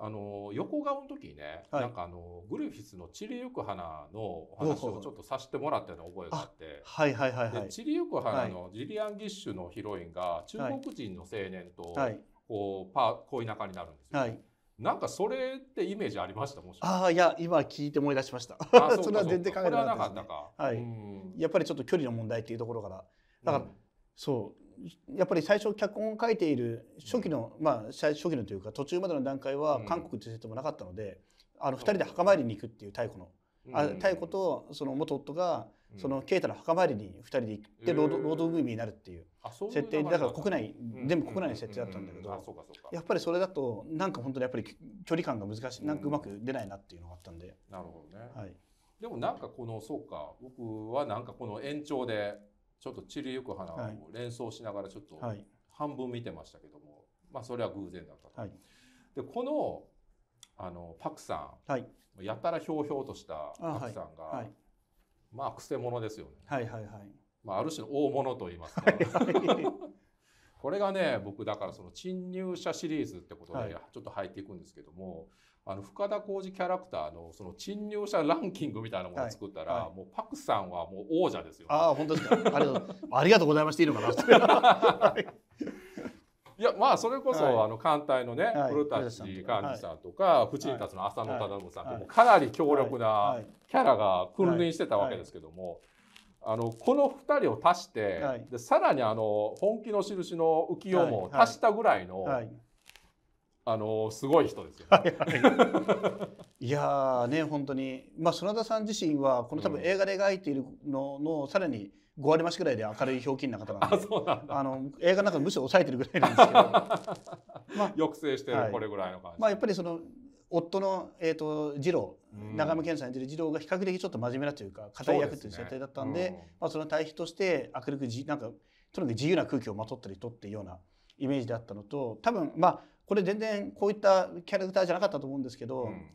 あの横顔の時にね、はい、なんかあのグルフィスの「散りゆく花」のお話をちょっとさせてもらったような覚えがあって「はいはいはいはい、散りゆく花」のジリアン・ギッシュのヒロインが中国人の青年と、はい、こうパ恋仲になるんですよ、ね。なんかそれってイメージありましたああいや今聞いて思い出しました。あそ それは全然考えなかった、ね、はい、やっぱりちょっと距離の問題っていうところから。だから、うんそうやっぱり最初脚本を書いている初期の、まあ初期のというか途中までの段階は韓国という定もなかったので、あの2人で墓参りに行くっていう太古の。あ太古とその元夫がその啓太の墓参りに2人で行って労働組になるっていう設定だから国内全部国内の設定だったんだけどやっぱりそれだとなんか本当にやっぱり距離感が難しいなんかうまく出ないなっていうのがあったんで。なるほどね、はいでもなんかこのそうか僕はなんかこの延長でちょっと散りゆく花を連想しながらちょっと半分見てましたけども、まあそれは偶然だったと。はい、でこのあのパクさん、はい、やたらひょうひょうとしたパクさんが、はい、まあくせ者ですよね。はいはいはいまあ、ある種の大物と言いますか、はい これがね僕だからその「侵入者」シリーズってことでちょっと入っていくんですけども、あの深田浩二キャラクターのその賃料者ランキングみたいなものを作ったら、はいはい、もうパクさんはもう王者ですよ、ああ本当ですかありがとうございましていいのかないやまあそれこそ、はい、あの艦隊のね、古舘幹事さんとか、淵、はい、の浅野忠信さんと、はい、かなり強力なキャラが君臨してたわけですけども、あのこの2人を足して、でさらにあの本気の印の浮世も足したぐらいの、あのすごい人ですよ、ね、いやね本当にまあ園田さん自身はこの多分映画で描いているののさらに5割増しぐらいで明るいひょうきんな方なんであの映画の中でむしろ抑えてるぐらいなんですけど、まあ、抑制してるこれぐらいの感じ、はい、まあ、やっぱりその夫の、えーと、二郎、長野健さん演じる二郎が比較的ちょっと真面目なというか硬い役という設定だったんで、ねうん、まあ、その対比として明るくじなんかとにかく自由な空気をまとったりとっていうようなイメージだったのと多分まあこれ全然こういったキャラクターじゃなかったと思うんですけど、うん、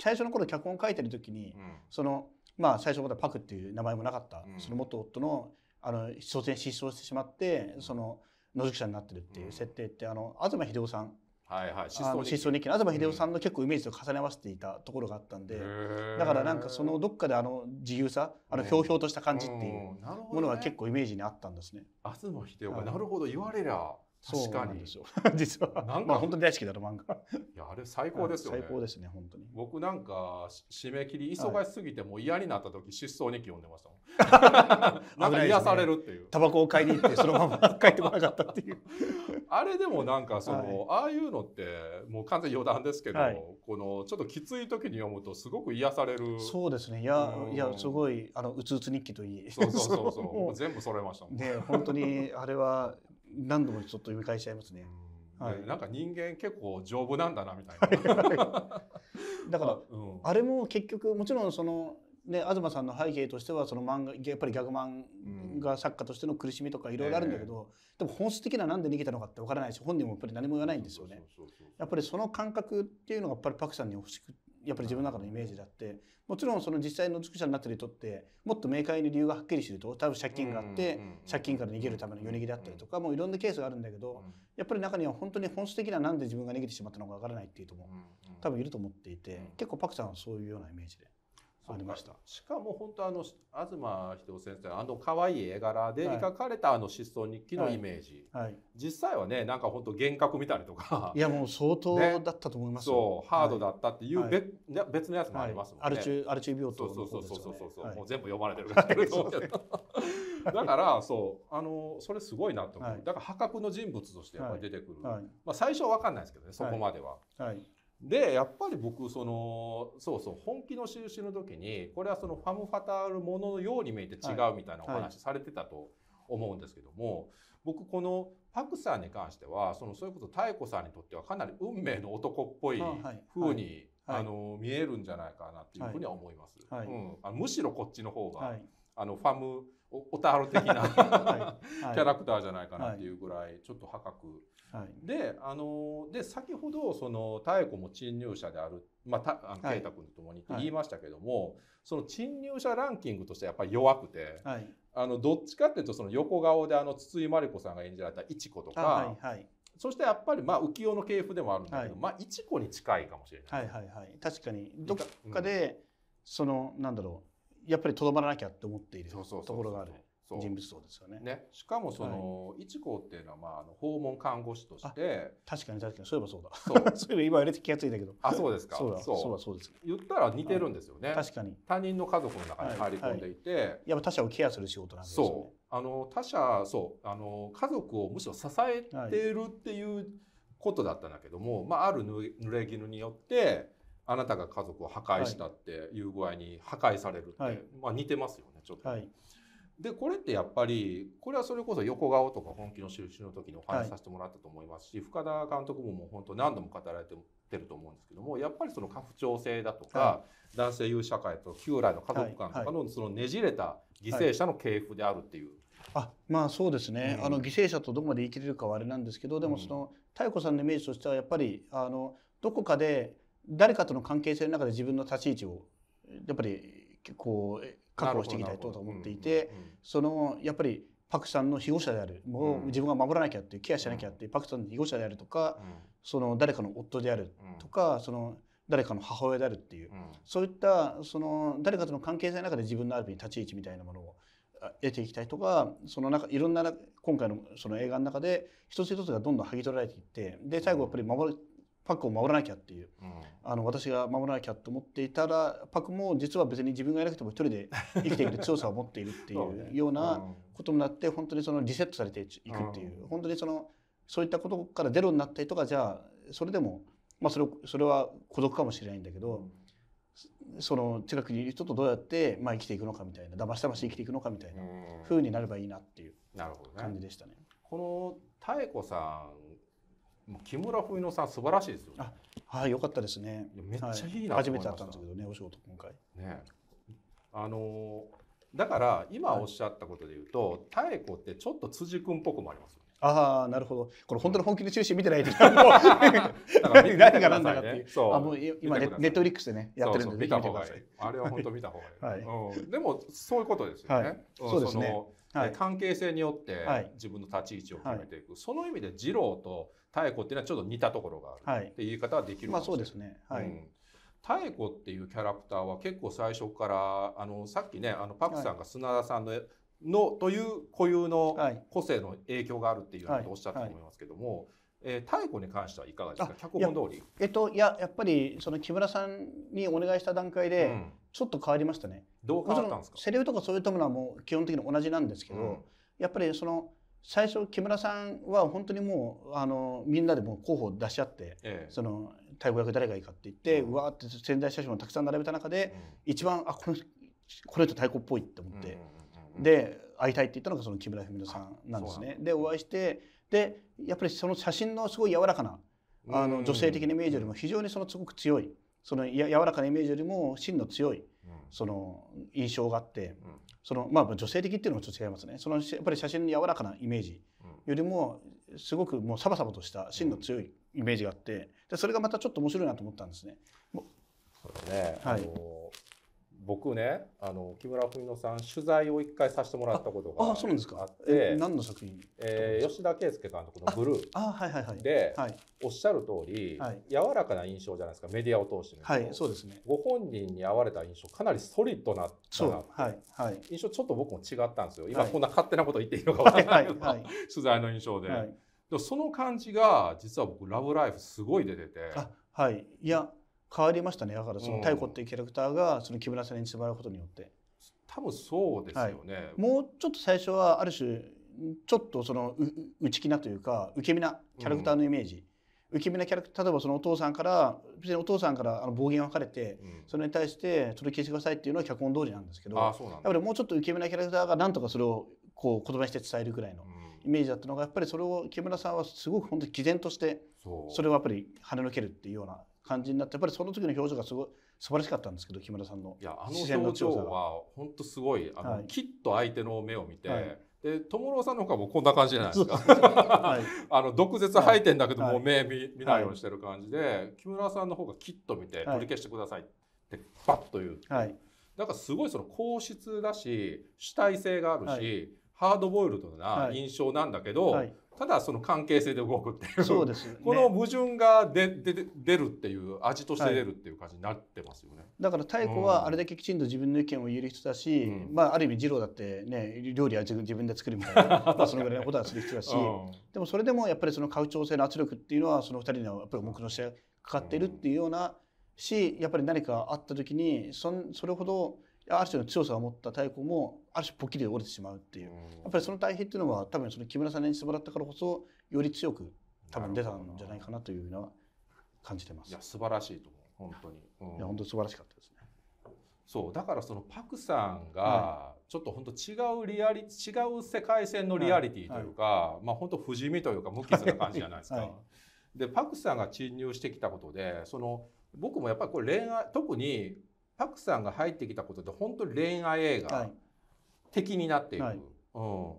最初の頃脚本書いてる時に、うん、そのまあ最初の頃はパクっていう名前もなかった、その元夫のあの突然失踪してしまってその野宿者になってるっていう設定って、あの東秀夫さんはいはい、失踪失踪日記の東秀夫さんの結構イメージと重ね合わせていたところがあったんで、うん、だからなんかそのどっかであの自由さあのひょうひょうとした感じっていうものが結構イメージにあったんですね。うん、ね東秀夫なるほど言われりゃ確かに。実は。なんか、まあ、本当に大好きだと漫画。いや、あれ最高ですよね。最高ですね、本当に。僕なんか、締め切り忙しすぎて、もう嫌になった時、失踪日記読んでましたもん。なんか癒されるっていう。タバコを買いに行って、そのまま帰ってこなかったっていう。あれでもなんか、その、ああいうのって、もう完全余談ですけど、この、ちょっときつい時に読むと、すごく癒される。そうですね。いや、いや、すごい、あの、うつうつ日記といい。そうそうそうそう。全部揃えましたもん。ね、本当に、あれは、何度もちょっと読み返しちゃいますね。はい、なんか人間結構丈夫なんだなみたいな。だから、うん、あれも結局もちろんそのね東さんの背景としてはその漫画やっぱりギャグ漫画作家としての苦しみとかいろいろあるんだけど、えー、でも本質的ななんで逃げたのかってわからないし本人もやっぱり何も言わないんですよね。やっぱりその感覚っていうのがやっぱりパクさんに欲しくやっぱり自分の中のイメージであってもちろんその実際の美しさになってる人ってもっと明快に理由がはっきりしてると多分借金があって借金から逃げるための夜逃げであったりとかもういろんなケースがあるんだけどやっぱり中には本当に本質的ななんで自分が逃げてしまったのかわからないっていう人も多分いると思っていて結構パクさんはそういうようなイメージで。ありましたしかも本当あの東秀夫先生あの可愛い絵柄で描かれたあの失踪日記のイメージ、はい、はい、実際はねなんか本当幻覚見たりとかいやもう相当だったと思います、ね、そうハードだったっていう、はい、別のやつもありますもんね、アルチュアルチュ病と。の方ですよ、ね、そうそうそうそうそう、もう全部読まれてるから、だからそうあのそれすごいなと思う、だから破格の人物としてやっぱり出てくる、まあ、最初は分かんないですけどねそこまでは、はいで、やっぱり僕、その、そうそう、本気の印の時に、これはそのファム・ファタールもののように見えて違うみたいなお話されてたと思うんですけども、僕、このパクさんに関しては、その、そういうこと、妙子さんにとってはかなり運命の男っぽい風に、あの、見えるんじゃないかなっていうふうには思います。うん、あむしろこっちの方が、あの、ファム、おタハル的なはい、キャラクターじゃないかなっていうぐらいちょっと破格、はい、であので先ほどその妙子も侵入者である、まあ、たあの圭太君と共にっ言いましたけども、はい、その侵入者ランキングとしてやっぱり弱くて、はい、あのどっちかっていうとその横顔であの筒井真理子さんが演じられた一子とか。そしてやっぱりまあ浮世の系譜でもあるんだけど、まあ一子に近いかもしれない。はいはいはい、確かにどっかで、うん、そのなんだろうやっぱりとどまらなきゃって思っているところがある。人物像ですよね。ねしかもその、はい、一号っていうのはまああの訪問看護師として確かに確かにそういえばそうだ。そう そういえば今入れて気が付いたけど。あそうですか。そうだそうそうそうです。言ったら似てるんですよね。はい、確かに他人の家族の中に入り込んでいて、はい、やっぱ他者をケアする仕事なんですよね。そうあの他者そうあの家族をむしろ支えてるっていうことだったんだけども、まあある濡れ衣によって。あなたが家族を破壊したっていう具合に破壊されるって、はい、まあ、似てますよねちょっと。はい、でこれってやっぱりこれはそれこそ横顔とか本気の印の時にお話しさせてもらったと思いますし、はい、深田監督ももう本当何度も語られててると思うんですけどもやっぱりその家父長制だとか、はい、男性有社会と旧来の家族観とかのそのねじれた犠牲者の系譜であるっていう。あまあそうですね、うん、あの犠牲者とどこまで生きれるかはあれなんですけどでもその妙子さんのイメージとしてはやっぱりあのどこかで誰かとの関係性の中で自分の立ち位置をやっぱりこう確保していきたいと思っていて、そのやっぱりパクさんの被護者である、もう自分が守らなきゃってケアしなきゃって、パクさんの被護者であるとか、その誰かの夫であるとか、その誰かの母親であるっていう、そういったその誰かとの関係性の中で自分のある立ち位置みたいなものを得ていきたいとかその中いろんな今回のその映画の中で一つ一つがどんどん剥ぎ取られていってで最後やっぱり守るパックを守らなきゃっていう、うん、あの私が守らなきゃと思っていたらパックも実は別に自分がいなくても一人で生きていく強さを持っているっていうようなことになって本当にそのリセットされていくっていう、うん、本当にそのそういったことからゼロになったりとかじゃあそれでも、まあ、それそれは孤独かもしれないんだけど、うん、その近くにいる人とどうやって、まあ、生きていくのかみたいなだましだまし生きていくのかみたいなふうになればいいなっていう感じでしたね。この妙子さん木村文乃さん素晴らしいですよ、ね、あ、はい、よかったですね。めっちゃいいな、はい、初めてだったんですけどね、お仕事今回。ね、あのだから今おっしゃったことで言うと、はい、子ってちょっと辻君っぽくもありますよね。ああ、なるほど。これ本当の本気で中心見てないで。だから何が何だかっていう。そう。あもう今ネネットリックスでねやってるんで見た方がいい。あれは本当見た方がいい。うん。でもそういうことですよね。そうですね。はい、関係性によって自分の立ち位置を決めていく。その意味で次郎と太鼓っていうのはちょっと似たところがあるって言い方はできるかまあ、そうですね。はい。うん妙子っていうキャラクターは結構最初からあのさっきねあのパクさんが砂田さんのはい、のという固有の個性の影響があるっていうことをおっしゃったと思いますけども、はいはいえー、太に関してはいかがですか脚本通りえっといややっぱりその木村さんにお願いした段階で、ちょっと変わりましたねどう変わったんですかセリフとかそういうとものはもう基本的に同じなんですけど、うん、やっぱりその最初木村さんは本当にもうあのみんなでも候補を出し合って、ええ、その太鼓役誰がいいかって言って、うん、わーって宣材写真をたくさん並べた中で、うん、一番あこのこの人太鼓っぽいって思って、うん、で会いたいって言ったのがその木村文乃さんなんですね。でお会いしてでやっぱりその写真のすごい柔らかなあの女性的なイメージよりも非常にそのすごく強いそのや柔らかなイメージよりも芯の強い。その印象があって、そのまあ女性的っていうのもちょっと違いますねそのやっぱり写真の柔らかなイメージよりもすごくもうサバサバとした芯の強いイメージがあってでそれがまたちょっと面白いなと思ったんですね。そうですね、はい、あの僕ねあの木村文乃さん取材を一回させてもらったことがああそうなんですかえ何の作品、えー、吉田圭介監督の「ブルー」あはいはいはい、で、はい、おっしゃる通り、はい、柔らかな印象じゃないですかメディアを通してはいそうですねご本人に合われた印象かなりソリッドなったなはいはい、印象ちょっと僕も違ったんですよ今、こんな勝手なこと言っていいのか分からないはい 取材の印象で。はいその感じが実は僕「ラブライフ」すごい出てて。はい、いや変わりましたねだからその太鼓っていうキャラクターがその木村さんに演じてことによって多分そうですよね、はい、もうちょっと最初はある種ちょっとその内気なというか受け身なキャラクターのイメージ、うん、受け身なキャラクター例えばそのお父さんから別にお父さんからあの暴言を吐かれて、うん、それに対してそれ消してくださいっていうのは脚本通りなんですけどやっぱりもうちょっと受け身なキャラクターがなんとかそれをこう言葉にして伝えるぐらいのイメージだったのがやっぱりそれを木村さんはすごく本当に毅然としてそれをやっぱり跳ねのけるっていうような感じになってやっぱりその時の表情がすごい素晴らしかったんですけど木村さんのいやあの表情は本当すごいあの、はい、きっと相手の目を見て、はい、で友郎さんの方がもこんな感じじゃないですか、あの毒舌吐いてんだけど、もう目見見ないようにしてる感じで、木村さんの方がきっと見て取り消してくださいってバッと言う、はい、だからすごいその硬質だし主体性があるし、ハードボイルドな印象なんだけど、はいただその関係性で動くっていうそうです、ね、この矛盾が出出るっていう味として出るっていう感じになってますよね、はい、だから太子はあれだけきちんと自分の意見を言える人だし、うん、まあ、ある意味二郎だってね料理は自分で作るみたいな、まあ、そのぐらいのことはする人だし、うん、でもそれでもやっぱりその家調整の圧力っていうのはその二人のやっぱり目のしてかかってるっていうようなしやっぱり何かあった時にそそれほどある種の強さを持った太鼓もある種ポッキリで折れてしまうっていう、うん、やっぱりその対比っていうのは多分その木村さんに演じてもらったからこそより強く多分出たんじゃないかなというふうな感じてます。いや素晴らしいと思う本当に、うん、いや本当素晴らしかったですね。そうだからそのパクさんがちょっと本当違うリアリ違う世界線のリアリティというか、はいはい、まあ本当不死身というか無傷な感じじゃないですか。はい、でパクさんが侵入してきたことでその僕もやっぱりこれ恋愛特にパクさんが入ってきたことで本当恋愛映画的になっていく。はい、うん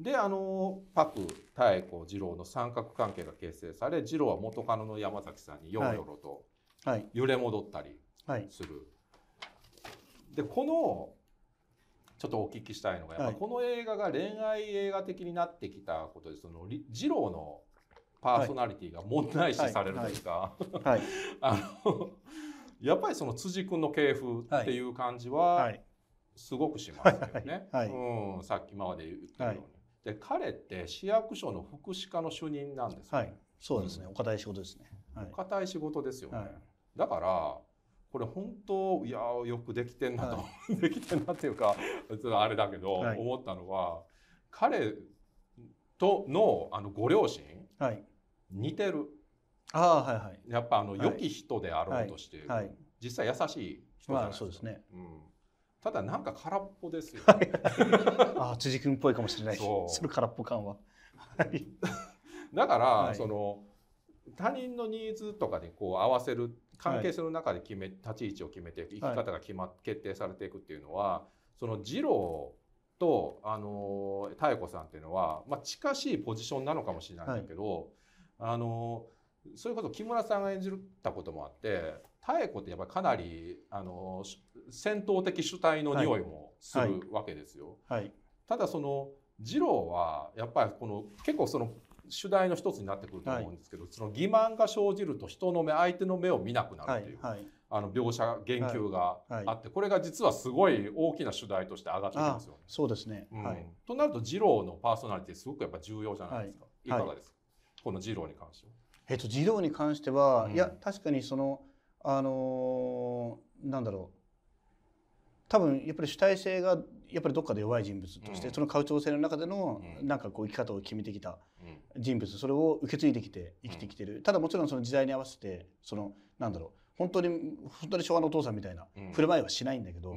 であのパク妙子二郎の三角関係が形成され二郎は元カノの山崎さんにヨロヨロと揺れ戻ったりする。はいはい、でこのちょっとお聞きしたいのが、っぱこの映画が恋愛映画的になってきたことでその二郎のパーソナリティが問題視されるというか、はい あのやっぱりその辻君の系譜っていう感じはすごくしますよね、はいはいはい、うん、さっきまで言ったように。で彼って市役所の福祉課の主任なんです、ね、はい、そうですね、うん、お堅い仕事ですね。お堅い仕事ですよね。だからこれ本当いやよくできてんなと、できてんなっていうかあれだけど、思ったのは彼とのあのご両親、はい、似てる。あはいはい、やっぱあの、良き人であろうとして、はい実際優しい人じゃないですか。そうですね、うんただなんか空っぽですよ、ね、あ辻君っぽいかもしれないそその空っぽ感は。はい、だから、はい、その他人のニーズとかにこう合わせる関係性の中で決め、はい、立ち位置を決めていく生き方が決ま、決定されていくっていうのはその二郎とあの妙子さんっていうのは、まあ、近しいポジションなのかもしれないんだけど、あのそれこそ木村さんが演じたこともあって妙子ってやっぱりかなりあの戦闘的主体の匂いもするわけですよ。はいはい、ただその二郎はやっぱりこの結構その主題の一つになってくると思うんですけど、はい、その欺瞞が生じると人の目相手の目を見なくなるという、あの描写言及があって、これが実はすごい大きな主題として上がってきますよね。そうですね、うん、となると二郎のパーソナリティすごくやっぱ重要じゃないですか、い、かがですか、この次郎に関しては。えっと、児童に関しては、うん、いや確かにそのあのー、なんだろう多分やっぱり主体性がやっぱりどっかで弱い人物として、うん、その家長性の中での、なんかこう生き方を決めてきた人物、それを受け継いできて生きてきてる、ただもちろんその時代に合わせてそのなんだろう本当に本当に昭和のお父さんみたいな振る舞いはしないんだけど、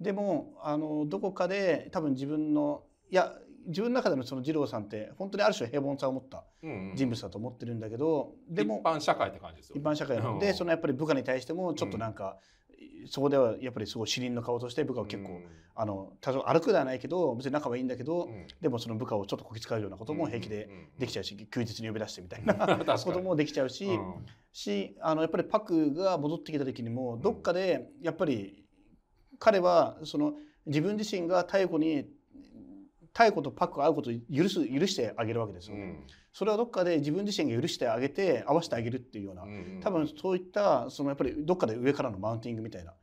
でもあのどこかで多分自分のいや自分の中でのその二郎さんって本当にある種平凡さを持った人物だと思ってるんだけど、うんうん、でも一般社会って感じですよ、ね、一般社会なので、うん、そのやっぱり部下に対してもちょっとなんか、うん、そこではやっぱりすごい死人の顔として部下を結構、うん、あの多少歩くではないけど別に仲はいいんだけど、でもその部下をちょっとこき使うようなことも平気でできちゃうし、休日に呼び出してみたいな こともできちゃうし,、しあのやっぱりパクが戻ってきた時にもどっかでやっぱり彼はその自分自身が逮捕に太古とパックが合うことを許す許してあげるわけですよね、うん、それはどっかで自分自身が許してあげて合わせてあげるっていうような、うんうん、多分そういったそのやっぱりどっかで上からのマウンティングみたいな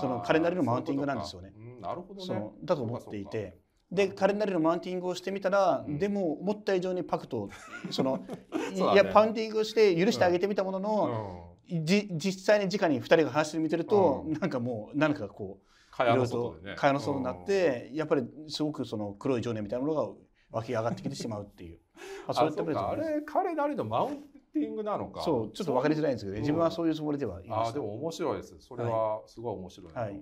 その彼なりのマウンティングなんですよね。ううなるほど、ね、そのだと思っていて。で彼なりのマウンティングをしてみたら、うん、でも思った以上にパクと そのね、いやパウンティングをして許してあげてみたものの、うん、実際に直に2人が話してみてると、うん、なんかもう何かこう。蚊帳の外になってやっぱりすごくその黒い情念みたいなものが湧き上がってきてしまうっていうあそういったものですあれ彼なりのマウンティングなのかそうちょっと分かりづらいんですけど、ねうん、自分はそういうつもりではいますあでも面白いですそれはすごい面白い、はい、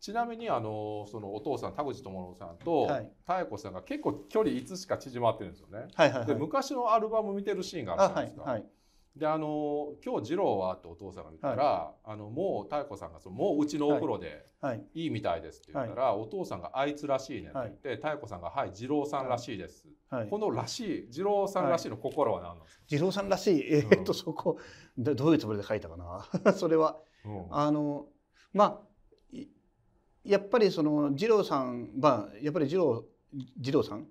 ちなみにあのそのお父さん田口智郎さんと妙子さんが結構距離いつしか縮まってるんですよね、はいはいはい、で昔のアルバム見てるシーンがあるじゃないですか、はいはい、であの今日次郎はってお父さんが見たら、はい、あのもう妙子さんがそのもううちのお風呂で、はい、いいみたいですって言ったら、はい、お父さんがあいつらしいねって言って、妙、は、子、さんがはい次郎さんらしいです、はい、このらしい次郎さんらしいの心は何なんですか、次郎さんらしいえー、っと、うん、そこどういうつもりで書いたかな それは、うん、あのまあやっぱりその次郎さんまあやっぱり次郎次郎さん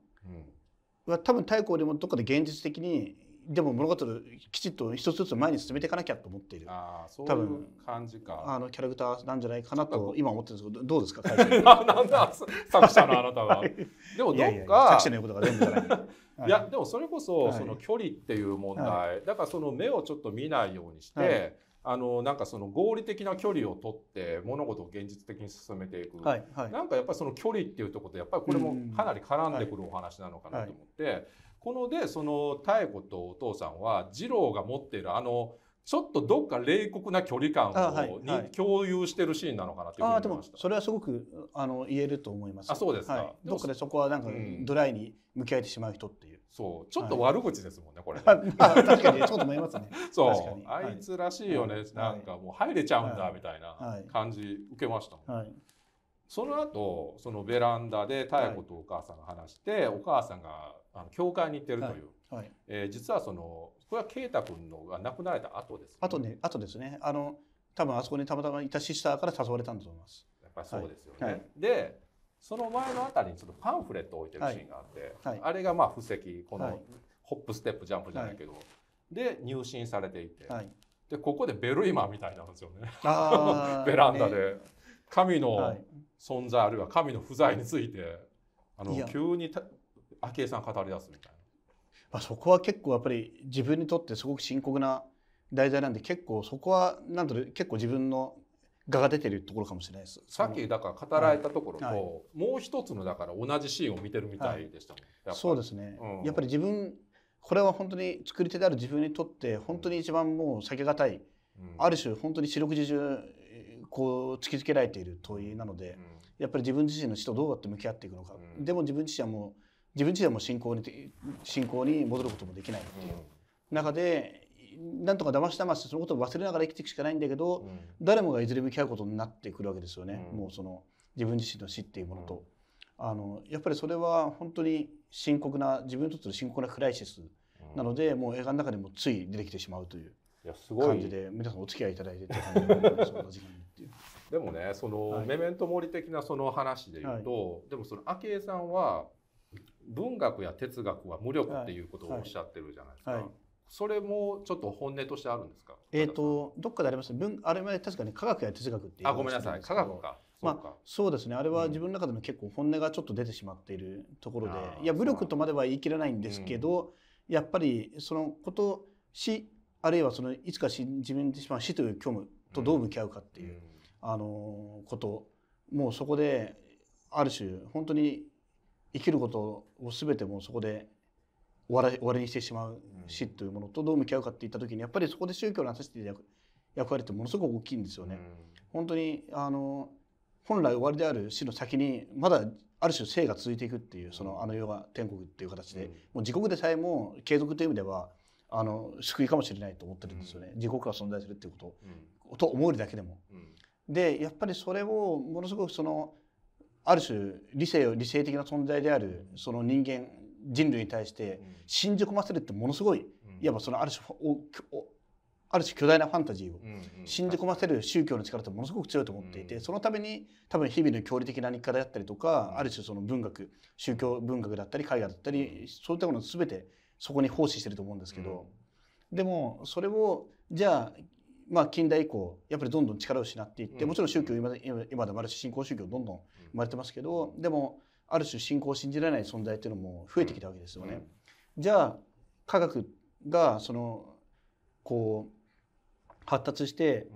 は、うん、多分妙子でもどっかで現実的にでも物事きちっと一つずつ前に進めていかなきゃと思っているあそういう感じかあのキャラクターなんじゃないかなと今思ってるんですけどどうですか なんだ作者のあなたは、はい、でもどっかいやいや作者のことが全部じゃない、い、やでもそれこそその距離っていう問題、はい、だからその目をちょっと見ないようにして、はいあのなんかその合理的な距離を取って物事を現実的に進めていく、はいはい、なんかやっぱりその距離っていうところでやっぱりこれもかなり絡んでくるお話なのかなと思って、はいはいこので、その、妙子とお父さんは、次郎が持っている、あの、ちょっとどっか冷酷な距離感をに共有してるシーンなのかなって思いました。あでもそれはすごくあの言えると思います。あそうですか、はい、どっかでそこはなんかドライに向き合えてしまう人っていう。うん、そうちょっと悪口ですもんね、これ、ねまあ。確かにそうと思いますね。そうあいつらしいよね、はい、なんかもう入れちゃうんだみたいな感じ受けましたもん。はいその後そのベランダで妙子とお母さんが話して、お母さんがあの教会に行ってるという、はいはい、えー、実はそのこれは慶太君のが亡くなられた後です、ね、とね後ですねあの多分あそこにたまたまいたシスターから誘われたんだと思いますやっぱりそうですよね、はい、でその前のあたりにちょっとパンフレットを置いてるシーンがあって、あれがまあ布石このホップステップジャンプじゃないけど、で入信されていて、でここでベルイマンみたいなんですよね ベランダで、神の存在あるいは神の不在についてあの急に昭恵さん語り出すみたいな。まあ、そこは結構やっぱり自分にとってすごく深刻な題材なんで結構そこはなんと結構自分の画が出てるところかもしれないです。さっきだから語られたところと、はいはい、もう一つのだから同じシーンを見てるみたいでしたもん、はい、そうですね、うん、やっぱり自分これは本当に作り手である自分にとって本当に一番もう避けがたい、うん、ある種本当に四六時中こう突きつけられている問いなので、うん、やっぱり自分自身の死とどうやって向き合っていくのか、でも自分自身はもう自分自身も信仰に信仰に戻ることもできないっていう中で、なんとか騙し騙してそのことを忘れながら生きていくしかないんだけど、誰もがいずれ向き合うことになってくるわけですよね、もうその自分自身の死っていうものと。あのやっぱりそれは本当に深刻な自分にとっての深刻なクライシスなので、もう映画の中でもつい出てきてしまうという感じで皆さんお付き合いいただいて って感じででもねその、はい、メメントモリ的なその話でいうと、はい、でもその昭恵さんは文学や哲学は無力っていうことをおっしゃってるじゃないですか。はいはい、それもちょっと本音としてあるんですか。えっ、ー、とどっかでありました。文あれまで確かに科学や哲学ってあごめんなさい科学か。まあ、そうですねあれは自分の中でも結構本音がちょっと出てしまっているところで、いや武力とまでは言い切れないんですけど、うん、やっぱりそのこと死あるいはそのいつか死自分自身は死という虚無とどう向き合うかっていう、うん、あのこともうそこである種本当に生きることを全てもそこで終わり終わりにしてしまう死というものとどう向き合うかっていった時にやっぱりそこで宗教のさして役役割ってものすごく大きいんですよね。本当にあの本来終わりである死の先にまだある種生が続いていくっていうそのあの世が天国っていう形で、もう地獄でさえも継続という意味ではあの救いかもしれないと思ってるんですよね、地獄が存在するっていうこと、と思えるだけでも。でやっぱりそれをものすごくそのある種理性を理性的な存在であるその人間人類に対して信じ込ませるってものすごいいわばそのある種ある種巨大なファンタジーを信じ込ませる宗教の力ってものすごく強いと思っていてそのために多分日々の教理的な日課であったりとかある種その文学宗教文学だったり絵画だったりそういったもの全てそこに奉仕してると思うんですけどでもそれをじゃあまあ近代以降やっぱりどんどん力を失っていってもちろん宗教今でもあるし新興宗教どんどんまれてますけどでもある種信仰を信じられない存在っていうのも増えてきたわけですよね。じゃあ科学がそのこう発達して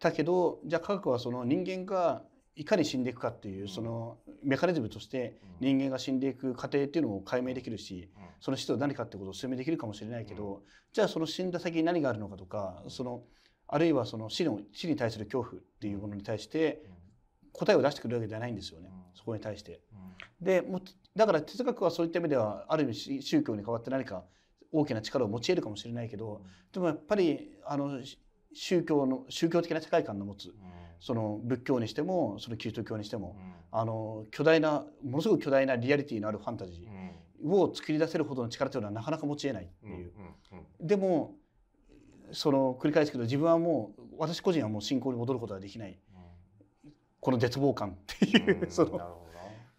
たけどじゃあ科学はその人間がいかに死んでいくかっていうそのメカニズムとして人間が死んでいく過程っていうのを解明できるしその死と何かってことを説明できるかもしれないけどじゃあその死んだ先に何があるのかとかそのあるいはその死の死に対する恐怖っていうものに対して答えを出してくるわけじゃないんですよね、そこに対して。でもだから哲学はそういった意味ではある意味宗教に代わって何か大きな力を持ち得るかもしれないけどでもやっぱりあの宗教の宗教的な世界観の持つ、その仏教にしてもそのキリスト教にしても、あの巨大なものすごく巨大なリアリティのあるファンタジーを作り出せるほどの力というのはなかなか持ち得ないっていう。でもその繰り返すけど自分はもう私個人はもう信仰に戻ることはできないこの絶望感っていう、その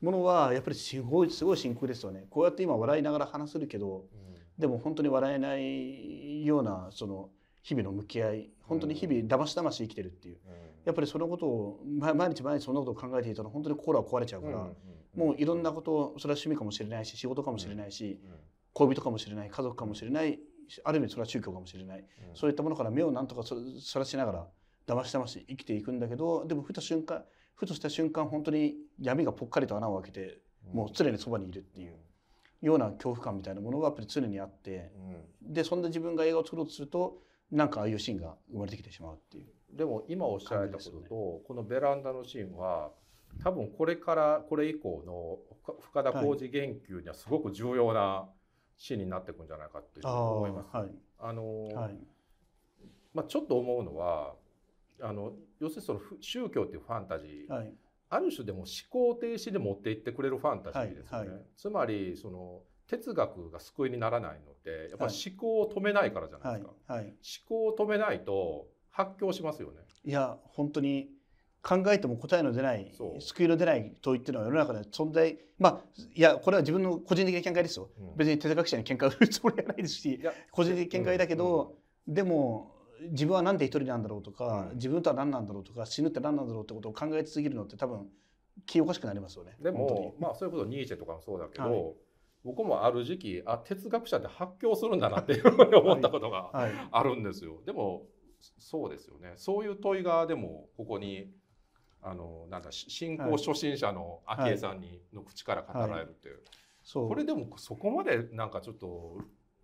ものはやっぱりすごいすごい真空ですよねこうやって今笑いながら話せるけど、でも本当に笑えないようなその日々の向き合い本当に日々だましだまし生きてるっていう、やっぱりそのことを毎日毎日そんなことを考えていたら本当に心は壊れちゃうから、もういろんなことそれは趣味かもしれないし仕事かもしれないし、恋人かもしれない家族かもしれないある意味それは宗教かもしれない、そういったものから目をなんとかそらしながら。騙しまし生きていくんだけどでもふと瞬間ふとした瞬間本当に闇がぽっかりと穴を開けてもう常にそばにいるっていうような恐怖感みたいなものがやっぱり常にあって、でそんな自分が映画を作ろうとするとなんかああいうシーンが生まれてきてしまうっていう、でも今おっしゃられたことと、このベランダのシーンは多分これからこれ以降の深田浩二言及にはすごく重要なシーンになっていくんじゃないかっていう思います。はい、あの、はい、まあ、ちょっと思うのはあの要するにその宗教っていうファンタジー、はい、ある種でも思考停止で持っていってくれるファンタジーですよね。はいはい、つまりその哲学が救いにならないのでやっぱ思考を止めないからじゃないですか、はい、思考を止めないと発狂しますよねいや本当に考えても答えの出ない救いの出ない問いっていうのは世の中で存在まあいやこれは自分の個人的な見解ですよ、うん、別に哲学者に見解を売るつもりはないですし個人的見解だけど、うんうん、でも自分は何で一人なんだろうとか、うん、自分とは何なんだろうとか死ぬって何なんだろうってことを考えすぎるのって多分気おかしくなりますよね。でもまあそういうことニーチェとかもそうだけど、はい、僕もある時期あ哲学者って発狂するんだなっていうふうに思ったことがあるんですよ。はいはい、でもそうですよねそういう問いがでもここにあのなんか信仰初心者の昭恵さんにの口から語られるっていう、これでもそこまでなんかちょっと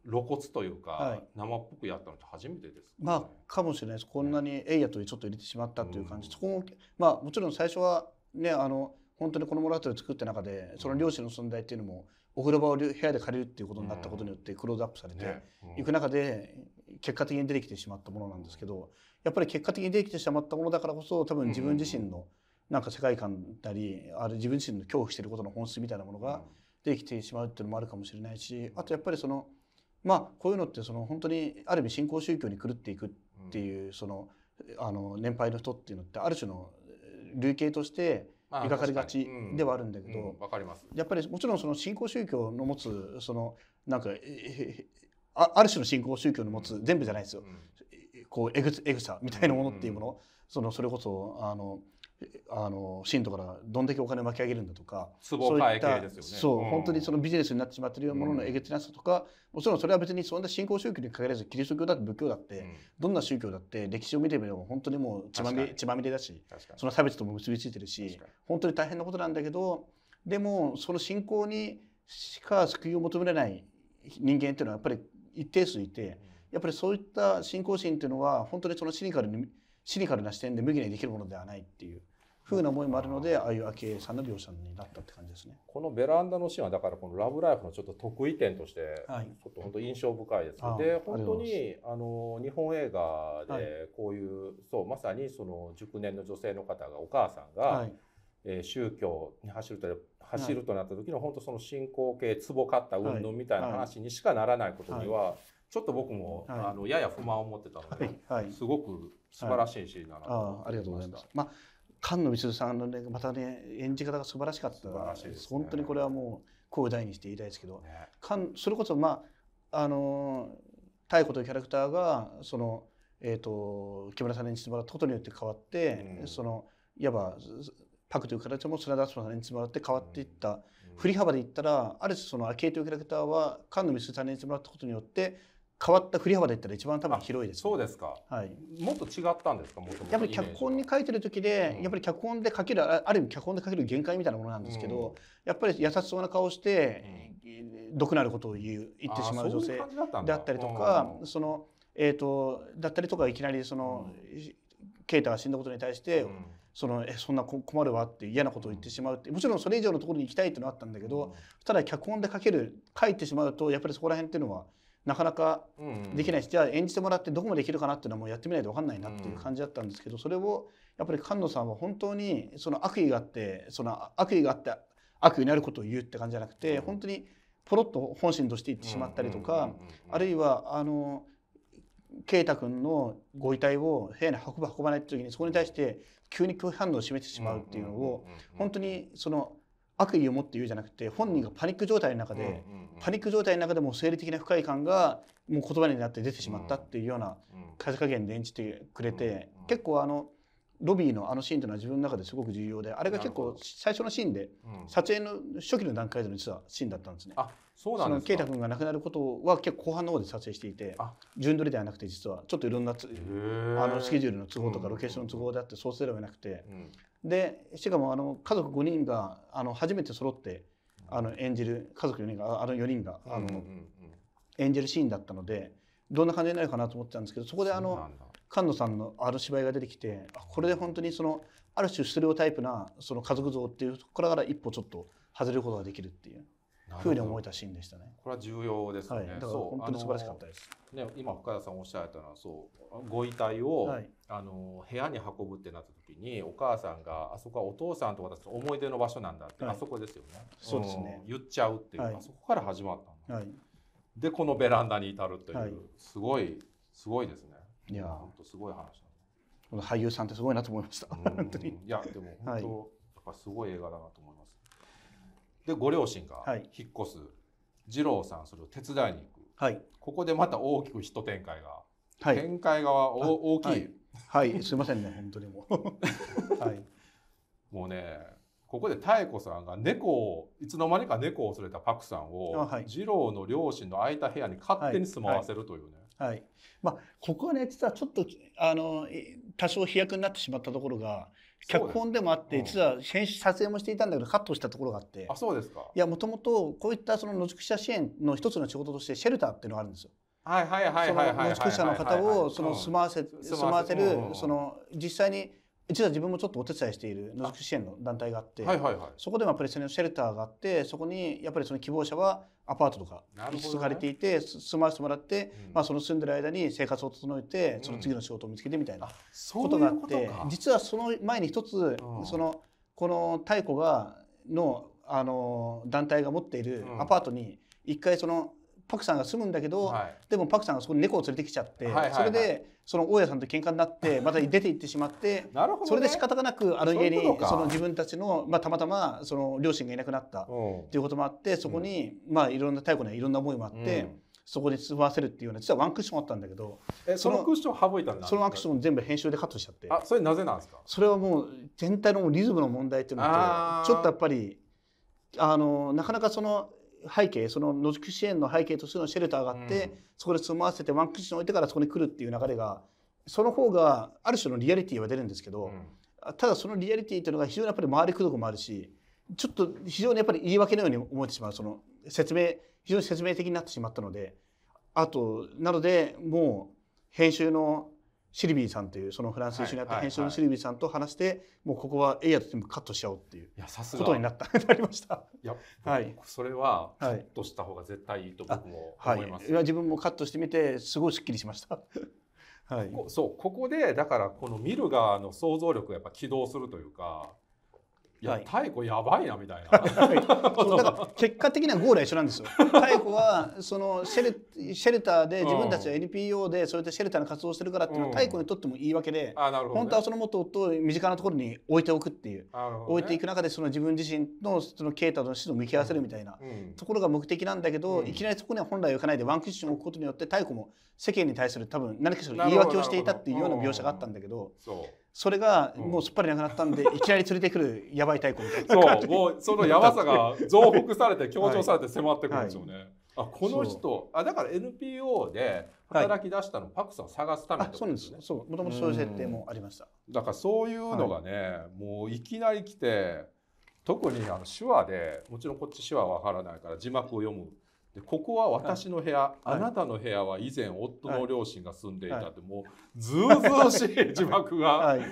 露骨というか、はい、生っぽくやったのって初めてですか、ね、まあかもしれないですこんなにエイヤとちょっと入れてしまったという感じ、うん、そこもまあもちろん最初はねあの本当にこのモラトリを作った中でその漁師の存在っていうのも、お風呂場を部屋で借りるっていうことになったことによってクローズアップされていく中で結果的に出てきてしまったものなんですけどやっぱり結果的に出てきてしまったものだからこそ多分自分自身のなんか世界観なりあは自分自身の恐怖してることの本質みたいなものができてしまうっていうのもあるかもしれないしあとやっぱりそのまあこういうのってその本当にある意味新興宗教に狂っていくっていう、そのあの年配の人っていうのってある種の類型として描かれがちではあるんだけど、やっぱりもちろんその新興宗教の持つそのなんかある種の新興宗教の持つ全部じゃないですよ、こうエグさみたいなものっていうもの、そのそれこそあの。あの信徒からどんだけお金を巻き上げるんだとかそういったそう、本当にそのビジネスになってしまっているようなもののえげつなさとか、もちろんそれは別にそんな信仰宗教に限らずキリスト教だって仏教だって、どんな宗教だって歴史を見てみれば本当にもう血まみ血まみれだしその差別とも結びついてるし本当に大変なことなんだけどでもその信仰にしか救いを求めれない人間っていうのはやっぱり一定数いて、やっぱりそういった信仰心っていうのは本当にそのシニカルにシニカルな視点で無限にできるものではないっていう。ふうな思いもあるので、ああいう昭恵さんの描写になったって感じですね。このベランダのシーンは、だからこのラブライフのちょっと得意点として、ちょっと本当印象深いです。で、本当に、あの、日本映画で、こういう、はい、そう、まさにその熟年の女性の方が、お母さんが、はい、えー、宗教に走ると走るとなった時の、本当その信仰系壺かった運動みたいな話にしかならないことには、ちょっと僕も、あのやや不満を持ってたので、すごく素晴らしいシーンだなあありがとうございます。まあ菅野美鈴さんのねまたね演じ方が素晴らしかった素晴らしい、ね、本当にこれはもう声を大にして言いたいですけど、ね、それこそまああの太子というキャラクターがその、えーと、木村さんに演じてもらったことによって変わって、うん、そのいわばパクという形も砂田敦子さん演じてもらって変わっていった、うん、振り幅で言ったらある種その昭恵というキャラクターは菅野美鈴さんに演じてもらったことによって変わった振り幅で言ったら一番多分広いです、ね、そうですか。はい。もっと違ったんですか。もっとやっぱり脚本に書いてる時で、うん、やっぱり脚本で書けるある意味脚本で書ける限界みたいなものなんですけど、うん、やっぱり優しそうな顔して、うん、毒なることを言う言ってしまう女性だったりとか、そのえっ、ー、とだったりとかいきなりその、ケイタが死んだことに対して。そのえそんな困るわって嫌なことを言ってしまうってもちろんそれ以上のところに行きたいっていうのはあったんだけど、ただ脚本で書ける書いてしまうとやっぱりそこら辺っていうのはなかなかできないし、うんうん、じゃあ演じてもらってどこまでできるかなっていうのはもうやってみないと分かんないなっていう感じだったんですけど、それをやっぱり菅野さんは本当にその悪意があってその悪意があって悪意になることを言うって感じじゃなくて、本当にポロッと本心として言ってしまったりとか、あるいはあの圭太君のご遺体を部屋に運ぶ運ばないって時にそこに対して急に拒否反応を示してしまうっていうのを本当にその悪意を持って言うじゃなくて本人がパニック状態の中で、パニック状態の中でも生理的な不快感がもう言葉になって出てしまったっていうような風加減で演じてくれて、結構あのロビーのあのシーンというのは自分の中ですごく重要であれが結構最初のシーンで、撮影の初期の段階での実はシーンだったんですね。あそうなんですかその圭太君が亡くなることは結構後半の方で撮影していて順撮りではなくて実はちょっといろんなあのスケジュールの都合とかロケーションの都合であってそうすればなくて、でしかもあの家族5人があの初めて揃ってあの演じる家族4人があの4人があの、演じるシーンだったのでどんな感じになるかなと思ってたんですけどそこであの菅野さんのある芝居が出てきてこれで本当にそのある種ステレオタイプなその家族像っていうところから一歩ちょっと外れることができるっていう。ふうに思えたシーンでしたね。これは重要ですね。はい、本当に素晴らしかったです。ね、今深田さんおっしゃったのはそうご遺体を、はい、あの部屋に運ぶってなった時にお母さんが「あそこはお父さんと私の思い出の場所なんだ」って、はい、あそこですよねそうですね、うん、言っちゃうっていう、はい、あそこから始まったの、はい、でこのベランダに至るという、はい、すごいすごいですねいや本当すごい話俳優さんってすごいなと思いました本当にいやでも本当、やっぱすごい映画だなと思いますでご両親が引っ越す、二郎さんそれを手伝いに行く、はい、ここでまた大きく人展開が、展開が大きいはいすみませんね本当にもう、はい、もうねここで妙子さんが猫をいつの間にか猫を連れたパクさんを、はい、二郎の両親の空いた部屋に勝手に住まわせるというね。はい、はい、まあ、ここはね実はちょっとあの多少飛躍になってしまったところが脚本でもあって、うん、実は先週撮影もしていたんだけどカットしたところがあってあそうですかいやもともとこういったそのくしゃ支援の一つの仕事としてシェルターっていうのがあるんですよ。はいはいはいはい持ち者の方をその住まわせ住まわせるその実際に実は自分もちょっとお手伝いしている野宿支援の団体があってそこでもプレスのシェルターがあってそこにやっぱりその希望者はアパートとかき継借りていて、住まわせてもらって、まあその住んでる間に生活を整えてその次の仕事を見つけてみたいなことがあって実はその前に一つそのこの太古がのあの団体が持っているアパートに一回そのパクさんが住むんだけど、はい、でもパクさんがそこに猫を連れてきちゃって、はいはいはい、それでその大家さんと喧嘩になって また出て行ってしまってね、それで仕方がなくあの家にその自分たちの、まあ、たまたまその両親がいなくなったっていうこともあってそこに、うん、まあいろんな太古にはいろんな思いもあって。うんそこで済ませるっていうような実はワンクッションあったんだけどそのクッション省いたんだそのワンクッション全部編集でカットしちゃってあそれなぜなんですかそれはもう全体のリズムの問題っていうのとちょっとやっぱりあのなかなかその背景その野宿支援の背景としてのシェルターがあって、うん、そこで住まわせてワンクッション置いてからそこに来るっていう流れがその方がある種のリアリティは出るんですけど、うん、ただそのリアリティというのが非常にやっぱり周りくどくもあるしちょっと非常にやっぱり言い訳のように思えてしまうその説明非常に説明的になってしまったのであとなのでもう編集のシルビーさんというそのフランス一緒にやった編集のシルビーさんと話して、もうここはエイヤと全もカットしちゃおうっていういやことになったなりました。いや、はい、それはカットした方が絶対いいと僕も思います、ね、はい、自分もカットしてみてすごいすっきりしました。はい、そうここでだからこの見る側の想像力がやっぱ起動するというかいや、はい、太鼓やばいなみたいなだ から結果的にはゴールは一緒なんですよ 太鼓はそのシェルシェルターで自分たちは NPO でそれでシェルターの活動してるからっていうのは太鼓にとっても言い訳で、うんね、本当はその元と身近なところに置いておくっていう、ね、置いていく中でその自分自身のその啓太との死と向き合わせるみたいなところが目的なんだけど、うん、いきなりそこには本来置かないでワンクッション置くことによって太鼓も世間に対する多分何かしら言い訳をしていたっていうような描写があったんだけど。うんそれがもうすっぱりなくなったんで、うん、いきなり連れてくるやばい太鼓みたいなそうもうそのやばさが増幅されて強調されて迫ってくるんですよね、はいはい、あこの人あだから NPO で働き出したの、はい、パクさんを探すためと、ね、そうなんですそうもともとそういう設定もありましただからそういうのがね、もういきなり来て特にあの手話でもちろんこっち手話わからないから字幕を読むでここは私の部屋、はい、あなたの部屋は以前夫の両親が住んでいたって、もうずうずうしい字幕が、はい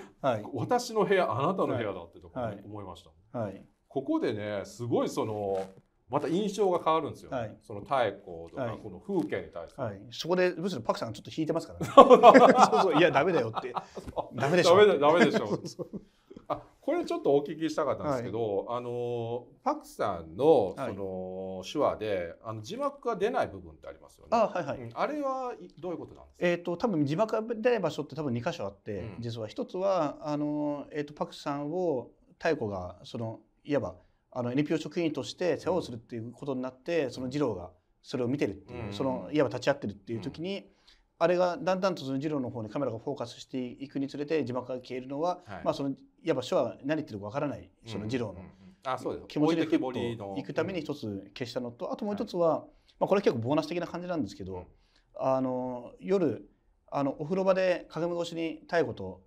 私の部屋あなたの部屋だってとか、ね思いました、はい。ここでねすごいそのまた印象が変わるんですよ、はい、その太鼓とか、この風景に対する、はい、そこでむしろパクさんがちょっと引いてますからね そうそういやダメだよって ダメでしょだダメでしょあこれちょっとお聞きしたかったんですけど、はい、あのパクさんのその、手話であの字幕が出ない部分ってありますよね。あ,、はいはいあれはどういうことなんですか、えーと、多分字幕が出ない場所って多分2箇所あって、うん、実は一つはあの、えーと、パクさんを妙子がそのいわばあの NPO 職員として世話をするっていうことになって、うん、その次郎がそれを見てるっていう、うん、そのいわば立ち会ってるっていう時に。あれがだんだんとその二郎の方にカメラがフォーカスしていくにつれて字幕が消えるのは、はい、まあそのいわば書は何言ってるかわからないその二郎の気持ちで行くために一つ消したのとあともう一つは、まあ、これは結構ボーナス的な感じなんですけど、あの夜あのお風呂場で鏡越しに妙子と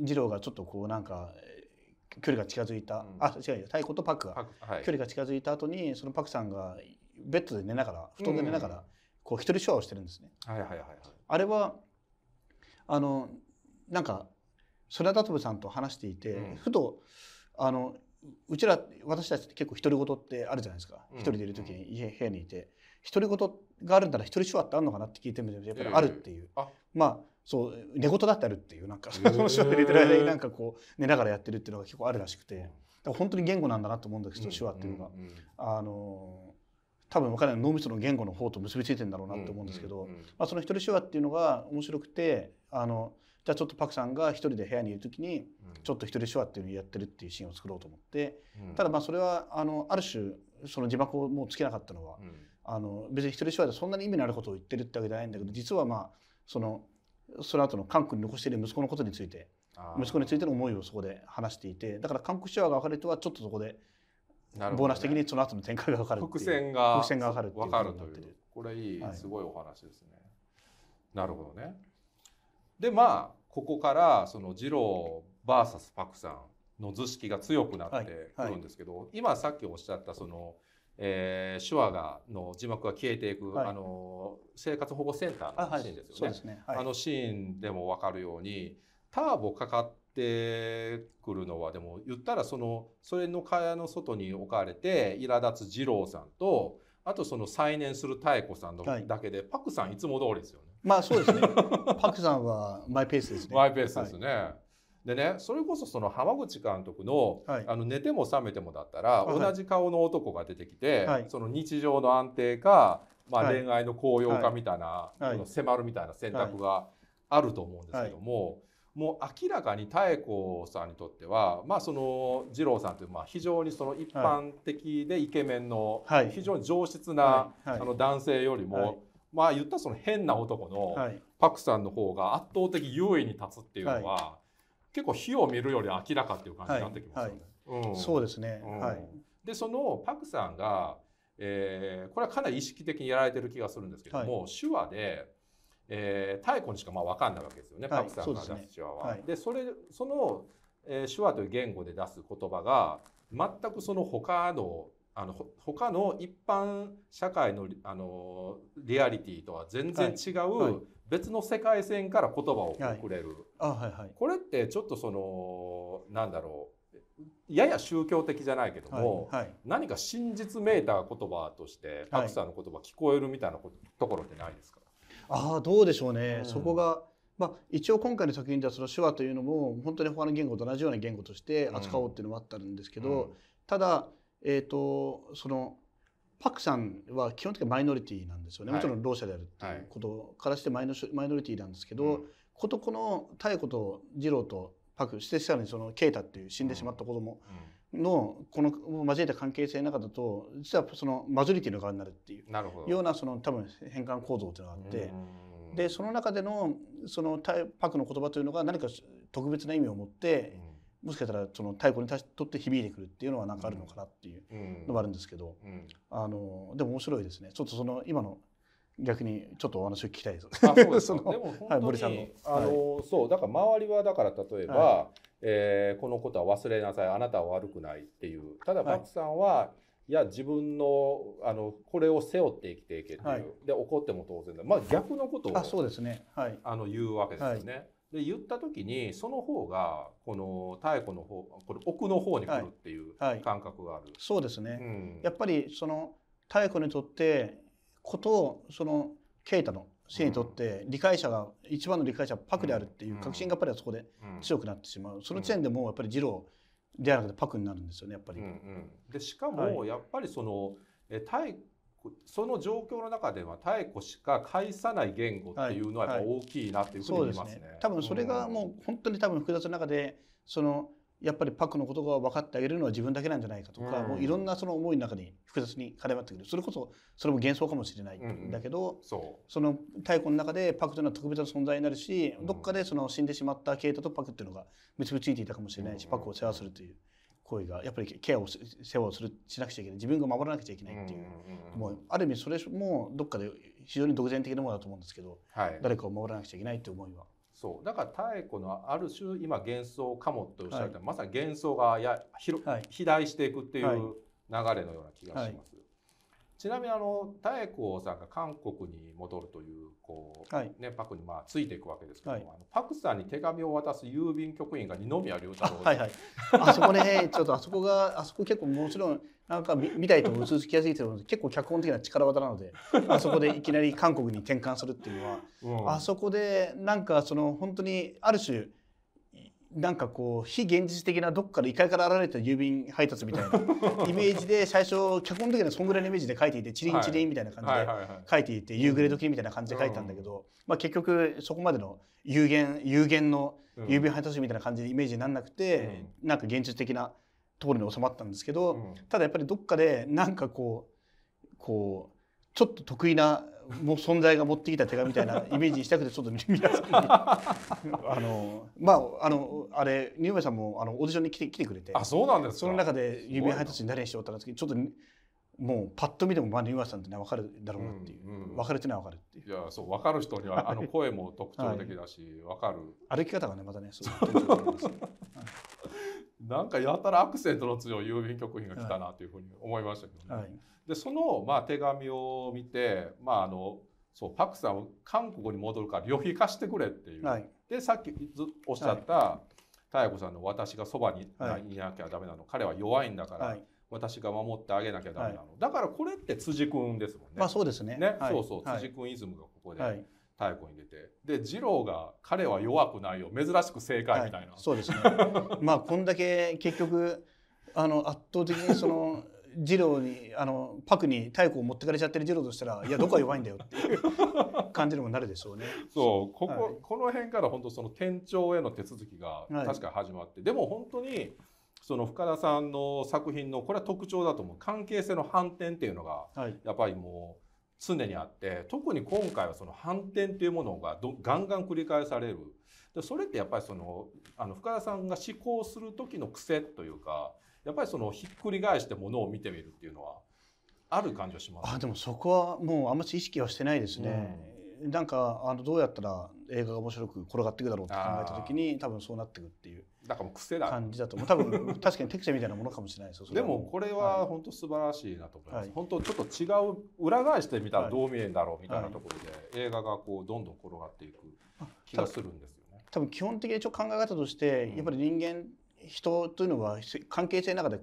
二郎がちょっとこうなんか距離が近づいた、うん、あ違う太鼓とパクが距離が近づいた後にそのパクさんがベッドで寝ながら布団で寝ながら、こう一人手話をしてるんですね。はいはいはい、あれはあのなんか空田飛さんと話していて、うん、ふとあのうちら私たちって結構独り言ってあるじゃないですか、うん、一人でいる時に家、部屋にいて独り言があるなら一人手話ってあるのかなって聞いてみてやっぱりあるっていう、えー、まあそう寝言だってあるっていうなんか、えー、その手話入れてる間になんかこう寝ながらやってるっていうのが結構あるらしくて本当に言語なんだなと思うんですけど、手話っていうのが。あの多分分からない脳みその言語の方と結びついてんだろうなって思うんですけど、まあ、その一人手話っていうのが面白くてあのじゃあちょっとパクさんが一人で部屋にいる時にちょっと一人手話っていうのをやってるっていうシーンを作ろうと思って、うん、ただまあそれはあのある種その字幕をもうつけなかったのは、うん、あの別に一人手話でそんなに意味のあることを言ってるってわけじゃないんだけど実はまあそのその後の韓国に残している息子のことについて息子についての思いをそこで話していてだから韓国手話が分かるとはちょっとそこで、ね、ボーナス的にその後の展開が分かる伏線が伏線が分かるっていうこれいい、はい、すごいお話ですね。なるほどね。でまあここからその二郎 VS パクさんの図式が強くなってくるんですけど、はいはい、今さっきおっしゃったその、えー、手話がの字幕が消えていく、はい、あの生活保護センターのシーンですよね。あね、あのシーンでも分かるようにターボかかってくるのはでも言ったらそのそれの蚊帳の外に置かれて苛立つ次郎さんとあとその再燃する妙子さんのだけで、パクさんいつも通りですよね。まあそうですね。パクさんはマイペースですね。マイペースですね。はい、でね、それこそその浜口監督の、はい、あの寝ても覚めてもだったら、同じ顔の男が出てきて、はい、その日常の安定か、まあ、恋愛の高揚化みたいな、はい、迫るみたいな選択があると思うんですけども、もう明らかに妙子さんにとっては、まあ、その二郎さんというまあ非常にその一般的でイケメンのはい、非常に上質なはいあの男性よりもまあ言ったその変な男のパクさんの方が圧倒的優位に立つっていうのは、はい、結構火を見るより明らかっていう感じになってきますよね。はいはいうん、そうですね、うんはい、でそのパクさんが、えー、これはかなり意識的にやられてる気がするんですけども、手話で、えー、太古にしかまあ分かんないわけですよね、パクさんが出す手話は。で、ね、それその、えー、手話という言語で出す言葉が全くその他のあの他の一般社会のあのリアリティとは全然違う別の世界線から言葉をくれる、あははいいこれってちょっとそのなんだろうやや宗教的じゃないけども、はいはい、何か真実めいた言葉としてアクサの言葉聞こえるみたいなところってないですか、はい、あどうでしょうね、うん、そこがまあ、一応今回の作品ではその手話というのも本当に他の言語と同じような言語として扱おうっていうのもあったんですけど、うんうん、ただえっ、ー、とそのパクさんは基本的にマイノリティなんですよね、はい、もちろんろう者であるっていうことからしてマイノ,、マイノリティなんですけど、うん、ことこの妙子と次郎とパクそしてさらにその啓太っていう死んでしまった子供のこの交えた関係性の中だと実はそのマジョリティの側になるっていうようなその多分変換構造っていうのがあって。でその中でのそのパクの言葉というのが何か特別な意味を持って、もしかしたらその太鼓にとって響いてくるっていうのは何かあるのかなっていうのもあるんですけど、あのでも面白いですねちょっとその今の逆にちょっとお話を聞きたいです。あそうです でもはい、さんあの、そうだから周りはだから例えば、はい、えー、このことは忘れなさいあなたは悪くないっていうただ漠さんは、はい、いや自分のあのこれを背負って生きていけっていう、で怒っても当然だまあ逆のことをそうですね、はい、あの言うわけですね。で言った時にその方がこの太古の方これ奥の方に来るっていう感覚がある、はいはい、そうですね、うん、やっぱりその太古にとってことをその啓太の生にとって理解者が、一番の理解者はパクであるっていう確信がやっぱりそこで強くなってしまう、その時点でもうやっぱり二郎ではなくてパクになるんですよねやっぱり。うんうん、でしかもやっぱりその、はい、太その状況の中では太古しか返さない言語っていうのはやっぱ大きいなっていうふうに思いますね。多分それがもう本当に多分複雑な中でそのやっぱりパックのことが分かってあげるのは自分だけなんじゃないかとか、うん、もういろんなその思いの中に複雑に絡まってくるそれこそそれも幻想かもしれないんだけど、うんうん、そその太古の中でパックというのは特別な存在になるし、うん、どっかでその死んでしまったケイタとパックっていうのが結びついていたかもしれないし、うん、パックを世話するという行為がやっぱりケアを世話をするしなくちゃいけない自分が守らなくちゃいけないっていう,、もうある意味それもどっかで非常に独善的なものだと思うんですけど、はい、誰かを守らなくちゃいけないって思いは。そうだから妙子のある種今幻想かもとおっしゃった、はい、まさに幻想がやひろ、はい、肥大していくっていう流れのような気がします。ちなみにあの妙子さんが韓国に戻るというこう、はい、ね、パクにまあついていくわけですけども、はい、あのパクさんに手紙を渡す郵便局員が二宮龍太郎はいはい、あそこねちょっとあそこがあそこ結構もちろんなんかたいと結びつきやすいけど結構脚本的な力技なので あそこでいきなり韓国に転換するっていうのは、うん、あそこでなんかその本当にある種なんかこう非現実的などっかの1階から現れた郵便配達みたいな イメージで最初脚本時にはそんぐらいのイメージで書いていてチリンチリンみたいな感じで書いていて夕暮れ時みたいな感じで書いたんだけど、まあ、結局そこまでの有限有限の郵便配達みたいな感じでイメージにならなくて、なんか現実的なところに収まったんですけど、ただやっぱりどっかでなんかこうこうちょっと得意なもう存在が持ってきた手紙みたいな イメージしたくてちょっと皆さんに あのまああのあれ二宮さんもあのオーディションに来て来てくれてあそうなんですその中で郵便配達に誰にしようってなったどちょっともうパッと見てもまあ二宮さんってね分かるだろうなっていう、うんうん、分かるってのは分かるっていういやそう分かる人にはあの声も特徴的だし、はい、分かる 歩き方がねまたねそうなんかやたらアクセントの強い郵便局員が来たなというふうに思いましたけどね。はい、でそのまあ手紙を見て、まあ、あのそうパクさん韓国に戻るから旅費貸してくれっていう、はい、でさっきおっしゃった妙、子さんの「私がそばにいなきゃダメなの、彼は弱いんだから」私が守ってあげなきゃダメなの、だからこれって辻君ですもんね。まあそうですね。ね、そうそう辻君イズムがここで太鼓に出てで次郎が「彼は弱くないよ珍しく正解」みたいな、はい、そうですね まあこんだけ結局あの圧倒的にその次郎にあのパクに太鼓を持ってかれちゃってる次郎としたらいやどこが弱いんだよっていう感じにもなるでしょうね。そうここ、はい、この辺から本当その店長への手続きが確か始まって、はい、でも本当にその深田さんの作品のこれは特徴だと思う関係性の反転っていうのが、やっぱりもう。常にあって特に今回はその反転というものがどガンガン繰り返されるでそれってやっぱりそのあの深田さんが思考する時の癖というかやっぱりそのひっくり返してものを見てみるっていうのはある感じはします、あでもそこはもうあんまり意識はしてないですね。うん、なんかあのどうやったら映画が面白く転がっていくだろうって考えた時に多分そうなっていくっていうだから癖だ感じだと思う多分確かに手癖みたいなものかもしれないですでもこれは本当素晴らしいなと思います、はい、本当ちょっと違う裏返してみたらどう見えるんだろうみたいなところで、はい、映画がこうどんどん転がっていく気がするんですよね多分基本的に一応考え方として、やっぱり人間、うん、人というのは関係性の中で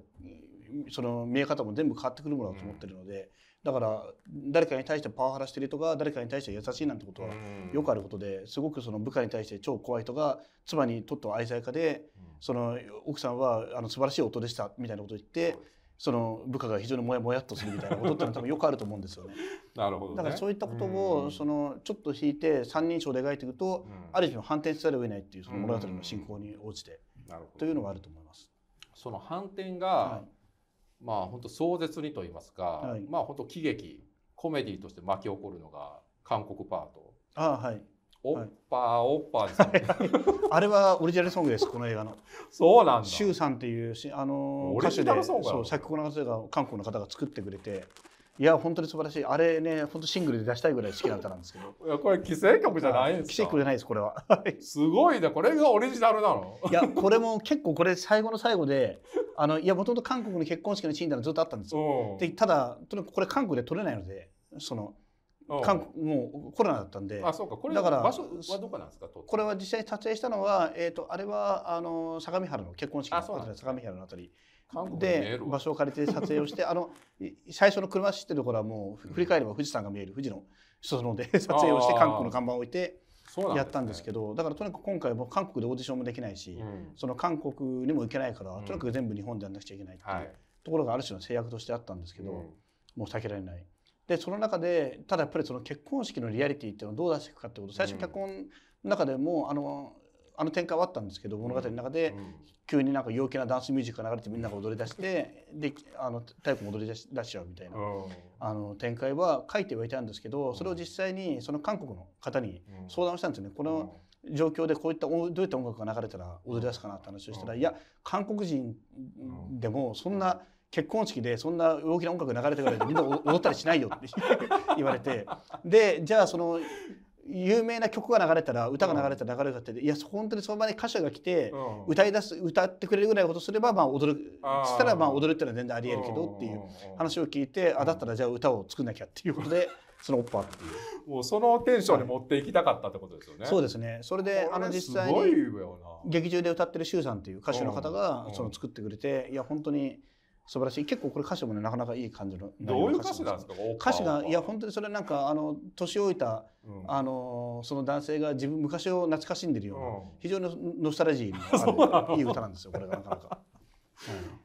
その見え方も全部変わってくるものだと思ってるので、だから誰かに対してパワハラしてるとか誰かに対して優しいなんてことはよくあることですごくその部下に対して超怖い人が妻にとっては愛妻家でその奥さんはあの素晴らしい夫でしたみたいなことを言ってその部下が非常にもやもやっとするみたいなことって多分よくあると思うんですよね。なるほど、ね、だからそういったことをそのちょっと引いて三人称で描いていくと、ある種の反転せざるを得ないっていうその物語の進行に応じてというのがあると思います。その反転が、はいまあ本当壮絶にと言いますか、はい、まあ本当喜劇コメディとして巻き起こるのが韓国パートあはいオッパー、オッパーですね、い、あれはオリジナルソングですこの映画の そうなんだシュさんっていうあの歌手でそう作曲の方が韓国の方が作ってくれていや本当に素晴らしいあれね本当シングルで出したいぐらい好きだったんですけどいやこれ規制曲じゃないんですか規制曲じゃないですこれは すごいねこれがオリジナルなのいやこれも結構これ最後の最後であのいやもともと韓国の結婚式のシーンってずっとあったんですよでただとにかくこれ韓国で撮れないのでその韓国もうコロナだったんであそうかこれだから場所はどこなんですかこれは実際に撮影したのは、えーと、とあれはあの相模原の結婚式のあたり相模原のあたりで場所を借りて撮影をしてあの最初の車走ってるところはもう振り返れば富士山が見える富士の裾野で撮影をして韓国の看板を置いて。やったんですけど、ね、だからとにかく今回も韓国でオーディションもできないし、うん、その韓国にも行けないから、うん、とにかく全部日本でやんなくちゃいけないっていう、ところがある種の制約としてあったんですけど、うん、もう避けられない。でその中でただやっぱりその結婚式のリアリティっていうのをどう出していくかってこと最初脚本の中でも、あのあの展開はあったんですけど物語の中で急になんか陽気なダンスミュージックが流れてみんなが踊り出してであの太鼓も踊り出し出しちゃうみたいなあの展開は書いてはいたんですけどそれを実際にその韓国の方に相談をしたんですよね。この状況でこういったどういった音楽が流れたら踊り出すかなって話をしたらいや韓国人でもそんな結婚式でそんな大きな音楽流れてくれる、みんな 踊ったりしないよって言われてでじゃあその有名な曲が流れたら歌が流れたら流れるかって、うん、いや本当にその場に歌手が来て、歌い出す歌ってくれるぐらいのことすればまあ踊るしたらまあ踊るっていうのは全然ありえるけどっていう話を聞いて、あだったらじゃあ歌を作んなきゃっていうことで。そのオッパっていう。もうそのテンションに持っていきたかったってことですよね。はい、そうですね。それであの実際に劇中で歌ってるシュウさんっていう歌手の方がその作ってくれて、いや本当に。素晴らしい結構これ歌詞もねなかなかいい感じのどういう歌詞なんですか歌詞がいや本当にそれなんかあの年老いた、うん、あのその男性が自分昔を懐かしんでるような、うん、非常にノスタルジーのいい歌なんですよこれがなかなか。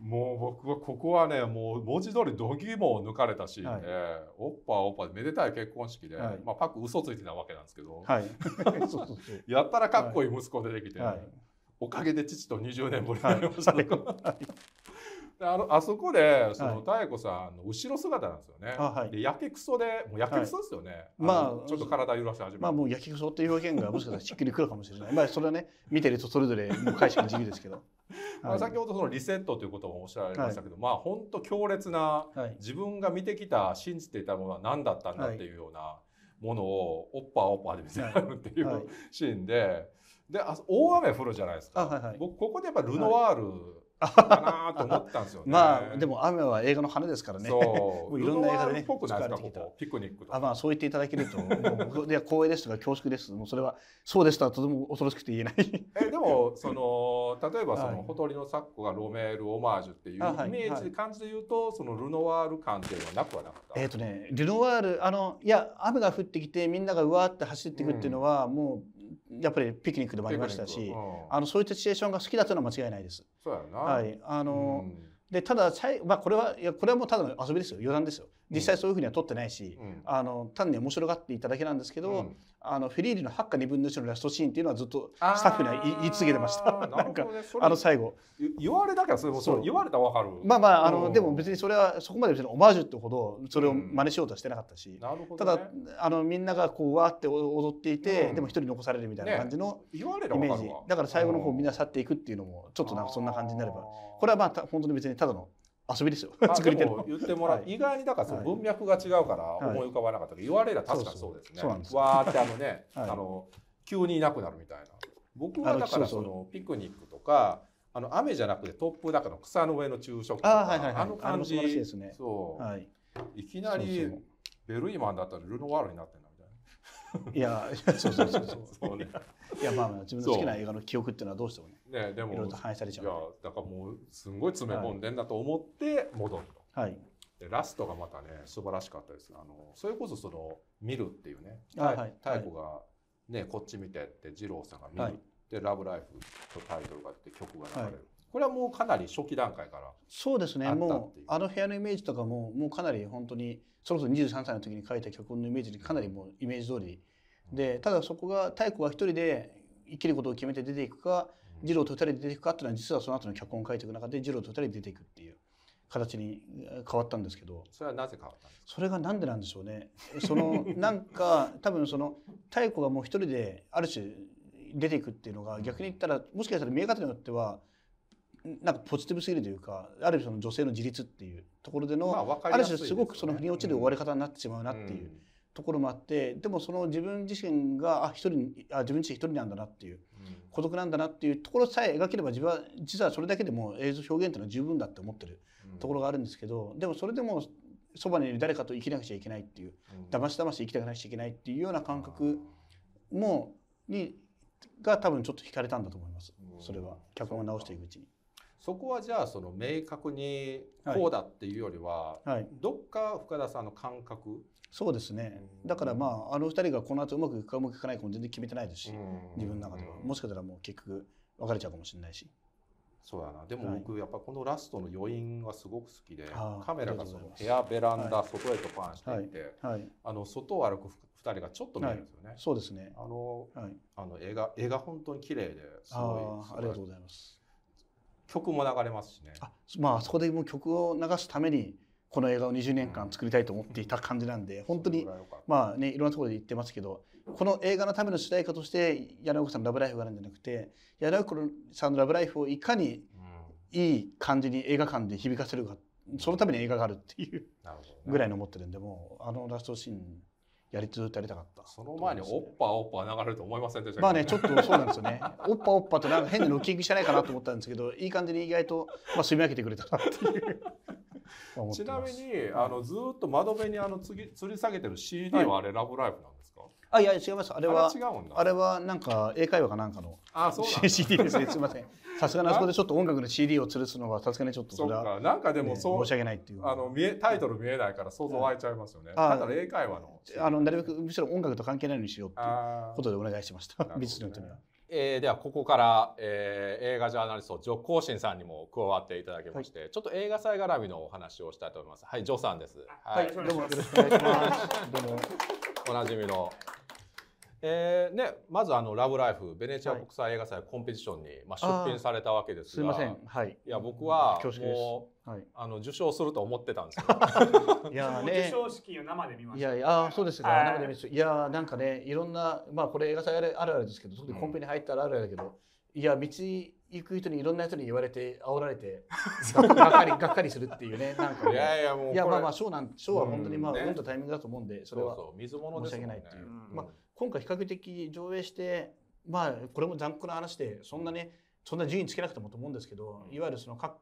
うん、もう僕はここはねもう文字通り度肝を抜かれたシーンで、はい、おっぱおっぱでめでたい結婚式で、はい、まあ、パク嘘ついてたわけなんですけど、はい、やったらかっこいい息子出てきて、おかげで父と20年ぶりになりました、あのあそこでその妙子さんの後ろ姿なんですよね。はい、でやけくそでもうやけくそですよね。はい、まあちょっと体揺らし始めまあもうやけくそっていう表現がもしかしたらしっくりくるかもしれない。まあそれはね見てるとそれぞれもう解釈の自由ですけど。まあ先ほどそのリセットということもおっしゃられましたけど、はい、まあ本当強烈な自分が見てきた信じていたものは何だったんだっていうようなものをオッパーオッパーで見せられるっていうシーンで。であ大雨降るじゃないですか、はいはい、僕ここでやっぱルノワールかなと思ったんですよね。まあでも雨は映画の羽ですからね。そう。いろんな映画でね。ぽくないですかこピクニックとか。あまあそう言っていただけると、もういや光栄ですとか恐縮です。もうそれはそうでしたとても恐ろしくて言えない。えでも その例えばその、ほとりの作子がロメールオマージュっていうイメージ、は感じで言うとそのルノワール感っていうのはなくはなかった。えっ、とねルノワールあのいや雨が降ってきてみんながうわーって走っていくっていうのは、もうやっぱりピクニックでもありましたし、あのそういったシチュエーションが好きだというのは間違いないです。はい、あの、うでただ、まあ、これはいやこれはもうただの遊びですよ余談ですよ実際そういうふうには撮ってないし、うん、あの単に面白がっていただけなんですけど、うん、あのフェリーリの「ハッカ2分の1」のラストシーンっていうのはずっとスタッフには言い続けてましたなんかあの最後言われたからそれもそう言われたら分かるまあまああの、でも別にそれはそこまで別にオマージュってほどそれを真似しようとはしてなかったし、ね、ただあのみんながこうわーって踊っていて、でも一人残されるみたいな感じのイメージ、ね、だから最後の方みんな去っていくっていうのもちょっとなんかそんな感じになればこれはまあ本当に別にただの遊びですよ作り手の言ってもらう、はい、意外にだからその文脈が違うから思い浮かばなかったけど、はい、言われりゃ確かにそうですねわーってあのね、あの急にいなくなるみたいな僕はだからそのピクニックとかあの雨じゃなくて突風だから草の上の昼食とかあはいはいはい、あの感じですねそう、はい、いきなりベルイマンだったらルノワールになってんだみたいないやそうそうそうそうそう、ね、いやまあ自分の好きな映画の記憶っていうのはどうしてもねね、でもいろいろと反映されちゃういやだからもうすごい詰め込んでんだと思って戻ると、はい、でラストがまたね素晴らしかったですあのそれこそその「見る」っていうねはい、太鼓がね、こっち見てって二郎さんが見る、はい、で「ラブライフとタイトルがあって曲が流れる、はい、これはもうかなり初期段階からそうですねもうあの部屋のイメージとかももうかなり本当にそれこそ23歳の時に書いた曲のイメージにかなりもうイメージ通りで、うん、ただそこが太鼓が一人で生きることを決めて出ていくか二郎と二人で出ていくかっていうのは実はその後の脚本を書いていく中で二郎と二人で出ていくっていう形に変わったんですけどそれはなぜ変わったんですかそれがなんでなんでしょうねそのなんか多分その妙子がもう一人である種出ていくっていうのが逆に言ったらもしかしたら見え方によってはなんかポジティブすぎるというかある種の女性の自立っていうところでの、あある種すごくその腑に落ちる終わり方になってしまうなっていう。うんうんところもあってでもその自分自身があ一人あ自分自身一人なんだなっていう、孤独なんだなっていうところさえ描ければ自分は実はそれだけでも映像表現っていうのは十分だって思ってるところがあるんですけど、でもそれでもそばにいる誰かと生きなくちゃいけないっていう、うん、しだまし生きたくなくちゃいけないっていうような感覚もにが多分ちょっと惹かれたんだと思います、それは脚本を直していくうちに。そこはじゃあその明確にこうだっていうよりは、はいはい、どっか深田さんの感覚そうですねだからまああの二人がこの後うまくいくかうまくいかないかも全然決めてないですし自分の中ではもしかしたらもう結局別れちゃうかもしれないし。そうだなでも僕やっぱこのラストの余韻がすごく好きで、はい、カメラがその部屋ベランダ、外へとパンしていて、はいはい、あの外を歩く二人がちょっと見えるんですよね、そうですねあの,、はい、あの絵が絵が本当に綺麗ですごいありがとうございます曲も流れますしねあまあそこでもう曲を流すためにこの映画を20年間作りたいと思っていた感じなんで本当にまあねいろんなところで言ってますけどこの映画のための主題歌として柳岡さんの「ラブライフ」があるんじゃなくて柳岡さんの「ラブライフ」をいかにいい感じに映画館で響かせるかそのために映画があるっていうぐらいの思ってるんでもあのラストシーンやりつつやりたかった、ね、その前に「おっぱおっぱ」流れると思いませんでした、まあねちょっとそうなんですよね「おっぱおっぱ」ってなんか変なロッキングじゃないかなと思ったんですけどいい感じに意外と、まあ、すみ分けてくれたなっていう。ちなみに、あのずっと窓辺にあのつり吊り下げてる CD はあれ、ラブライブなんですか？あいや違います。あれはあれ違うんだあれはなんか英会話かなんかのあそうん CD ですね。すみません。さすがにあそこでちょっと音楽の CD を吊るすのはさすがにちょっとそれは、なんかでもそう、申し訳ないっていうあの見えタイトル見えないから想像湧いちゃいますよね。あだから英会話のあのなるべくむしろ音楽と関係ないようにしようっていうことでお願いしました。美術の人には。えー、ではここから、えー、映画ジャーナリストジョ・コーシンさんにも加わっていただきまして、はい、ちょっと映画祭絡みのお話をしたいと思いますはいジョさんですはい、はい、どうもよろしくお願いします どうもおなじみのえーね、まずあの「ラブライフ」ベネチア国際映画祭コンペティションに、まあ、出品されたわけですがすみません、はい、いや僕はもう、はい、あの受賞すると思ってたんですよ。いやね、受賞式を生で見ました。いやいやそうですか、生で見ました。いやなんかねいろんなまあこれ映画祭あるあるですけど特にコンペに入ったらあるあるだけど、いや道行く人にいろんな人に言われて煽られて がっかりがっかりするっていうねなんかいやいやもういやまあまあ賞なん賞は本当にまあ運とタイミングだと思うんでそれはそう水物申し訳ないっていう、まあ今回比較的上映してまあこれも残酷な話でそんなね、そんな順位つけなくてもと思うんですけど、いわゆるその各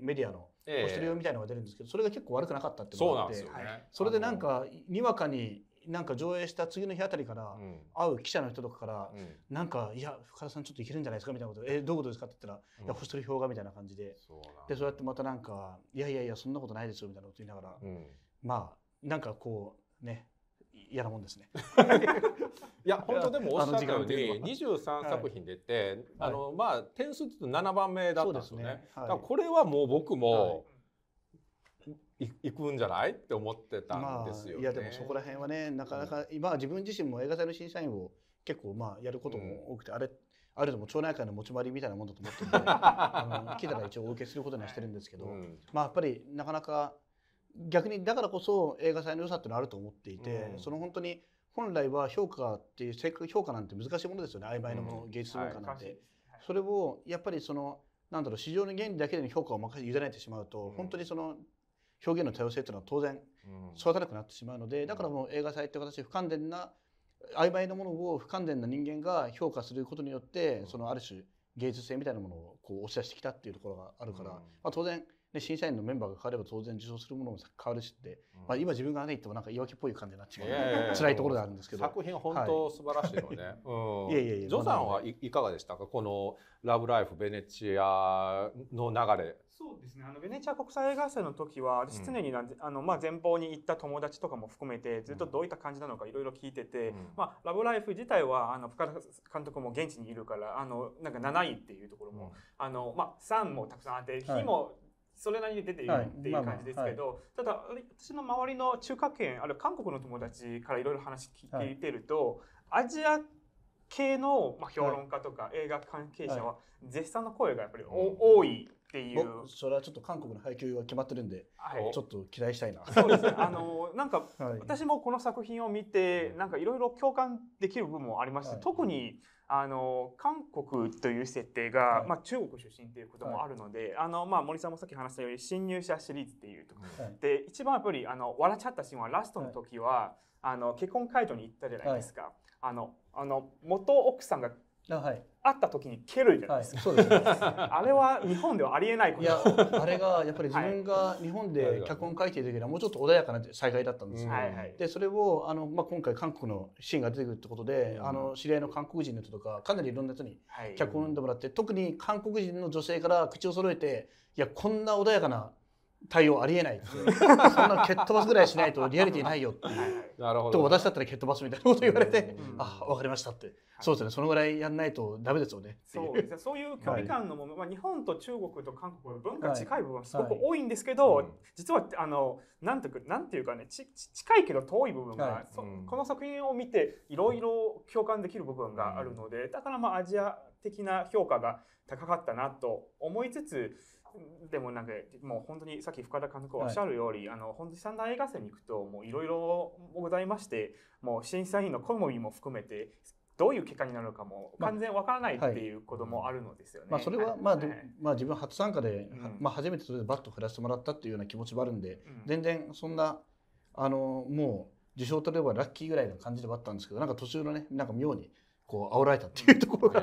メディアのお一人用みたいなのが出るんですけど、それが結構悪くなかったってことって、ねはい、それでなんかにわかになんか上映した次の日あたりから、会う記者の人とかから、うん、なんか「いや深田さんちょっといけるんじゃないですか」みたいなこと「えどういうことですか?」って言ったら「うん、いや星取用が」みたいな感じでそうでそうやってまたなんか「いやいやいやそんなことないですよ」みたいなこと言いながら、うん、まあなんかこうね嫌なもんですね。いや本当でもおっしゃったように23作品出て、はい、あのまあ点数っと7番目だったんですよね。ねはい、これはもう僕も、い行くんじゃないって思ってたんですよ、ねいやでもそこら辺はねなかなか、今自分自身も映画祭の審査員を結構まあやることも多くて、うん、あれあるでも町内会の持ち回りみたいなもんだと思ってるんで あの来たら一応お受けすることにはしてるんですけど、うん、まあやっぱりなかなか逆にだからこそ映画祭の良さっていうのはあると思っていて、うん、その本当に本来は評価っていう正確評価なんて難しいものですよね曖昧なもの、うん、芸術文化なんて、はい、それをやっぱりそのなんだろう市場の原理だけで評価を任せ委ねてしまうと、うん、本当にその表現の多様性っていうのは当然育たなくなってしまうので、だからもう映画祭って形で不完全な曖昧なものを不完全な人間が評価することによって、そのある種芸術性みたいなものをこう押し出してきたっていうところがあるから、まあ、当然で審査員のメンバーが変われば当然受賞するものも変わるしって、うん、まあ、今自分がね言ってもなんか言い訳っぽい感じになっちゃう、えー、辛いところがあるんですけど作品本当素晴らしいよね、は い、いやいやいやジョさんはいかがでしたかこの「ラブライフベネチア」の流れそうですねあのベネチア国際映画祭の時は常に、うん、あの、まあ、前方に行った友達とかも含めてずっとどういった感じなのかいろいろ聞いてて、うん、まあ、ラブライフ自体はあの深田監督も現地にいるからあのなんか7位っていうところも、うん、あのまあ、3もたくさんあって日も、はいそれなりに出ているっていう感じですけど、ただ私の周りの中華圏あるいは韓国の友達からいろいろ話聞いてると、アジア系の評論家とか映画関係者は絶賛の声がやっぱり、多いっていうそれはちょっと韓国の配給が決まってるんで、はい、ちょっと期待したいなそうですねあの なんか、私もこの作品を見てなんかいろいろ共感できる部分もありまして、特にあの韓国という設定が、はい、まあ、中国出身ということもあるので、はい、あのまあ、森さんもさっき話したように侵入者シリーズっていうと、はい、で一番やっぱりあの笑っちゃったシーンはラストの時は、あの結婚会場に行ったじゃないですか。あのあの元奥さんがあはい、った時に蹴るじゃないですか、はい、そうです、あれは日本ではありえないこといやあれがやっぱり自分が日本で脚本書いてる時はもうちょっと穏やかな災害だったんですよ、はいはい、でそれをあの、まあ、今回韓国のシーンが出てくるってことで、うん、あの知り合いの韓国人の人とかかなりいろんな人に脚本を読んでもらって、はい、特に韓国人の女性から口を揃えていやこんな穏やかな対応ありえないそんな蹴っ飛ばすぐらいしないとリアリティないよってなるほど、ね、私だったら蹴っ飛ばすみたいなこと言われて、うん、あ分かりましたって、はい、そうですねそのぐらいやんないとダメですよねそうですねそういう距離感のもの、はい、まあ、日本と中国と韓国の文化近い部分はすごく多いんですけど、はい、実はあのなんていうなんていうかねち近いけど遠い部分が、うん、この作品を見ていろいろ共感できる部分があるのでだからまあアジア的な評価が高かったなと思いつつでもなんか、もう本当にさっき深田監督おっしゃるより、はい、あの、本当に三大映画祭に行くと、もういろいろございまして、もう審査員の好みも含めて、どういう結果になるかも完全わからないっていうこともあるのですよね。まあ、はいまあ、それは、まあ、はい、まあ自分初参加で、うん、まあ初めてそれでバッと振らせてもらったっていうような気持ちもあるんで、うん、全然そんな、あの、もう受賞取ればラッキーぐらいの感じではあったんですけど、なんか途中のね、なんか妙に、こう煽られたっていうところが、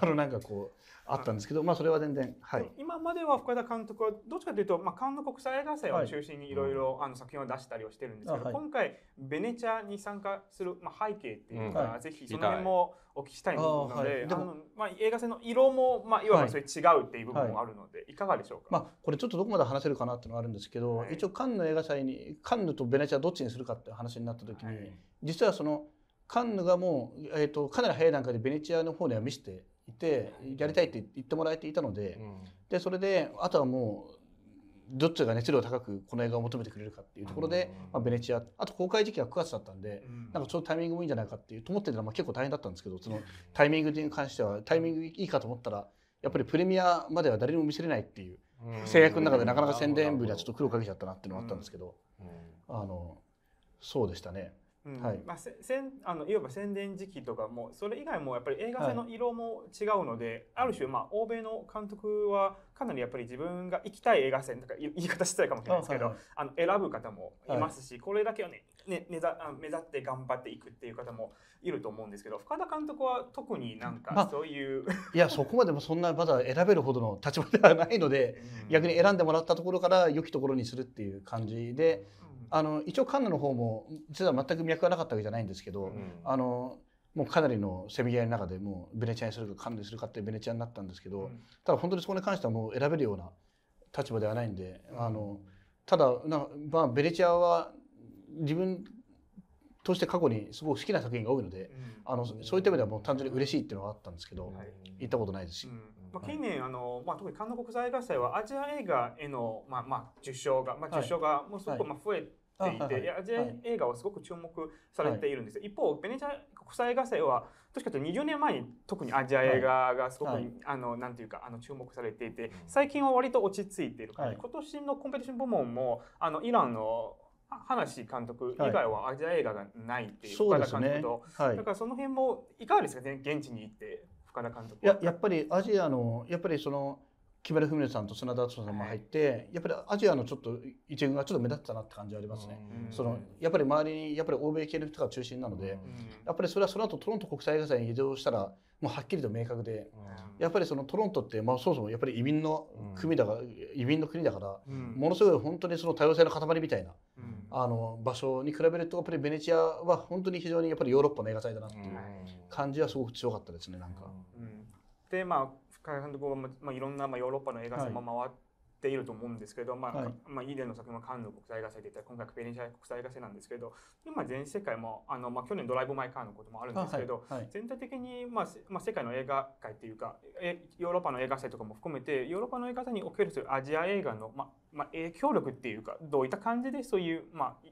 あのなんかこうあったんですけど、まあ、それは全然、はい、今までは深田監督はどっちかというと、まあ、カンヌ国際映画祭を中心にいろいろあの作品を出したりをしてるんですけど、はい、今回ベネチアに参加する、まあ、背景っていうか、うんはい、ぜひその辺もお聞きしたいので、はい、でもまあ、映画祭の色も、まあ、いわばそれ違うっていう部分もあるので、い、かがでしょうか、まあ、これちょっとどこまで話せるかなっていうのがあるんですけど、一応カンヌ映画祭にカンヌとベネチアどっちにするかっていう話になった時に、実はその。カンヌがもう、えーと、かなり早い段階でベネチアの方には見せていてやりたいって言ってもらえていたのでうん、でそれであとはもうどっちが熱量高くこの映画を求めてくれるかっていうところで、まあ、ベネチアあと公開時期が9月だったんで、なんかちょうどタイミングもいいんじゃないかっていうと思ってたら、まあ、結構大変だったんですけどそのタイミングに関してはタイミングいいかと思ったらやっぱりプレミアまでは誰にも見せれないっていう制約の中でなかなか宣伝部ではちょっと苦労かけちゃったなっていうのがあったんですけど、あのそうでしたね。いまあ、せんあのいわば宣伝時期とかもそれ以外もやっぱり映画祭の色も違うので、はい、ある種、まあ、欧米の監督はかなりやっぱり自分が行きたい映画祭とか言い方したいかもしれないですけどあ、はい、あの選ぶ方もいますし、はい、これだけをねね目ざ目指って頑張っていくっていう方もいると思うんですけど深田監督は特になんかそういう、まあ、いやそこまでもそんなまだ選べるほどの立場ではないので、うん、逆に選んでもらったところから良きところにするっていう感じで、うんあの一応カンヌの方も実は全く脈がなかったわけじゃないんですけど、うん、あのもうかなりのせめぎ合いの中でもうベネチアにするかカンヌにするかってベネチアになったんですけど、うん、ただ本当にそこに関してはもう選べるような立場ではないんで、うん、あのただな、まあ、ベネチアは自分として過去にすごく好きな作品が多いので、あのそういった意味ではもう単純に嬉しいっていうのはあったんですけど、行ったことないですし。まあ、近年あの、まあ、特に韓国国際映画祭はアジア映画への、まあまあ、受賞が、まあ、受賞がもうすごくまあ増えて。っていて、はい、アジア映画はすごく注目されているんですはい、一方ベネチア国際映画祭は確かと20年前に特にアジア映画がすごく、はい、あのなんていうかあの注目されていて最近は割と落ち着いている感じ、今年のコンペティション部門もあのイランの話監督以外はアジア映画がないっていう深田監督と、だからその辺もいかがですかね現地に行って深田監督いややっぱりアジアのやっぱりその木村文乃さんと砂田敦さんも入って、はい、やっぱりアジアのちょっと一軍がちょっと目立ったなって感じはありますね。そのやっぱり周りにやっぱり欧米系の人が中心なので、やっぱりそれはその後トロント国際映画祭に移動したらもうはっきりと明確で、やっぱりそのトロントってまあそもそもやっぱり移民の国だから、移民の国だから、ものすごい本当にその多様性の塊みたいな、あの場所に比べるとやっぱりベネチアは本当に非常にやっぱりヨーロッパの映画祭だなっていう感じはすごく強かったですねなんか。でまあ監督は、まあ、いろんな、まあ、ヨーロッパの映画祭も回っていると思うんですけど、はい、まあ、はい、まあ、イーデンの作品はカンヌ国際映画祭で言ったら、今回ペリンシャ国際映画祭なんですけど、今全世界も、あの、まあ、去年ドライブ・マイ・カーのこともあるんですけど、はい、全体的に、まあ、まあ、世界の映画界っていうか、えヨーロッパの映画祭とかも含めて、ヨーロッパの映画祭におけるアジア映画の、まあ、まあ、影響力っていうか、どういった感じでそういう、まあ、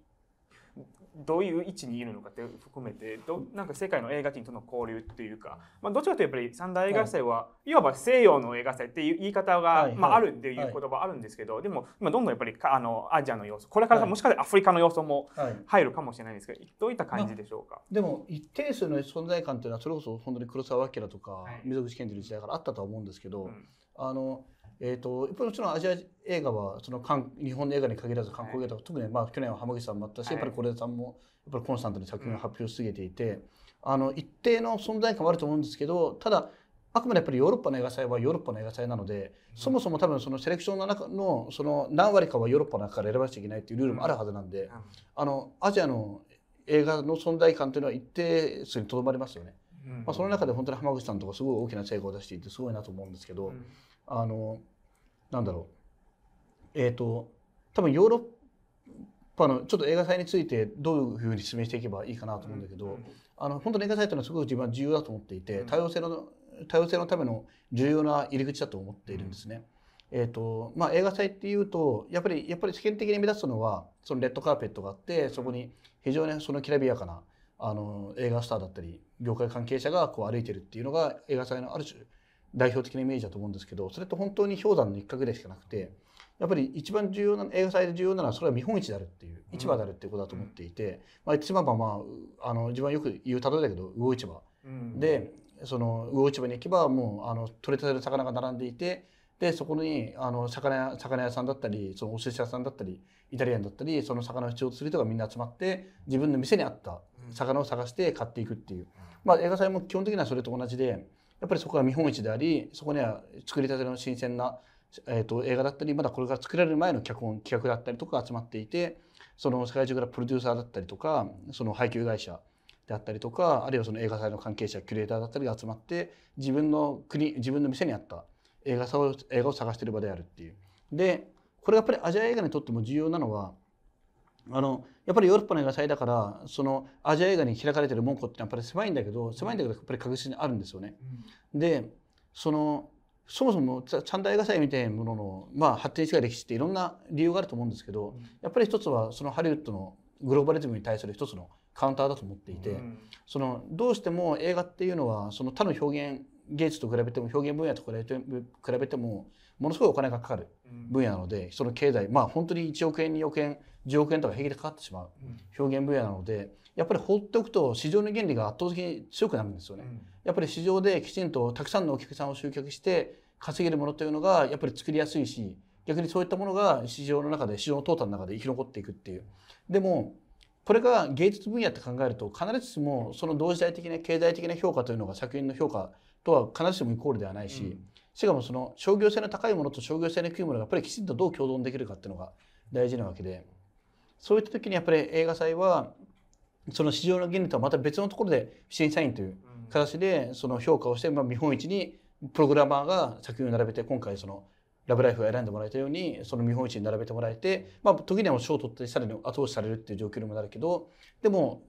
どういう位置にいるのかって含めてどなんか世界の映画人との交流っていうか、まあ、どちらかというとやっぱり三大映画祭は、はい、いわば西洋の映画祭っていう言い方が、はい、まあ、あるっていう言葉あるんですけど、はい、でも今どんどんやっぱりあのアジアの要素これからもしかしたらアフリカの要素も入るかもしれないですけど、どういった感じでしょうか、でも一定数の存在感っていうのはそれこそ本当に黒澤明とか、溝口健二の時代からあったとは思うんですけど、うん、あの。えーと、もちろんアジア映画はその日本の映画に限らず韓国映画とか、はい、特に、まあ、去年は濱口さんもあったし、はい、やっぱり是枝さんもやっぱりコンスタントに作品を発表しすぎていて、うん、あの一定の存在感はあると思うんですけどただあくまでやっぱりヨーロッパの映画祭はヨーロッパの映画祭なので、うん、そもそも多分そのセレクションの中のその何割かはヨーロッパの中から選ばなきゃいけないっていうルールもあるはずなんで、うん、あのアジアの映画の存在感というのは一定数にとどまりますよね。まあ、その中で本当に浜口さんとかすごい大きな成果を出していてすごいなと思うんですけど、あのなんだろうえっ、ー、と多分ヨーロッパのちょっと映画祭についてどういうふうに説明していけばいいかなと思うんだけど、うん、あの本当に映画祭というのはすごく自分は重要だと思っていて、多様性の多様性のための重要な入り口だと思っているんですね。えーとまあ、映画祭っていうとやっぱりやっぱり世間的に目立つのはそのレッドカーペットがあってそこに非常にそのきらびやかなあの映画スターだったり業界関係者がこう歩いてるっていうのが映画祭のある種代表的なイメージだと思うんですけどそれと本当に氷山の一角でしかなくてやっぱり一番重要な映画祭で重要なのはそれは見本市であるっていう市場であるっていうことだと思っていて、まあ、言ってしまえば、まあ、あの一番よく言う例えだけど魚市場、でその魚市場に行けばもうあの取れたての魚が並んでいてでそこにあの魚屋魚屋さんだったりそのお寿司屋さんだったりイタリアンだったりその魚を必要とする人がみんな集まって自分の店にあった魚を探して買っていくっていう、まあ、映画祭も基本的にはそれと同じで。やっぱりそこは見本市でありそこには作りたての新鮮な、えーと、映画だったりまだこれが作られる前の脚本企画だったりとか集まっていてその世界中からプロデューサーだったりとかその配給会社であったりとかあるいはその映画祭の関係者キュレーターだったりが集まって自分の国自分の店にあった映画を映画を探してる場であるっていう。でこれやっぱりアジア映画にとっても重要なのはあのやっぱりヨーロッパの映画祭だからそのアジア映画に開かれてる門戸ってやっぱり狭いんだけど狭いんだけどやっぱり確実にあるんですよね。でそのそもそもちゃんと映画祭みたいなものの、まあ、発展した歴史っていろんな理由があると思うんですけど、やっぱり一つはそのハリウッドのグローバリズムに対する一つのカウンターだと思っていて、そのどうしても映画っていうのはその他の表現芸術と比べても表現分野と比べてもものすごいお金がかかる分野なので、その経済まあ本当に1億円2億円10億円とか平気でかかってしまう表現分野なのでやっぱり放っておくと市場の原理が圧倒的に強くなるんですよね。やっぱり市場できちんとたくさんのお客さんを集客して稼げるものというのがやっぱり作りやすいし逆にそういったものが市場の中で市場の淘汰の中で生き残っていくっていう。でもこれが芸術分野って考えると必ずしもその同時代的な経済的な評価というのが作品の評価とは必ずしもイコールではないし、うん、しかもその商業性の高いものと商業性の低いものがやっぱりきちんとどう共存できるかっていうのが大事なわけで。そういった時にやっぱり映画祭はその市場の原理とはまた別のところで審査員という形でその評価をして、まあ、見本市にプログラマーが作品を並べて今回その「ラブライフ」を選んでもらえたようにその見本市に並べてもらえて、まあ、時には賞を取ってさらに後押しされるっていう状況にもなるけどでも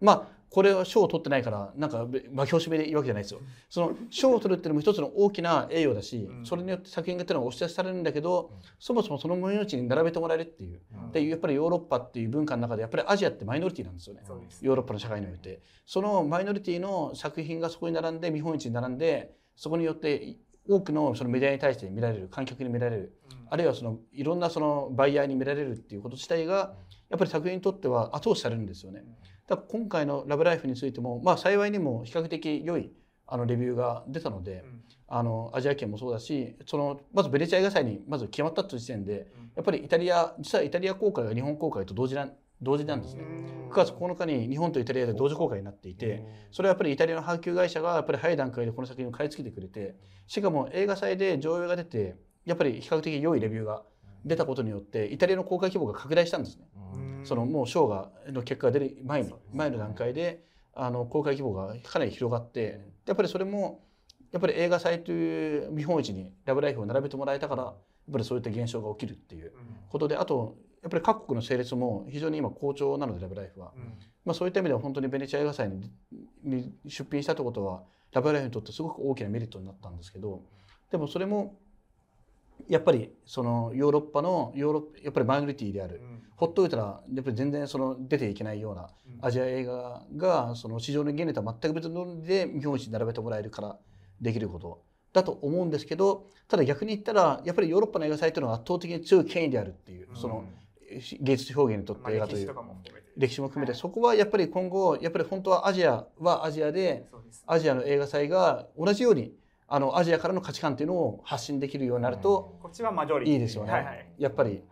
まあこれは賞を取ってないからなんか負き惜しみでいいわけじゃないですよ。その賞を取るっていうのも一つの大きな栄誉だし、それによって作品がっていうのは押し出されるんだけど、そもそもその値に並べてもらえるっていう、でやっぱりヨーロッパっていう文化の中でやっぱりアジアってマイノリティなんですよねヨーロッパの社会において。そのマイノリティの作品がそこに並んで見本市に並んでそこによって多くのそのメディアに対して見られる観客に見られる、あるいはそのいろんなそのバイヤーに見られるっていうこと自体がやっぱり作品にとっては後押しされるんですよね。だ今回の「ラブライフについても、まあ、幸いにも比較的良いあのレビューが出たので、うん、あのアジア圏もそうだしそのまずベネチア映画祭にまず決まったという時点で、うん、やっぱりイタリア実はイタリア公開が日本公開と同時な同時なんですね。9月9日に日本とイタリアで同時公開になっていてそれはやっぱりイタリアの配給会社がやっぱり早い段階でこの作品を買い付けてくれてしかも映画祭で上映が出てやっぱり比較的良いレビューが出たことによってイタリアの公開規模が拡大したんですね。そのもう賞がの結果が出る前前の段階であの公開規模がかなり広がってやっぱりそれもやっぱり映画祭という見本市にラブライフを並べてもらえたからやっぱりそういった現象が起きるっていうことであとやっぱり各国の整列も非常に今好調なのでラブライフは、まあ、そういった意味では本当にベネチア映画祭に出品したってことはラブライフにとってすごく大きなメリットになったんですけどでもそれもやっぱりそのヨーロッパのヨーロやっぱりマイノリティである、うん、ほっといたらやっぱり全然その出ていけないようなアジア映画がその市場の原理とは全く別の論理で日本一に並べてもらえるからできることだと思うんですけどただ逆に言ったらやっぱりヨーロッパの映画祭というのは圧倒的に強い権威であるっていう、うん、その芸術表現にとって映画という、歴史も含めて、はい、そこはやっぱり今後やっぱり本当はアジアはアジアでアジアの映画祭が同じようにあのアジアからの価値観っていうのを発信できるようになると、こっちはマジョリティいいですよね、はいはい、やっぱり、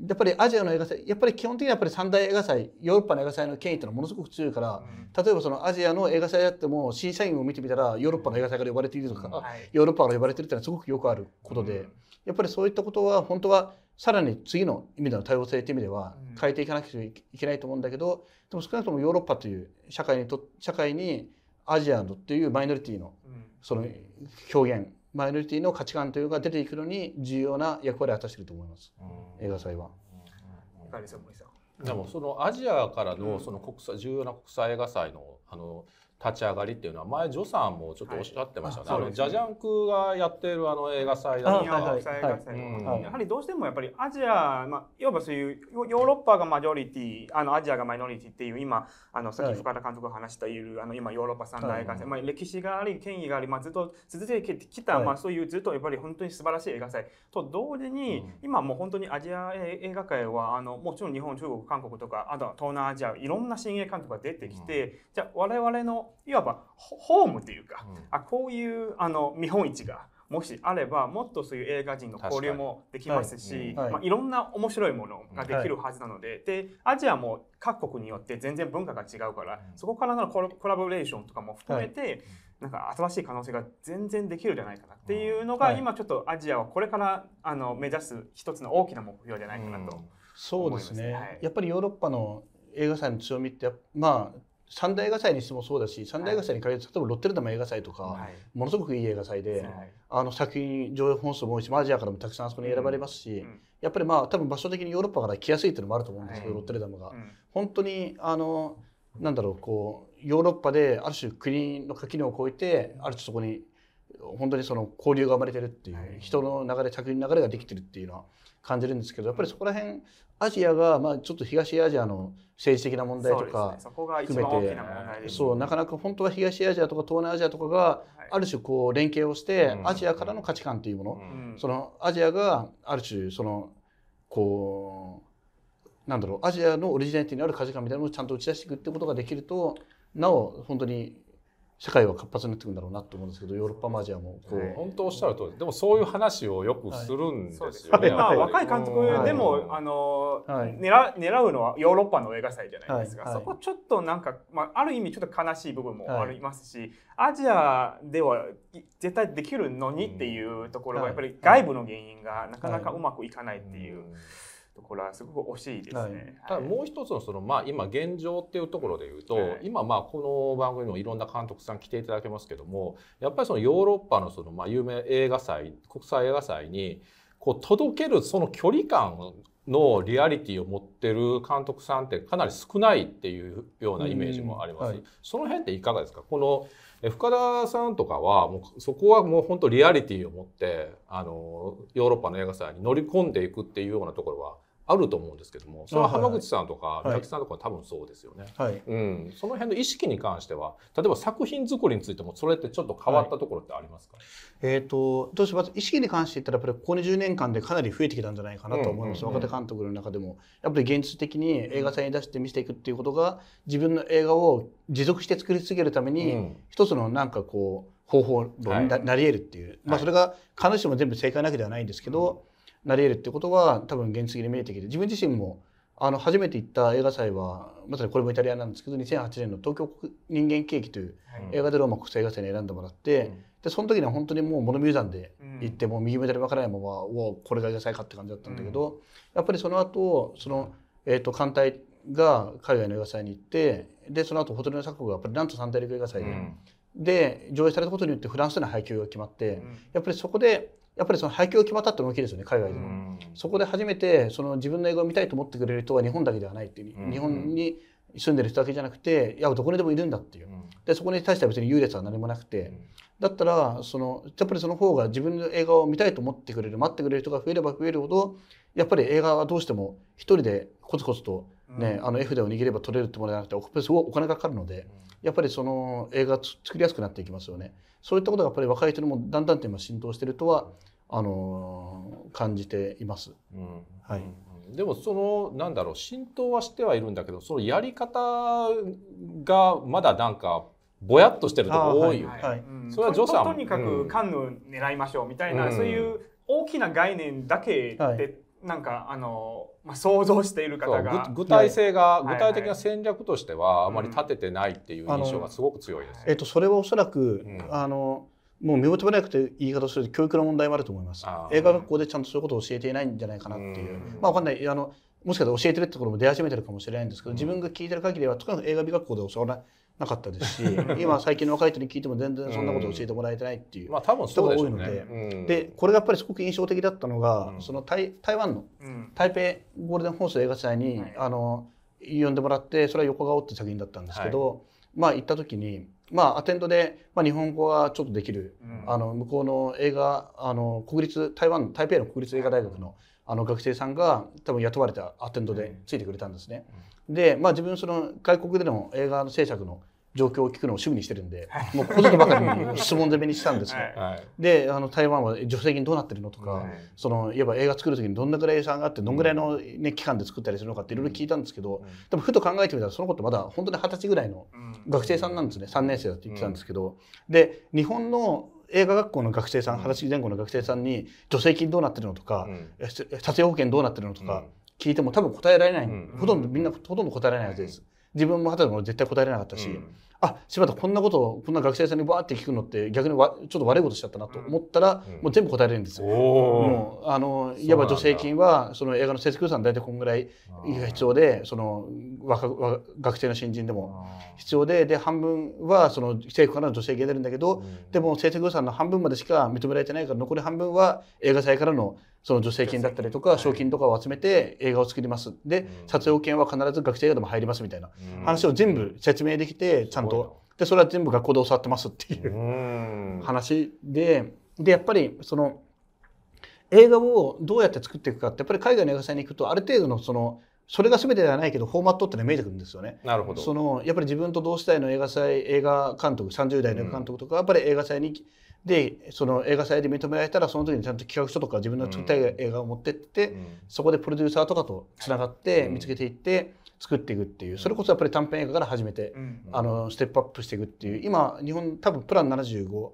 やっぱりアジアの映画祭やっぱり基本的にはやっぱり三大映画祭ヨーロッパの映画祭の権威っていうのはものすごく強いから、うん、例えばそのアジアの映画祭であっても審査員を見てみたらヨーロッパの映画祭から呼ばれているとか、はい、ヨーロッパから呼ばれてるっていうのはすごくよくあることで、うん、やっぱりそういったことは本当はさらに次の意味での多様性という意味では変えていかなきゃいけないと思うんだけど、でも少なくともヨーロッパという社会にと社会にアジアのっていうマイノリティの、うんその表現マイノリティの価値観というが出ていくのに重要な役割を果たしていると思います、映画祭は。でもそのアジアからのその国際重要な国際映画祭のあの立ち上がりっていうのは前ジョさんもちょっとおっしゃってましたね。はい、あの、ジャジャンクがやってるあの映画祭だとか、はいはい、やはりどうしてもやっぱりアジアまあいわばそういうヨーロッパがマジョリティあのアジアがマイノリティっていう今あのさっき深田監督が話しているあの今ヨーロッパ三大映画祭、まあ歴史があり権威がありまあずっと続けてきた、まあそういうずっとやっぱり本当に素晴らしい映画祭と同時に、今もう本当にアジア映画界はあのもちろん日本中国韓国とかあとは東南アジアいろんな新鋭監督が出てきて、じゃあ我々のいわばホームというか、うん、あこういうあの見本市がもしあればもっとそういう映画人の交流もできますし、はい、まあ、いろんな面白いものができるはずなのではい、でアジアも各国によって全然文化が違うから、そこからのコラボレーションとかも含めて、なんか新しい可能性が全然できるじゃないかなっていうのが、今ちょっとアジアはこれからあの目指す一つの大きな目標じゃないかなと、うん、そうですねやっぱりヨーロッパの映画祭の強みってまあ三大映画祭にしてもそうだし三大映画祭に限らず、例えばロッテルダム映画祭とか、はい、ものすごくいい映画祭で、はい、あの作品上映本数も多いしアジアからもたくさんあそこに選ばれますし、うん、やっぱりまあ多分場所的にヨーロッパから来やすいっていうのもあると思うんですけど、はい、ロッテルダムが。うん、本当にあのなんだろうこうヨーロッパである種国の垣根を越えてある種そこに本当にその交流が生まれてるっていう、人の流れ着の流れができてるっていうのは感じるんですけどやっぱりそこら辺アジアが、まあ、ちょっと東アジアの政治的な問題とか含めて、そう、なかなか本当は東アジアとか東南アジアとかがある種こう連携をして、アジアからの価値観というもの、そのアジアがある種そのこうなんだろうアジアのオリジナリティにある価値観みたいなのをちゃんと打ち出していくってことができるとなお本当に社会は活発になっていくんだろうなと思うんですけどヨーロッパもアジアもこう、本当おっしゃる通りでもそういう話をよくするんですよね、はい、まあ、若い監督でも、はい、あの、狙狙うのはヨーロッパの映画祭じゃないですか、そこちょっとなんか、まあ、ある意味ちょっと悲しい部分もありますし、アジアでは絶対できるのにっていうところがやっぱり外部の原因がなかなかうまくいかないっていう。ところはすごく惜しいですね。はいただもう一つのその、まあ、今現状っていうところでいうと、はい、今まあこの番組もいろんな監督さん来ていただけますけどもやっぱりそのヨーロッパのその、まあ、有名映画祭国際映画祭にこう届けるその距離感のリアリティを持ってる監督さんってかなり少ないっていうようなイメージもあります。はい、その辺っていかがですかこの深田さんとかはもうそこはもう本当リアリティを持ってあのヨーロッパの映画祭に乗り込んでいくっていうようなところはあると思うんですけどもそれは浜口さんとか三さんとか多分そうですよね、はい、うん、その辺の意識に関しては例えば作品作りについてもそれってちょっと変わったところってありますか、はい、えーと、どうしまず意識に関して言ったらやっぱりここ20年間でかなり増えてきたんじゃないかなと思います、うんうんうん、若手監督の中でもやっぱり現実的に映画祭に出して見せていくっていうことが自分の映画を持続して作り続けるために、うん、一つのなんかこう方法論になり得るっていう、はい、まあ、それが必ずしも全部正解なわけではないんですけど、なり得るってことが多分現実的に見えてきて自分自身もあの初めて行った映画祭はまさにこれもイタリアなんですけど2008年の「東京人間ケーキ」という映画でローマ国際映画祭に選んでもらって、うん、でその時には本当にもう物見山で行って、うん、もう右目でわからないままおこれが映画祭かって感じだったんだけど、うん、やっぱりその後その、えーと、艦隊が海外の映画祭に行ってでその後ホテルの作国がやっぱりなんと三大陸映画祭で。で上映されたことによってフランスでの配給が決まって、やっぱりそこでやっぱりその廃墟が決まったっての大きいですよね海外でも、そこで初めてその自分の映画を見たいと思ってくれる人は日本だけではないっていう、日本に住んでる人だけじゃなくていやどこにでもいるんだっていう、でそこに対しては別に優劣は何もなくて、だったらそのやっぱりその方が自分の映画を見たいと思ってくれる待ってくれる人が増えれば増えるほどやっぱり映画はどうしても一人でコツコツとね、うん、あの絵筆を握れば取れるってものじゃなくてやっぱりすごいお金がかかるので、やっぱりその映画作りやすくなっていきますよねそういったことがやっぱり若い人にもだんだんと今浸透してるとはあの感じています。うんはいでもそのなんだろう浸透はしてはいるんだけどそのやり方がまだなんかぼやっとしてるとこ多いよね。はいはいそれは女さんとにかくカンヌ狙いましょうみたいな、うん、そういう大きな概念だけで、はい、なんかあの、まあ、想像している方が具体性が、具体的な戦略としてはあまり立ててないっていう印象がすごく強いです、ね、えっと、それはおそらく、あのもう見事もなくて言い方すると教育の問題もあると思います。映画学校でちゃんとそういうことを教えていないんじゃないかなっていう。うまあわかんない。あのもしかしたら教えてるってところも出始めてるかもしれないんですけど、自分が聞いてる限りはとにかく映画美学校で教わらなかったですし 今最近の若い人に聞いても全然そんなこと教えてもらえてないっていう人が多いのででこれがやっぱりすごく印象的だったのが、その台台湾の、台北ゴールデンホース映画祭に、あの呼んでもらってそれは「横顔」って作品だったんですけど、まあ行った時に。まあ、アテンドで、まあ、日本語はちょっとできる、うん、あの向こうの映画あの国立台湾台北の国立映画大学のあの学生さんが多分雇われたアテンドでついてくれたんですね。うん、で、まあ、自分その外国での映画の制作の状況を聞くのを趣味にしてるんで、はい、もうこことばかりに質問攻めにしたんですはい、であの台湾は助成金どうなってるのとか、はい、そのいわば映画作る時にどんなぐらい予算があってどんぐらいの、ね、期間で作ったりするのかっていろいろ聞いたんですけど、うん、でもふと考えてみたらそのことまだ本当に二十歳ぐらいの学生さんなんですね3年生だって言ってたんですけど、うん、で日本の映画学校の学生さん、話前後の学生さんに助成金どうなってるのとか、撮影保険どうなってるのとか聞いても多分答えられない、ほとんどみんなほとんど答えられないはずです。自分も二十歳も絶対答えれなかったし、あ柴田こんなことこんな学生さんにバって聞くのって逆にわちょっと悪いことしちゃったなと思ったら、もう全部答えれるんですよ。あのいわば助成金はその映画の制作予算大体こんぐらいが必要でその若学生の新人でも必要でで半分はその政府からの助成金出るんだけど、でも制作予算の半分までしか認められてないから残り半分は映画祭からのその助成金だったりとか賞金とかを集めて映画を作りますで、撮影権は必ず学生映画でも入りますみたいな話を全部説明できてちゃんとでそれは全部学校で教わってますっていう話ででやっぱりその映画をどうやって作っていくかってやっぱり海外の映画祭に行くとある程度のそのそれが全てではないけどフォーマットっての見えてくるんですよね。なるほどそのやっぱり自分と同世代の映画祭映画監督30代の映画監督とか、やっぱり映画祭にでその映画祭で認められたらその時にちゃんと企画書とか自分の作りたい映画を持ってって、うん、そこでプロデューサーとかとつながって見つけていって作っていくっていう、うん、それこそやっぱり短編映画から始めて、うん、あのステップアップしていくっていう今日本多分プラン75の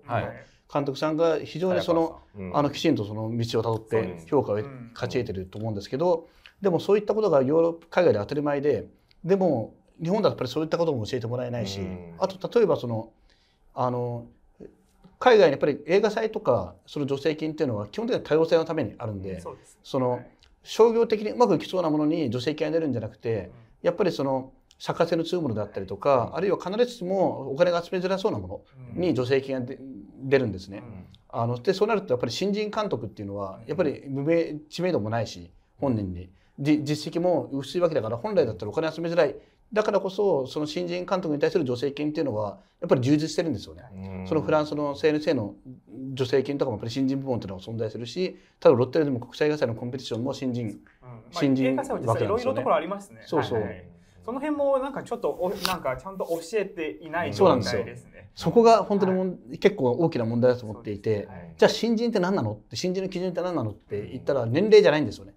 監督さんが非常にそのはい、あのきちんとその道をたどって評価を勝ち得てると思うんですけどでもそういったことがヨーロッパ海外で当たり前ででも日本だとやっぱりそういったことも教えてもらえないし、あと例えばそのあの海外にやっぱり映画祭とかその助成金っていうのは基本的には多様性のためにあるんで、そでね、その、商業的にうまくいきそうなものに助成金が出るんじゃなくて、やっぱりその作家性の強いものだったりとか、あるいは必ずしもお金が集めづらそうなものに助成金が出るんですね。あのでそうなるとやっぱり新人監督っていうのはやっぱり無名知名度もないし本人に。実績も薄いわけだから本来だったらお金集めづらいだからこそその新人監督に対する助成金っていうのはやっぱり充実してるんですよね。そのフランスの CNC の助成金とかもやっぱり新人部門っていうのは存在するし、ただロッテルでも国際映画祭のコンペティションも新人、うんまあ、新人なんですよね。いろいろところありますね。そうそう。はいはい、その辺もなんかちょっとおなんかちゃんと教えていない状態ですね。そこが本当にも、はい、結構大きな問題だと思っていて、はい、じゃあ新人って何なのって新人の基準って何なのって言ったら年齢じゃないんですよね。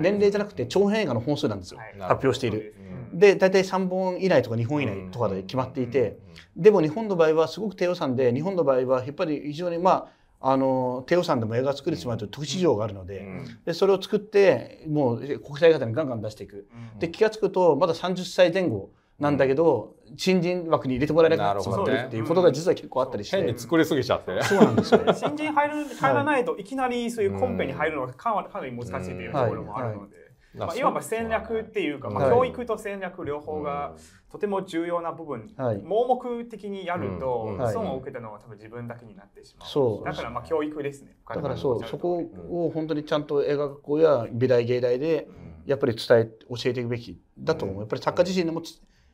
年齢じゃなくて長編映画の本数なんですよ。はい、発表している。で大体3本以内とか2本以内とかで決まっていて、でも日本の場合はすごく低予算で日本の場合はやっぱり非常にまああの低予算でも映画作てしまうと特市場があるのでうん、でそれを作ってもう国際型にガンガン出していく、うん、で気が付くとまだ30歳前後なんだけど、うん、新人枠に入れてもらえなくなってしまってるっていうことが実は結構あったりして、ね、作りすぎちゃってそうなんですよ 新人入る入らないといきなりそういうコンペに入るのがかなり難しいというところもあるので。はいはいはいまあ、いわば戦略っていうか、まあ、教育と戦略両方がとても重要な部分、はい、盲目的にやると、損を受けたのは多分自分だけになってしまうだからまあ教育ですねだからそうそこを本当にちゃんと映画学校や美大芸大でやっぱり伝え教えていくべきだと思う、やっぱり作家自身でも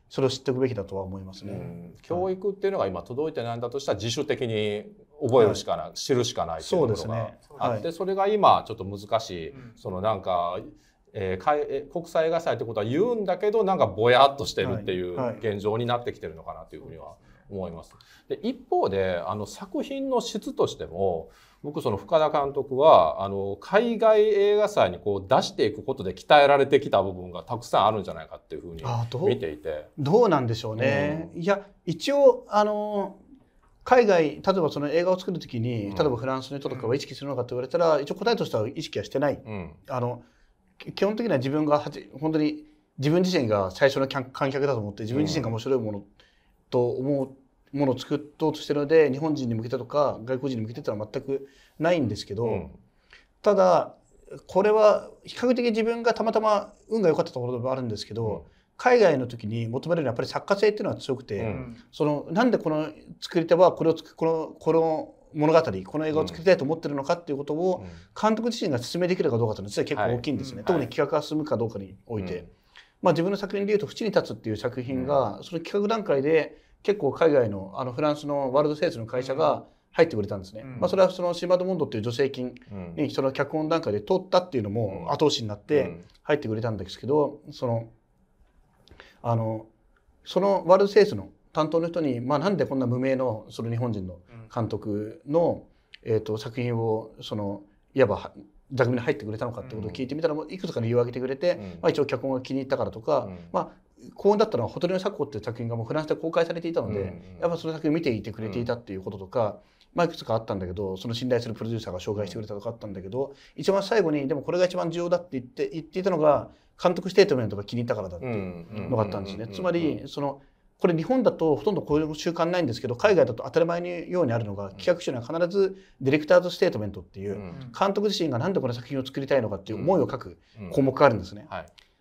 それを知っておくべきだとは思いますね、教育っていうのが今届いてないんだとしたら自主的に覚えるしかない、はい、知るしかないっていうところがあって、そ,、ねはそれが今ちょっと難しい、そのなんかえー、国際映画祭ってことは言うんだけどなんかぼやっとしてるっていう現状になってきてるのかなというふうには思います。で一方であの作品の質としても僕その深田監督はあの海外映画祭にこう出していくことで鍛えられてきた部分がたくさんあるんじゃないかっていうふうに見ていてどうなんでしょうね。うん、いや一応あの海外例えばその映画を作る時に、例えばフランスの人とかは意識するのかと言われたら、一応答えとしては意識はしてない。うん、あの基本的には自分が本当に自分自身が最初の観客だと思って自分自身が面白いものと思うものを作ろうとしてるので日本人に向けてとか外国人に向けてというのは全くないんですけど、うん、ただこれは比較的自分がたまたま運が良かったところでもあるんですけど、うん、海外の時に求めるのはやっぱり作家性っていうのは強くて、うん、そのなんでこの作り手はこれをこのこの物語この映画を作りたいと思ってるのかっていうことを監督自身が説明できるかどうかというのは実は結構大きいんですね、はい、特に企画が進むかどうかにおいて、はい、まあ、自分の作品でいうと「淵に立つ」っていう作品が、その企画段階で結構海外のあのフランスのワールドセ製スの会社が入ってくれたんですね、まあ、それはそのシーバード・モンドっていう助成金にその脚本段階で通ったっていうのも後押しになって入ってくれたんですけどそのあのそのワールドセ製スの担当の人に、まあ、なんでこんな無名のその日本人の監督の、えーと、作品をそのいわば座組に入ってくれたのかってことを聞いてみたら、いくつかの理由を挙げてくれて、まあ、一応脚本が気に入ったからとか、まあ、幸運だったのは「ほとりの作法」っていう作品がもうフランスで公開されていたので、やっぱその作品を見ていてくれていたっていうこととか、まあ、いくつかあったんだけどその信頼するプロデューサーが紹介してくれたとかあったんだけど一番最後にでもこれが一番重要だって言って言っていたのが監督ステートメントが気に入ったからだっていうのがあったんですね。つまりそのこれ日本だとほとんどこういう習慣ないんですけど海外だと当たり前のようにあるのが企画書には必ずディレクターズステートメントっていう監督自身が何でこの作品を作りたいのかっていう思いを書く項目があるんですね。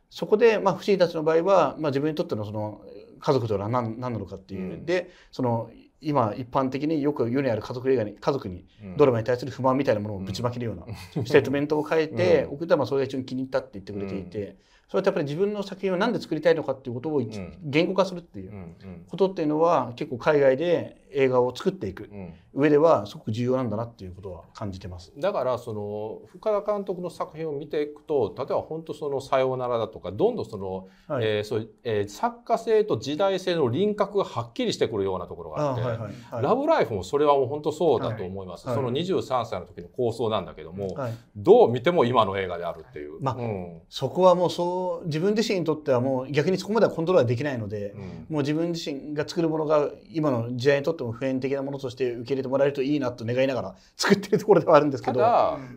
そこで、まあ、思議たちの場合は、まあ、自分にとってのその家族とは何何なのかっていう、でその今一般的によく世にある家族映画に家族にドラマに対する不満みたいなものをぶちまけるようなステートメントを書いて送ったらそれが一番気に入ったって言ってくれていて。それてやっぱり自分の作品を何で作りたいのかっていうことを、言語化するっていうことっていうのは結構海外で映画を作っていく上ではすごく重要なんだなっていうことは感じてます。だからその深田監督の作品を見ていくと例えば本当その「さようなら」だとかどんどんその、はい、えー、そうえー、作家性と時代性の輪郭がはっきりしてくるようなところがあって、はいはいはい、ラブライフもそれはもう本当そうだと思います。はい、その23歳の時の構想なんだけども、はい、どう見ても今の映画であるっていう。まあ、うん、そこはもうそう自分自身にとってはもう逆にそこまではコントロールはできないので、うん、もう自分自身が作るものが今の時代にとってとも普遍的なものとして受け入れてもらえるといいなと願いながら作ってるところではあるんですけどた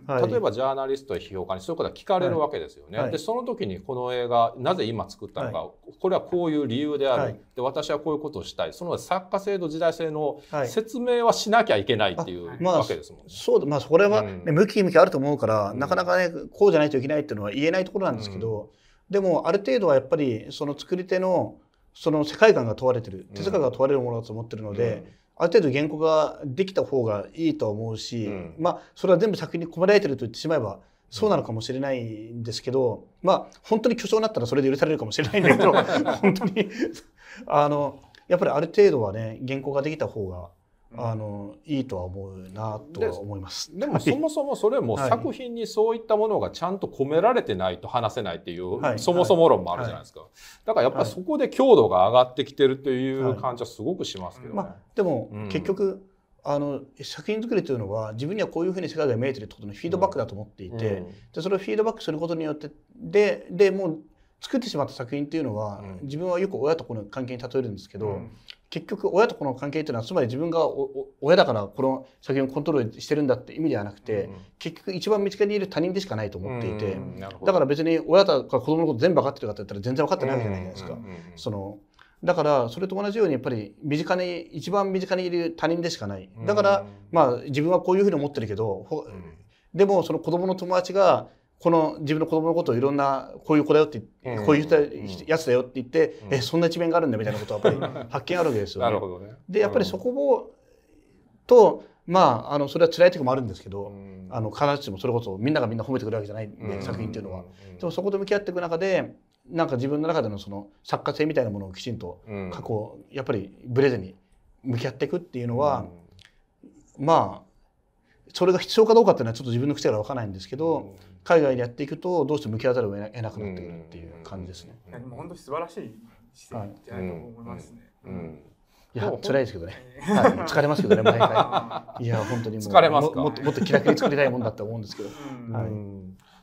だ、はい、例えばジャーナリストや批評家にそういうことは聞かれるわけですよね。はい、でその時にこの映画なぜ今作ったのか、はい、これはこういう理由である、で私はこういうことをしたいその作家制度時代性の説明はしなきゃいけないっていう、まあ、わけですもんね。そうまあ、それはね、ね、うん、向き向きあると思うから、なかなかねこうじゃないといけないっていうのは言えないところなんですけど、うん、でもある程度はやっぱりその作り手のその世界観が問われてる哲学が問われるものだと思ってるので、ある程度原稿ができた方がいいと思うし、まあそれは全部作品に込められてると言ってしまえばそうなのかもしれないんですけど、まあ本当に巨匠になったらそれで許されるかもしれないんだけど 本当にあのやっぱりある程度はね原稿ができた方があのいいとは思うなとは思いますでもそもそもそれも作品にそういったものがちゃんと込められてないと話せないっていう、はい、そもそも論もあるじゃないですか、はいはい、だからやっぱりそこで強度が上がってきてるっていう感じはすごくしますけど、ねまあ、でも結局、あの作品作りというのは自分にはこういうふうに世界が見えてるってことのフィードバックだと思っていて、うんうん、でそれをフィードバックすることによってででもう作ってしまった作品っていうのは、うん、自分はよく親と子の関係に例えるんですけど、結局親と子の関係というのはつまり自分が親だからこの先をコントロールしてるんだって意味ではなくて、うん、結局一番身近にいる他人でしかないと思っていて、うん、だから別に親とか子供のこと全部分かってるかって言ったら全然分かってないわけじゃないですか。そのだからそれと同じようにやっぱり身近に一番身近にいる他人でしかないだからまあ自分はこういうふうに思ってるけど、でもその子供の友達がこの自分の子供のことをいろんなこういう子だよってこういうやつだよって言ってえそんな一面があるんだみたいなことはやっぱり 発見あるわけですよなるほどねでやっぱりそこをとまああのそれは辛い時もあるんですけどあの必ずしもそれこそみんながみんな褒めてくれるわけじゃないんで作品っていうのは。でもそこと向き合っていく中でなんか自分の中でのその作家性みたいなものをきちんと過去やっぱりブレずに向き合っていくっていうのはまあそれが必要かどうかっていうのはちょっと自分の口から分からないんですけど。海外でやっていくとどうして向き合わざるを得なくなってくるっていう感じですね。でも本当に素晴らしい視点じゃないと思いますね。うんうんいや辛いですけどね、はい、疲れますけどね毎回 いや本当にもうもっともっと気楽に作りたいもんだって思うんですけど、はい、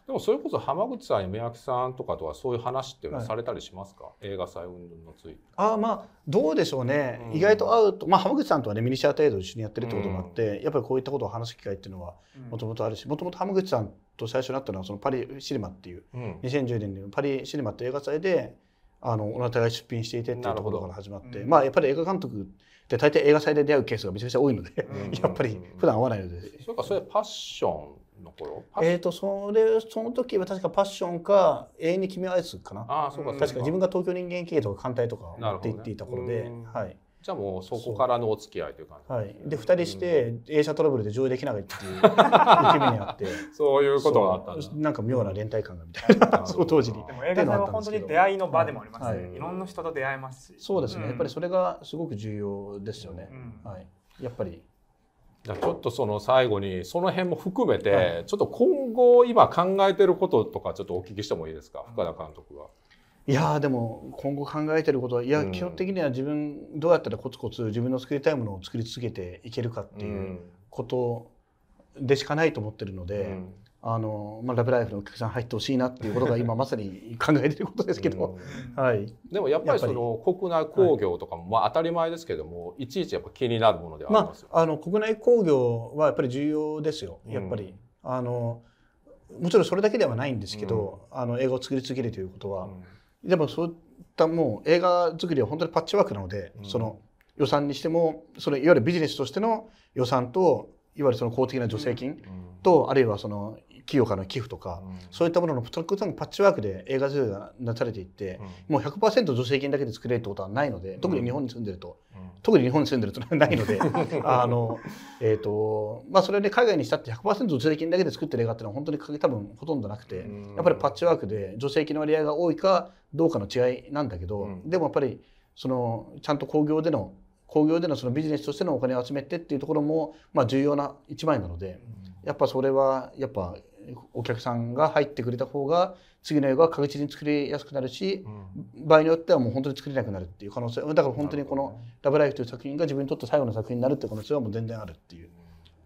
でもそれこそ浜口さんや宮城さんとかとはそういう話っていうのはされたりしますか、はい、映画祭運動のついああまあどうでしょうね、うん、意外と会うと、まあ、浜口さんとはねミニシアー度一緒にやってるってこともあって、うん、やっぱりこういったことを話す機会っていうのはもともとあるしもともと浜口さんと最初になったのはそのパリシネマっていう、うん、2010年にパリシネマって映画祭であのおなたが出品していてっていうところから始まって、うん、まあやっぱり映画監督って大体映画祭で出会うケースがめちゃくちゃ多いので やっぱり普段会わないので、うでうん、そうかそれパッションの頃えっ、ー、とそれその時は確かパッションか永遠に決めは愛ずかなあそうか確か自分が東京人間経営とか艦隊とか持って行っていた頃で、ね、はい。じゃあもうそこからのお付き合いという感じ、ね、はい、で2人して映写トラブルで上映できないっていう意味にあってそういうことがあったんなんか妙な連帯感がみたいなその当時にでも映画館は本当に出会いの場でもありますね、はいはい、いろんな人と出会えますしそうですね、うん、やっぱりそれがすごく重要ですよね、うん、はい、やっぱりじゃちょっとその最後にその辺も含めて、はい、ちょっと今後今考えてることとかちょっとお聞きしてもいいですか深田監督は。いやでも今後考えてることはいや、基本的には自分どうやったらコツコツ自分の作りたいものを作り続けていけるかっていうことでしかないと思ってるので、うんあのまあ、ラブライフのお客さん入ってほしいなっていうことが今まさに考えてることですけど、はい、でもやっぱりその国内工業とかも、まあ、当たり前ですけどもいちいちやっぱ気になるものではありますよ、まあ、あの国内工業はやっぱり重要ですよやっぱり、うん、あのもちろんそれだけではないんですけど、うん、あの映画を作り続けるということは、うん、でもそういったもう映画作りは本当にパッチワークなので、その予算にしてもそのいわゆるビジネスとしての予算といわゆるその公的な助成金と、あるいはその業かの寄付とか、うん、そういったもののたくさんパッチワークで映画作りがなされていって、うん、もう100%助成金だけで作れるってことはないので特に日本に住んでると、うん、特に日本に住んでるとないので あの、えーとまあ、それで、海外にしたって100%助成金だけで作ってる映画っていうのは本当に多分ほとんどなくて、やっぱりパッチワークで助成金の割合が多いかどうかの違いなんだけど、でもやっぱりそのちゃんと興行での工業でのそのビジネスとしてのお金を集めてっていうところも、まあ、重要な一枚なので、やっぱそれはやっぱお客さんが入ってくれた方が次の映画は確実に作りやすくなるし、うん、場合によってはもう本当に作れなくなるっていう可能性だから本当にこの「ラブライフ」という作品が自分にとって最後の作品になるっていう可能性はもう全然あるっていう。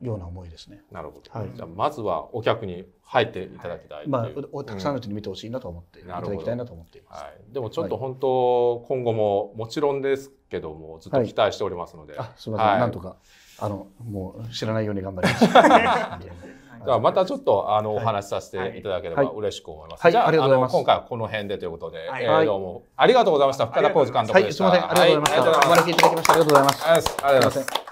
ような思いですね。なるほど。はい、じゃあまずはお客に入っていただきたい、はい、まあたくさんの人に見てほしいなと思って、いただきたいなと思っています。はい、でもちょっと本当、今後ももちろんですけどもずっと期待しておりますので。はい、あすみません、なんとかあのもう知らないように頑張ります。じゃあまたちょっとあのお話しさせていただければ嬉しく思います。じゃああの今回はこの辺でということで、えー、どうもありがとうございました。深田浩二監督でした。はい、すみません。ありがとうございました。お招きいただきました。ありがとうございます。ありがとうございます。